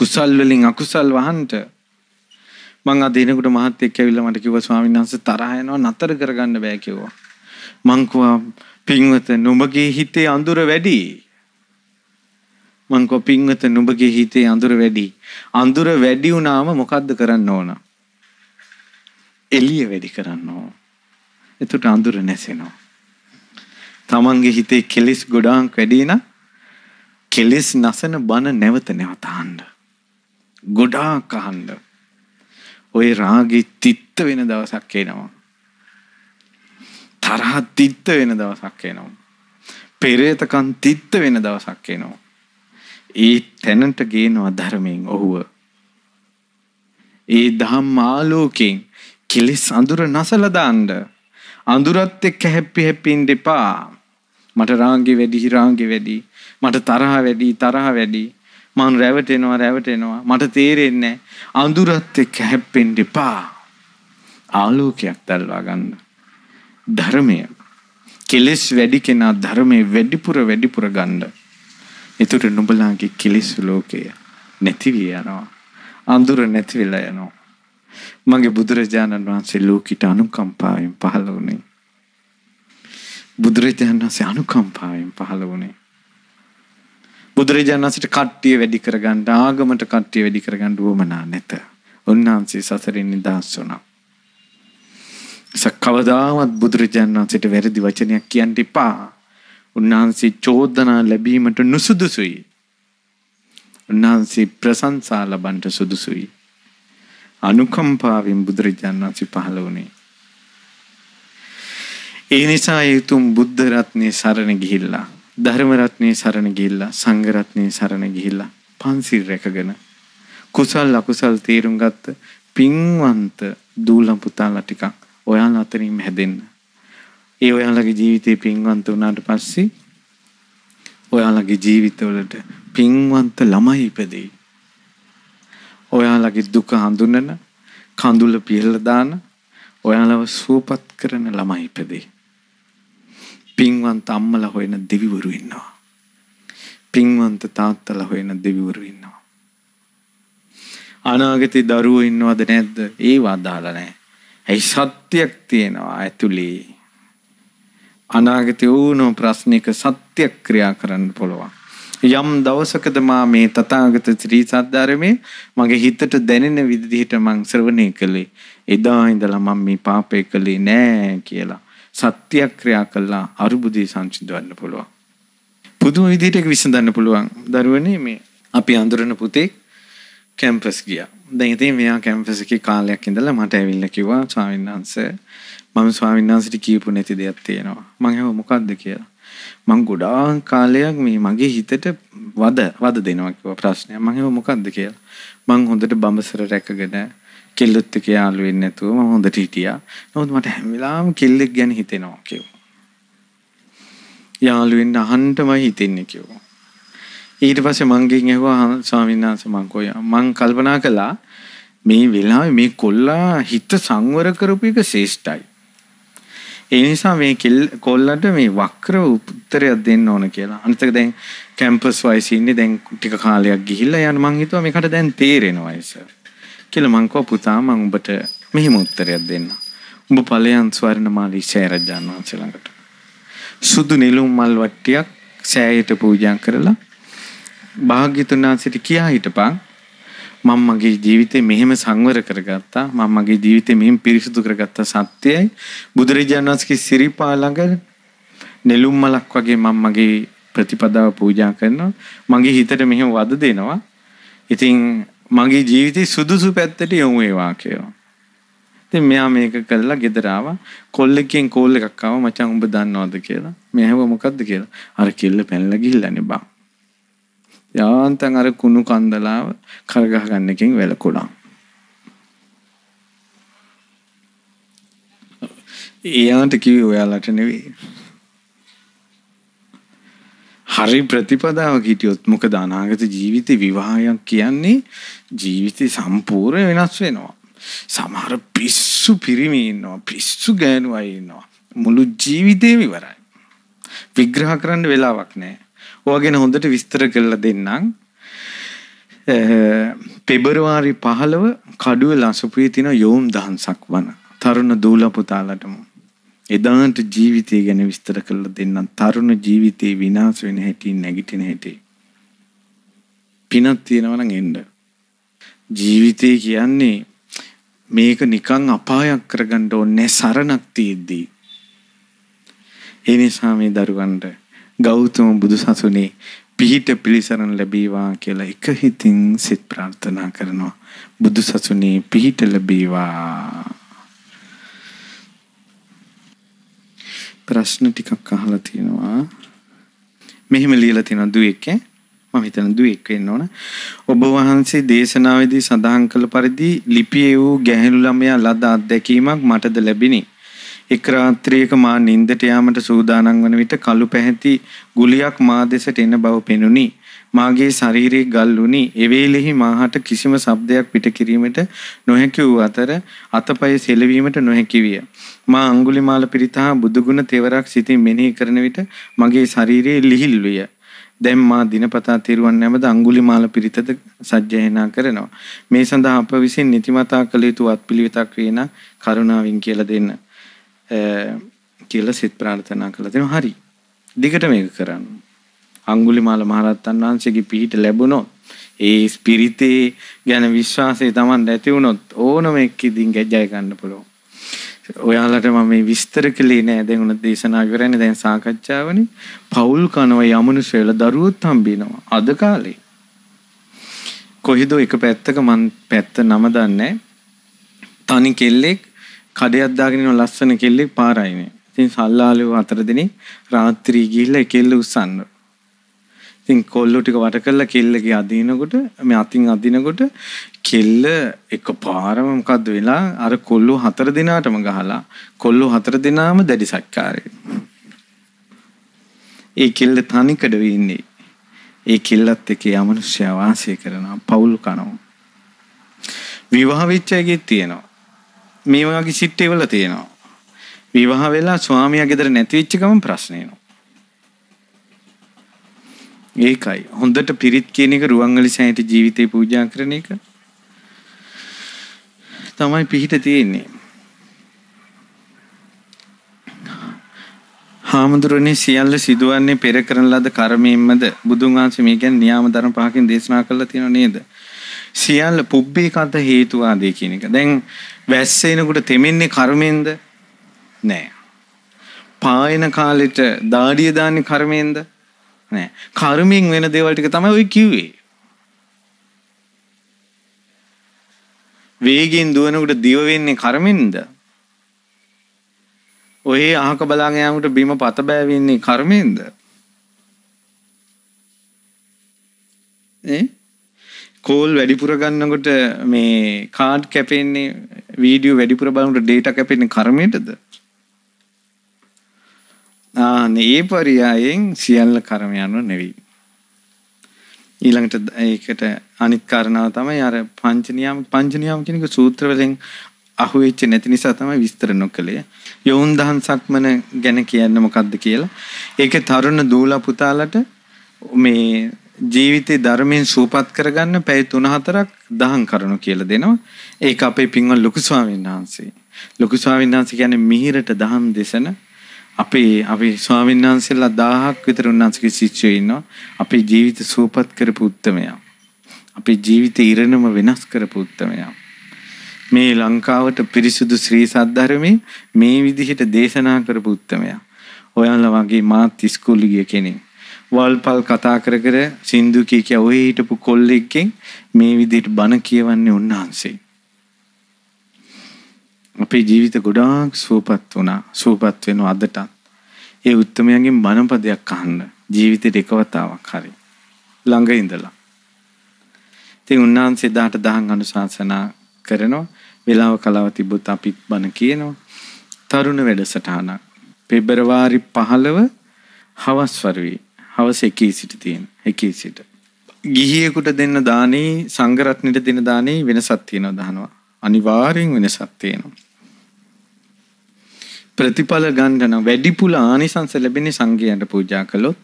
A: කුසල් වලින් අකුසල් වහන්ට මං අද එනකොට මහත්ෙක් ඇවිල්ලා මට කිව්වා ස්වාමීන් වහන්සේ තරහ යනවා නතර කරගන්න බෑ කිව්වා. මං කිව්වා පින්වත නුඹගේ හිතේ අඳුර වැඩි. මං කෝ පින්වත නුඹගේ හිතේ අඳුර වැඩි. අඳුර වැඩි වුණාම මොකද්ද කරන්න ඕන? එළිය වැඩි කරන්න ඕන. එතකොට අඳුර නැසෙනවා. තමන්ගේ හිතේ කෙලිස් ගොඩාක් වැඩි නම් කෙලිස් නැසන බන නැවත නැවත අහන්න. ගොඩාක් අහන්න. ওই රාගෙ තිත්ත වෙන දවසක් එනවා. තරහ තිත්ත වෙන දවසක් එනවා. පෙරේතකම් තිත්ත වෙන දවසක් එනවා. ඒ තැනට ගේනවා ධර්මයෙන් ඔහුව. ඒ ධම් ආලෝකයෙන් කෙලෙස් අඳුර නසලා දාන්න. අඳුරත් එක්ක හැපි හැපි ඉන්න එපා. මට රාංගේ වැඩි රාංගේ වැඩි. මට තරහ වැඩි තරහ වැඩි. මං රැවටෙනවා රැවටෙනවා. මට තේරෙන්නේ අඳුරත් එක්ක හැප්පෙන්න එපා. ආලෝකයක් දල්වා ගන්න. ධර්මය කෙලෙස් වැඩි කෙනා ධර්මයේ වැඩිපුර වැඩිපුර ගන්න. ඒතර නුඹලාගේ කිලිස් ලෝකය නැති වී යනවා. අඳුර නැති වෙලා යනවා. මගේ බුදුරජාණන් වහන්සේ ලෝකිට අනුකම්පාවෙන් පහළ වුණේ. බුදුරජාණන් වහන්සේ අනුකම්පාවෙන් පහළ වුණේ. බුදුරජාණන් වහන්සේට කට්ටිය වැඩි කරගන්න ආගමට කට්ටිය වැඩි කරගන්න උවමනා නැත. උන්වහන්සේ සසරින් නිදහස් වුණා. සක්කවදාවත් බුදුරජාණන් වහන්සේට වැරදි වචනයක් කියන්න එපා. උන්වහන්සේ චෝදනා ලැබීමට නුසුදුසුයි. උන්වහන්සේ ප්‍රශංසා ලබන්නට සුදුසුයි. අනුකම්පාවෙන් බුදුරජාණන් වහන්සේ පහළ වුණේ. ඒ නිසා යතුම් බුද්ධ රත්නේ සරණ ගිහිල්ලා ධර්ම රත්නේ සරණ ගිහිල්ලා සංඝ රත්නේ සරණ ගිහිල්ලා පන්සිල් රැකගෙන කුසල් අකුසල් තීරුම් ගත්ත පින්වන්ත දූලම් පුතාලා ටිකක් ඔයාලා අතරින් හැදෙන්න ඒ ඔයාලගේ ජීවිතේ පින්වන්ත වුණාට පස්සේ ඔයාලගේ ජීවිතවලට පින්වන්ත ළමයි ඉපදෙයි. ඔයාලගේ දුක හඳුනන කඳුල පිහලා දාන ඔයාලව සුවපත් කරන ළමයි ඉපදෙයි. පින්වන්ත අම්මලා හොයන දෙවිවරු ඉන්නවා. පින්වන්ත තාත්තලා හොයන දෙවිවරු ඉන්නවා. අනාගතේ දරුවෝ ඉන්නවද නැද්ද? ඒවා අදාළ නැහැ. ඇයි සත්‍යයක් තියෙනවා ඇතුලේ. අනාගතයේ වුණු ප්‍රශ්නික සත්‍ය ක්‍රියා කරන්න පුළුවන්. යම් දවසකද මා මේ තථාගත ශ්‍රී සද්ධර්මයේ මගේ හිතට දැනෙන විදිහට මං ශ්‍රවණය කළේ. එදා ඉඳලා මම මේ පාපය කළේ නෑ කියලා සත්‍ය ක්‍රියා කළා අරුබුදේ සංසිඳවන්න පුළුවන්. පුදුම විදිහට විසඳන්න පුළුවන්. දරුවනේ මේ අපි අඳුරන පුතේ කැම්පස් ගියා. දැන් ඉතින් මෙයා කැම්පස් එකේ කාලයක් ඉඳලා මට ඇවිල්ලා කිව්වා ස්වාමීන් වහන්සේ මම ස්වාමීන් වහන්සේට කියපු නැති දෙයක් තියෙනවා. මං හැව මොකද්ද කියලා. මං ගොඩාක් කාලයක් මේ මගේ හිතට වද වද දෙනවා කිව්වා ප්‍රශ්නය. මං හැව මොකද්ද කියලා. මං හොඳට බඹසර රැකගෙන කෙල්ලොත් එක්ක යාළු වෙන්නේ නැතුව මම හොඳට හිටියා. නමුත් මට හැම වෙලාවෙම කෙල්ලෙක් ගැන හිතෙනවා කිව්වා. යාළු වෙන්න අහන්නමයි හිතෙන්නේ කිව්වා. ඊට පස්සේ මංගෙන් ඇහුවා ස්වාමීන් වහන්සේ මං කොයි මං කල්පනා කළා මේ වෙලාවේ මේ කොල්ලා හිත සංවර කරපු එක ශේෂ්ඨයි. ඒ නිසා මේ කොල්ලන්ට මේ වක්‍ර උත්තරයක් දෙන්න ඕන කියලා. අනිත් එක දැන් කැම්පස් වයිස් ඉන්නේ දැන් ටික කාලයක් ගිහිල්ලා යන මං හිතුවා මේකට දැන් තේරෙනවා සර්. කියලා මං කව පුතා මං උඹට මෙහෙම උත්තරයක් දෙන්න. උඹ ඵලයන් ස්වර්ණමාලි ශේරජාන් වහන්සේ ළඟට. සුදු නිලුම් මල් වට්ටියක් සෑයට පූජා කරලා භාග්‍යතුන් වහන්සේට කියා හිටපන් මම මගේ ජීවිතේ මෙහෙම සංවර කරගත්තා මම මගේ ජීවිතේ මෙහෙම පිරිසිදු කරගත්ත සත්‍යයයි බුදුරජාණන් වහන්සේගේ සිරිපා ළඟ නෙළුම් මලක් වගේ මම මගේ ප්‍රතිපදාව පූජා කරනවා මගේ හිතට මෙහෙම වද දෙනවා ඉතින් මගේ ජීවිතේ සුදුසු පැත්තට යොමු වේවා කියලා. ඉතින් මෙයා මේක කරලා ගෙදර ආවා. කොල්ලෙක්ගෙන් කෝල් එකක් ආවා මචං උඹ දන්නවද කියලා. මෙයා හෙව මොකද්ද කියලා. අර කිල්ල පැනලා ගිහිල්ලානේ බං. යාන්තම් අර කුණු කන්දලාව කරගහ ගන්න එකෙන් වැළකුණා. එයාට කිව්වේ ඔයාලට නෙවෙයි. හරි ප්‍රතිපදාවක හිටියොත් මොකද අනාගත ජීවිතේ විවාහයක් කියන්නේ ජීවිතේ සම්පූර්ණ වෙනස් වෙනවා. සමහර පිස්සු පිරිමි ඉන්නවා පිස්සු ගෑනුවයි ඉන්නවා මුළු ජීවිතේම ඉවරයි. විග්‍රහ කරන්න වෙලාවක් නැහැ. ඔගෙන හොඳට විස්තර කරලා දෙන්නම්. පෙබරවාරි පහළව කඩුව ලසුපී තින යෝම් දහන්සක් වන තරුණ දූලපුතාලටම. එදාට ජීවිතය ගැන විස්තර කරල දෙන්නම් තරුණ ජීවිතයේ විනාස වෙන හැටි නැගිටින හැටේ. පිනත් තියෙනවන එන්ඩ. ජීවිතය කියන්නේ මේක නිකං අපායක් කරගණ්ඩ ඔන්නෑ සරණක් තියෙද්දී. එනිසා මේ දරුවන්ට ගෞතම බුදුසසුනේ පිහිට පිළිසරණ ලැබේවා කියලා එක හිතින් සිත ප්‍රාර්ථනා කරනවා. බුදුසසුනේ පිහිට ලැබේවා. ප්‍රශ්න ටිකක් අහලා තියෙනවා. මෙහෙම ලියලා තියෙනවා දුවෙක් ඈ. මම හිතන දුවෙක් වෙන්න ඕන. ඔබ වහන්සේ දේශනාවේදී සඳහන් කළ පරිදි ලිපියේ වූ ගැහැණු ළමයා ලද අත්දැකීමක් මටද ලැබිනි. එක් රාත්‍රියක මා නින්දට යාමට සූදානම් වන විට කළු පැහැති ගුලියක් මා දෙසට එන බව පෙනුනි. මාගේ ශරීරයේ ගල් වුණි. එවේලෙහි මාහට කිසිම ශබ්දයක් පිට කිරීමට නොහැකි වූ අතර අතපය සෙලවීමට නොහැකි විය. මා අඟුලිමාල පිරිත හා බුදුගුණ තෙවරක් සිතින් මෙනෙහි කරන විට මගේ ශරීරයේ ලිහිල් විය. දැන් මා දිනපතා තිරුවන් නැමද අඟුලිමාල පිරිතද සජ්ජායනා කරනවා. මේ සඳහා අප විසින් නිතිමතා කළ යුතු අත්පිළිවෙතක් වේන කරුණාවෙන් කියලා දෙන්න. කියල සිත් ප්‍රාර්ථනා කළ තිෙන හරි දිගට මේක කරන්න. අංගුලි මාල මහරත්තන් වහන්සේගේ පිහිට ලැබුණොත් ඒ ස්පිරිතේ ගැන විශ්වාසය තමන් ඇතිවුණොත් ඕනම එක් ඉදින් ගැජ්ජයගන්න පුළුව. ඔයාලට මම විස්තර කලේ නෑ දැගුණ දේශනා කරන දැන් සාකච්ඡාවනි පවුල් කනව යමුණු ශේල දරුවත් හම්බිනවා අද කාලේ. කොහිද එක පැත්තක මන් පැත්ත නම දන්නේ තනි කෙල්ලෙක් කඩයක් දාගෙන ඉන්න ලස්සන කෙල්ලෙක් පාරයිනේ. ඉතින් සල්ලාලුව හතර දෙනෙක් රාත්‍රී ගිහිල්ලා ඒ කෙල්ල උස්සන්න. ඉතින් කොල්ලෝ ටික වට කරලා කෙල්ලගේ අදිනකොට මේ අතින් අදිනකොට කෙල්ල එකපාරම මොකද්ද වෙලා අර කොල්ලෝ හතර දෙනාටම ගහලා කොල්ලෝ හතර දෙනාම දැඩි සක්කාරේ. ඒ කෙල්ල තනිකඩ වෙන්නේ. ඒ කෙල්ලත් එක්ක යමනුෂ්‍ය වාසය කරනවා පවුල් කනවා. විවාහ වෙච්ච එකේ තියෙනවා. මේ වගේ සිට් ඒවල තියෙනවා. විවාහ වෙලා ස්වාමියා ගෙදර නැති වෙච්ච ගමන් ප්‍රශ්න එනවා. ඒකයි. හොඳට පිරිත් කියන එක රුවන්වැලි සෑයට ජීවිතේ පූජා කරන එක තමයි පිහිට තියෙන්නේ. හාමුදුරනේ සියල්ල සිදුවන්නේ පෙර කරන ලද කර්මයෙන්මද බුදුන් වහන්සේ මේ කියන්නේ න්‍යාම ධර්ම පහකින් දේශනා කළා තියෙනව නේද? සියල්ල පුබ්බේ කත හේතුවාදේ කියන එක. දැන් වැස්ස එනකොට තෙමෙන්නේ කර්මෙන්ද? නෑ. පායන කාලෙට දාඩිය දාන්නේ කර්මෙන්ද? නෑ. කර්මෙන් වෙන දේවල් ටික තමයි ඔය කිව්වේ. වේගෙන් දුවනකොට දිව වෙන්නේ කර්මෙන්ද? ඔහේ අහක බලාගෙන යනකොට බිම පත බෑ වෙන්නේ කර්මෙන්ද? නේ? කෝල් වැඩිපුර ගන්නකොට මේ කාඩ් කැපෙන්නේ වීඩියෝ වැඩිපුර බලනට ඩේට කැපෙන්නේ කරමයටද ඒ පරියායෙන් සියල්ල කරමයන්න නෙවී ඊළඟට ඒකට අනිත් කාරණාව තමයි අර පංචනියම් පංචනියම් කෙනෙක සූත්‍රවලෙන් අහුවෙච්ච නැති නිසා තමයි විස්තර නොකළේ යොවුන් දහන් සක්මන ගැන කියන්න මොකක්ද කියලා ඒක තරුණ දූලා පුතාලට මේ ජීවිතේ ධර්මයෙන් සූපත් කරගන්න පැය 3-4ක් දහම් කරනු කියලා දෙනවා. ඒක අපේ පින්වත් ලොකු ස්වාමීන් වහන්සේ. ලොකු ස්වාමීන් වහන්සේ කියන්නේ මිහිරට දහම් දේශන අපේ අපේ ස්වාමීන් වහන්සේලා 1000ක් විතර උන්වහන්සේගේ ශිෂ්‍යයෝ ඉන්නවා. අපේ ජීවිත සූපත් කරපු උත්තමයා. අපේ ජීවිත ඉරණම වෙනස් කරපු උත්තමයා. මේ ලංකාවට පිරිසුදු ශ්‍රී සද්ධර්මයේ මේ විදිහට දේශනා කරපු උත්තමයා. ඔයාලා වගේ මාත් ඉස්කෝලේ ගිය කෙනෙක්. වල්පල් කතා කර කර සින්දු කී කිය ඔය හිටපු කොල්ලෙක්ගෙන් මේ විදිහට බණ කියවන්නේ උන්වහන්සේ. අපේ ජීවිත ගොඩාක් සූපත් වුණා. සූපත් වෙනවා අදටත්. ඒ උත්තරමයන්ගෙන් බණපදයක් අහන්න ජීවිතේට එක වතාවක් හරි ළඟ ඉඳලා. ඉතින් උන්වහන්සේ දාට දහම් අනුශාසනා කරනවා. වෙලාව කලාව තිබ්බොත් අපිත් බණ කියනවා. තරුණ වැඩසටහනක් පෙබරවාරි 15 හවස් වරුවේ හවස එකී සිට තියෙන එකී සිට. ගිහියෙකුට දෙන්න දානේ සංගරත්නයට දෙන දානේ වෙනසක් තියෙනවා දහනවා. අනිවාර්යෙන් වෙනසක් තියෙනවා. ප්‍රතිඵල ගන්න වැඩිපුර ආනිසංස ලැබෙන්නේ සංඝයාට පූජා කළොත්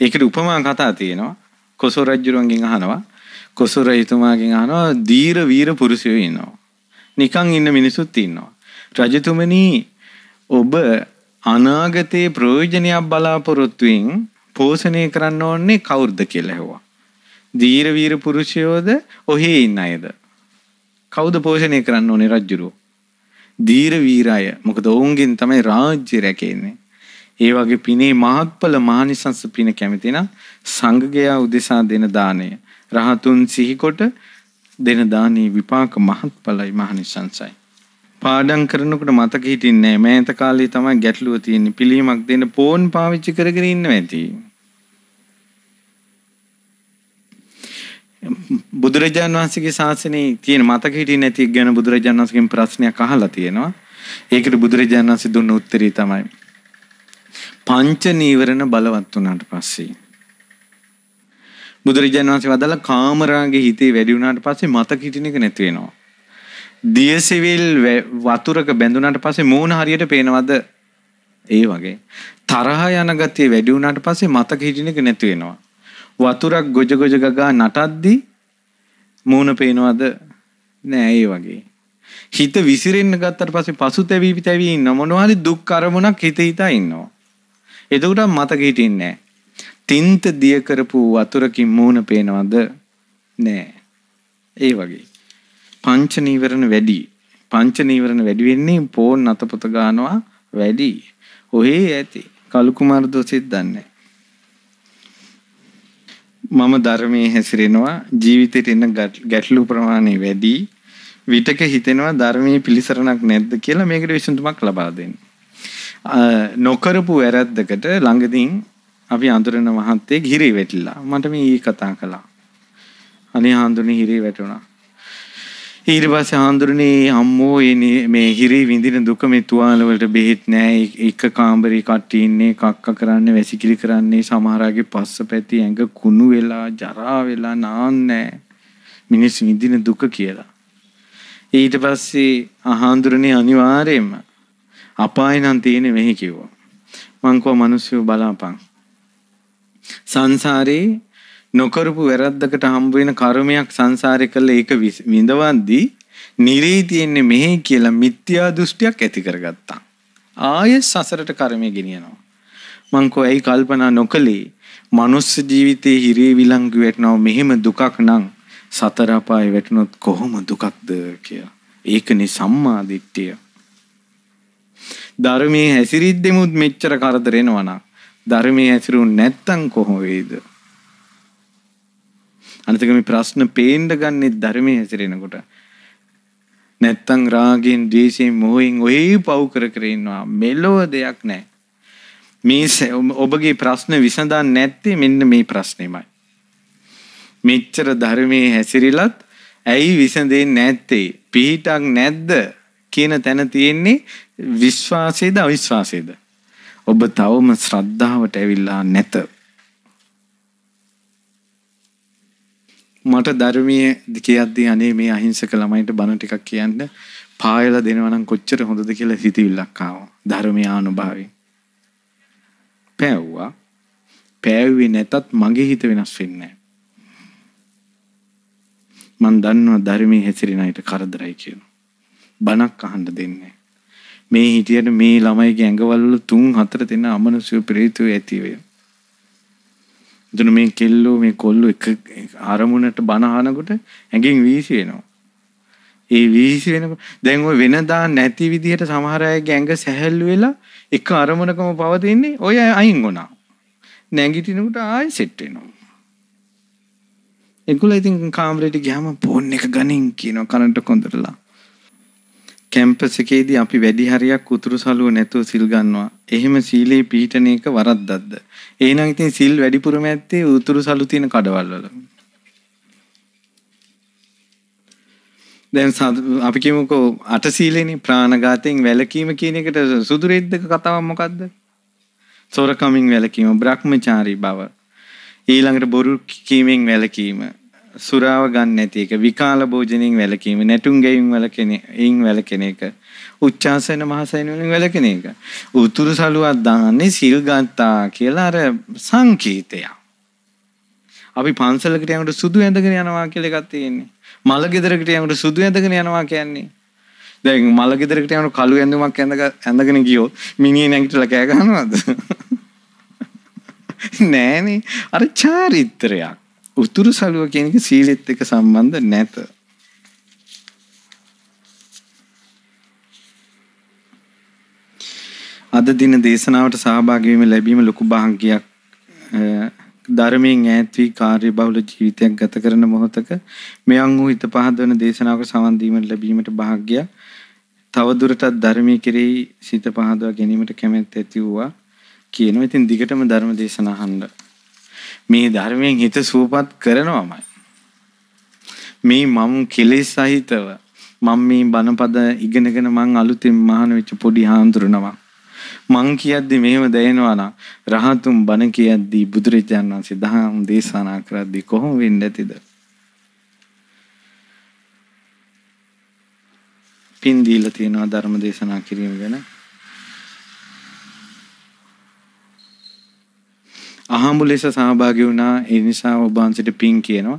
A: ඒකට උපමා කතා තියෙනවා. කොසෝ රජුරුවන්ගෙන් අහනවා. කොසෝ රජතුමාගෙන් අහනවා දීර වීර පුරුෂයෝ ඉන්නවා. නිකන් ඉන්න මිනිසුත් ඉන්නවා. රජතුමනි ඔබ අනාගතයේ ප්‍රයෝජනයක් බලාපොරොත්තුවෙන් පෝෂණය කරන්න ඕන්නේ කවුරුද කියලා ඇහුවා. ධීර වීර පුරුෂයෝද ඔහි ඉන්න අයද? කවුද පෝෂණය කරන්න ඕනේ රජුරෝ? ධීර වීර අය. මොකද ඔවුන්ගෙන් තමයි රාජ්‍ය රැකෙන්නේ. ඒ වගේ පිනේ මහත්ඵල මහනිසංස පින කැමති නම් සංඝයා උදෙසා දෙන දාණය රහතුන් සිහිකොට දෙන දානී විපාක මහත්ඵලයි මහනිසංසයි. පාඩම් කරනකොට මතක හිටින්නේ නැහැ. මෑත කාලේ තමයි ගැටලුව තියෙන්නේ. පිළියමක් දෙන්න ෆෝන් පාවිච්චි කරගෙන ඉන්නවා ඇති. බුදුරජාණන් වහන්සේගේ ශාසනයේ තියෙන මතක හිටින්නේ නැති ගැන බුදුරජාණන් වහන්සේගෙන් ප්‍රශ්නයක් අහලා තියෙනවා. ඒකට බුදුරජාණන් වහන්සේ දුන්න උත්තරය තමයි පංච නීවරණ බලවත් වුණාට පස්සේ බුදුරජාණන් වහන්සේ වදාලා කාමරාගේ හිතේ වැඩි වුණාට පස්සේ මතක හිටින එක නැති වෙනවා. දියසිවිල් වතුරක බැඳුනට පසේ මූුණ හරියට පේනවද ඒ වගේ. තරහ යනගතේ වැඩිවුනට පසේ මතක හිටිනක නැතිවෙනවා. වතුරක් ගොජගොජගගා නටද්දි මූුණ පේනවද නෑ ඒ වගේ. හිත විසිරෙන්න්න ගත්තට පසේ පසු තැවී තැවී නොමොනවාරි දුක් කරමුණක් හිත හිතා ඉන්නවා. එදකට මතක හිටින්නේ. තින්ත දිය කරපු වතුරකින් මූුණ පේනවද නෑ ඒ වගේ. පංච නීවරණ වැඩි. පංච නීවරණ වැඩි වෙන්නේ ෆෝන් අතපොත ගන්නවා වැඩි. ඔහි ඇති. කලු කුමාර දොසෙත් දන්නේ. මම ධර්මයේ හැසිරෙනවා ජීවිතේට එන ගැටලු ප්‍රමාණය වැඩි. විතක හිතෙනවා ධර්මයේ පිළිසරණක් නැද්ද කියලා මේකට විසඳුමක් ලබා දෙන්න. නොකරපු වැරද්දකට ළඟදීන් අපි අඳුරන මහත්තයෙක් හිරේ වැටිලා මට මේ කතා කළා. අනේ හඳුනේ හිරේ වැටුණා. ඊට පස්සේ හාමුදුරනේ අම්මෝ මේ හිරි විඳින දුක මේ තුවාල වලට බෙහෙත් නෑ එක කාමරේ කට්ටි ඉන්නේ කක්ක කරන්නේ වැසිකිලි කරන්නේ සමහරගේ පස්ස පැති ඇඟ කුණු වෙලා ජරා වෙලා නාන්නේ මිනිස් විඳින දුක කියලා ඊට පස්සේ හාමුදුරනේ අනිවාර්යයෙන්ම අපාය නම් තියෙන මෙහි කිව්වා මං කව මිනිස්සු බලාපන් සංසාරේ නොකරපු වැරද්දකට හම්බ වෙන කර්මයක් සංසාරේ කළ ඒක විඳවද්දී නිරේ තියෙන්නේ මෙහෙ කියලා මිත්‍යා දෘෂ්ටියක් ඇති කරගත්තා. ආයෙ සසරට කර්මය ගෙනියනවා. මං කොයි කල්පනා නොකලේ මනුස්ස ජීවිතේ හිරේ විලංගු වැටෙනවා මෙහෙම දුකක් නම් සතර අපාය වැටුනොත් කොහොම දුකක්ද කියලා. ඒකනේ සම්මා දිට්ඨිය. ධර්මයේ හැසිරෙද්දී මුත් මෙච්චර කරදර එනවනම් ධර්මයේ හැසිරුනේ නැත්තම් කොහොම වේද? අනිතක මේ ප්‍රශ්න පේන්ඩ ගන්නෙත් ධර්මය හැසිරෙනකොට. නැත්තං රාගෙන් දේශයෙන් මොහොයින් ඔහේ පව් කර කරන්නවා මෙල්ලොව දෙයක් නෑ. මේ ඔබගේ ප්‍රශ්න විසඳා නැත්තේ මෙන්න මේ ප්‍රශ්නමයි. මෙච්චර ධර්මය හැසිරිලත් ඇයි විසඳේ නැත්තේ පිහිටක් නැද්ද කියන තැන තියෙන්නේ විශ්වාසේද අවිශ්වාසේද. ඔබ තවම ශ්‍රද්ධාවට ඇවිල්ලා නැත. මට ධර්මයේ කියද්දී අනේ මේ අහිංසක ළමයින්ට බණ ටිකක් කියන්න පායලා දෙනවා නම් කොච්චර හොඳද කියලා හිතවිල්ලක් ආවා ධර්මයේ අනුභවයෙන් පෑව්වා පෑව්වේ නැතත් මගේ හිත වෙනස් වෙන්නේ මන් දන්නවා ධර්මයේ හැසිරෙන අයට කරදරයි කියලා. බණක් අහන්න දෙන්නේ. මේ හිටියට මේ ළමයිගේ ඇඟවල තුන් හතර දෙනා අමනුෂ්‍ය ප්‍රේතයෝ ඇති වෙනවා. එතන මේ කෙල්ලෝ මේ කොල්ලෝ එක අරමුණට බනහනකොට ඇඟෙන් වීසියෙනවා. ඒ වීසි වෙනකොට දැන් ඔය වෙනදා නැති විදිහට සමහර අයගේ ඇඟ සැහැල්ලු වෙලා එක අරමුණකම පවතින්නේ ඔය අයින් වුණා. නැගිටිනකොට ආයෙ සෙට් වෙනවා. ඒගොල්ලෝ ඉතින් කාමරේට ගියාම ෆෝන් එක ගනින් කියනවා කරන්ට් කොන්දරලා. කැම්පස් එකේදී අපි වැඩි හරියක් උතුරු සළුව නැතුව සිල් ගන්නවා. එහෙම සීලේ පිහිටන එක වරද්දක්ද? එහෙනම් ඉතින් සිල් වැඩිපුරම ඇත්තේ උතුරු සළු තියෙන කඩවල් වල. දැන් අපි කියමුකෝ අට සීලේනේ ප්‍රාණඝාතයෙන් වැළකීම කියන එකට සුදුරෙද්දක කතාවක් මොකද්ද? සොරකමින් වැළකීම, Brahmachari බව. ඊළඟට බොරු කීමෙන් වැළකීම, සුරාව ගන්න නැති එක විකාල භෝජනෙන් වැළකීම නැටුම් ගැයීම් වලකෙන ඉන් වැළකෙන එක උච්චාසන මහසයන වලින් වැළකෙන එක උතුරු සළුවක් දාන්නේ සිල් ගත්තා කියලා අර සංකීතය අපි පන්සලකට යනකොට සුදු ඇඳගෙන යනවා කියලා එකක් තියෙන්නේ මල ගෙදරකට යනකොට සුදු ඇඳගෙන යනවා කියන්නේ දැන් මල ගෙදරකට යනකොට කළු ඇඳුමක් ඇඳගෙන ගියොත් මිනිහ නැගිටලා කෑ ගන්නවද <laughs> නෑනේ අර චාරිත්‍රයක් උතුරු සළුව කියන එක සීලෙත් එක්ක සම්බන්ධ නැත. අද දින දේශනාවට සහභාගී වීම ලැබීම ලොකු භාග්‍යයක්. ධර්මයෙන් ඈත් වී කාර්යබහුල ජීවිතයක් ගත කරන මොහොතක මෙයන් වූ හිත පහදවන දේශනාවක සවන් දීමට ලැබීමට භාග්‍යයක්. තවදුරටත් ධර්මයේ කෙරෙහි සිත පහදවා ගැනීමට කැමැත්ත ඇති වූවා. කියනවා. ඉතින් දිගටම ධර්ම දේශන අහන්න. මේ ධර්මයෙන් හිත සූපත් කරනවමයි. මේ මම කෙලෙස් සහිතව මම මේ බණපද ඉගෙනගෙන මං අලුතින් මහාන වෙච්ච පොඩි හාමුදුරනවා. මං කියද්දි මෙහෙම දැනෙනවා නම් රහතුන් බණ කියද්දි බුදුරජාණන් වහන්සේ දහම් දේශනා කරද්දි කොහොම වෙන්නේ නැතිද? පින් දීලා තියෙනවා ධර්ම දේශනා කිරීම ගැන. අහමු ලෙස සහභාගි වුණා. ඒ නිසා ඔබ වහන්සේට පිං කියනවා.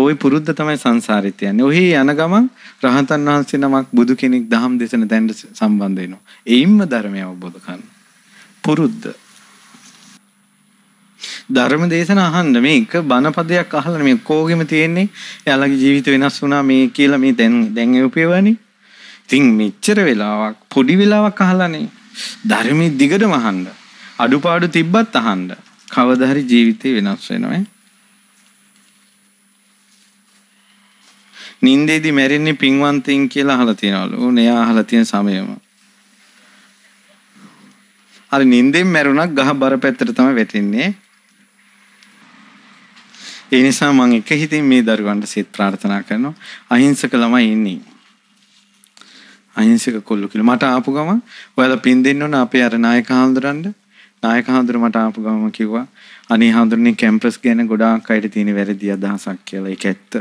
A: ওই පුරුද්ද තමයි සංසාරෙත් යන්නේ. ඔහි යන ගමන් රහතන් වහන්සේ නමක් බුදු කෙනෙක් දහම් දේශන දැනට සම්බන්ධ වෙනවා. ඒින්ම ධර්මය අවබෝධ කරගන්න. පුරුද්ද ධර්ම දේශන අහන්න මේක බණපදයක් අහලා මේ කෝගෙම තියෙන්නේ එයාලගේ ජීවිත වෙනස් වුණා මේ කියලා මේ දැන් දැන් යොපේවනේ. ඉතින් මෙච්චර වෙලාවක් පොඩි වෙලාවක් අහලානේ ධර්මයේ දිගටම අහන්න. අඩුපාඩු තිබ්බත් අහන්න. කවදා හරි ජීවිතේ වෙනස් වෙනවා නින්දේදී මැරෙන්නේ පින්වන්තින් කියලා අහලා තියෙනවලු. උන් එයා අහලා තියෙන සමයම. අර නින්දෙන් මැරුණා ගහ බරපැත්තට තමයි වැටෙන්නේ. ඒ නිසා මම එක හිතින් මේ දරුවන්ට සිත ප්‍රාර්ථනා කරනවා අහිංසක ළමයි ඉන්නේ. අහිංසක කොල්ලෝ කියලා. මට ආපු ගම ඔයාලා පින් දෙන්න ඕන අපේ අර නායක හඳුරන්න. නායක හඳුර මට ආපු ගම කිව්වා අනේ හඳුරන්නේ කැම්පස් ගැන ගොඩාක් අයට තියෙන වැරදි අදහසක් කියලා ඒක ඇත්ත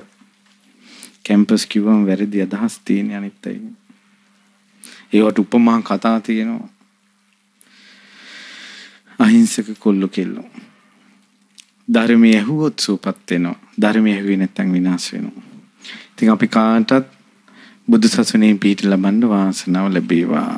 A: කැම්පස් කිව්වම වැරදි අදහස් තියෙන අනිත් අය ඒවට උපමා කතා තියෙනවා අහිංසක කොල්ලු කෙල්ලෝ ධර්මය ඇහුවොත් සූපත් වෙනවා ධර්මය ඇහුවේ නැත්නම් විනාශ වෙනවා ඉතින් අපි කාටත් බුදු සසුනේ පිහිට ලබන්න වාසනාව ලැබේවා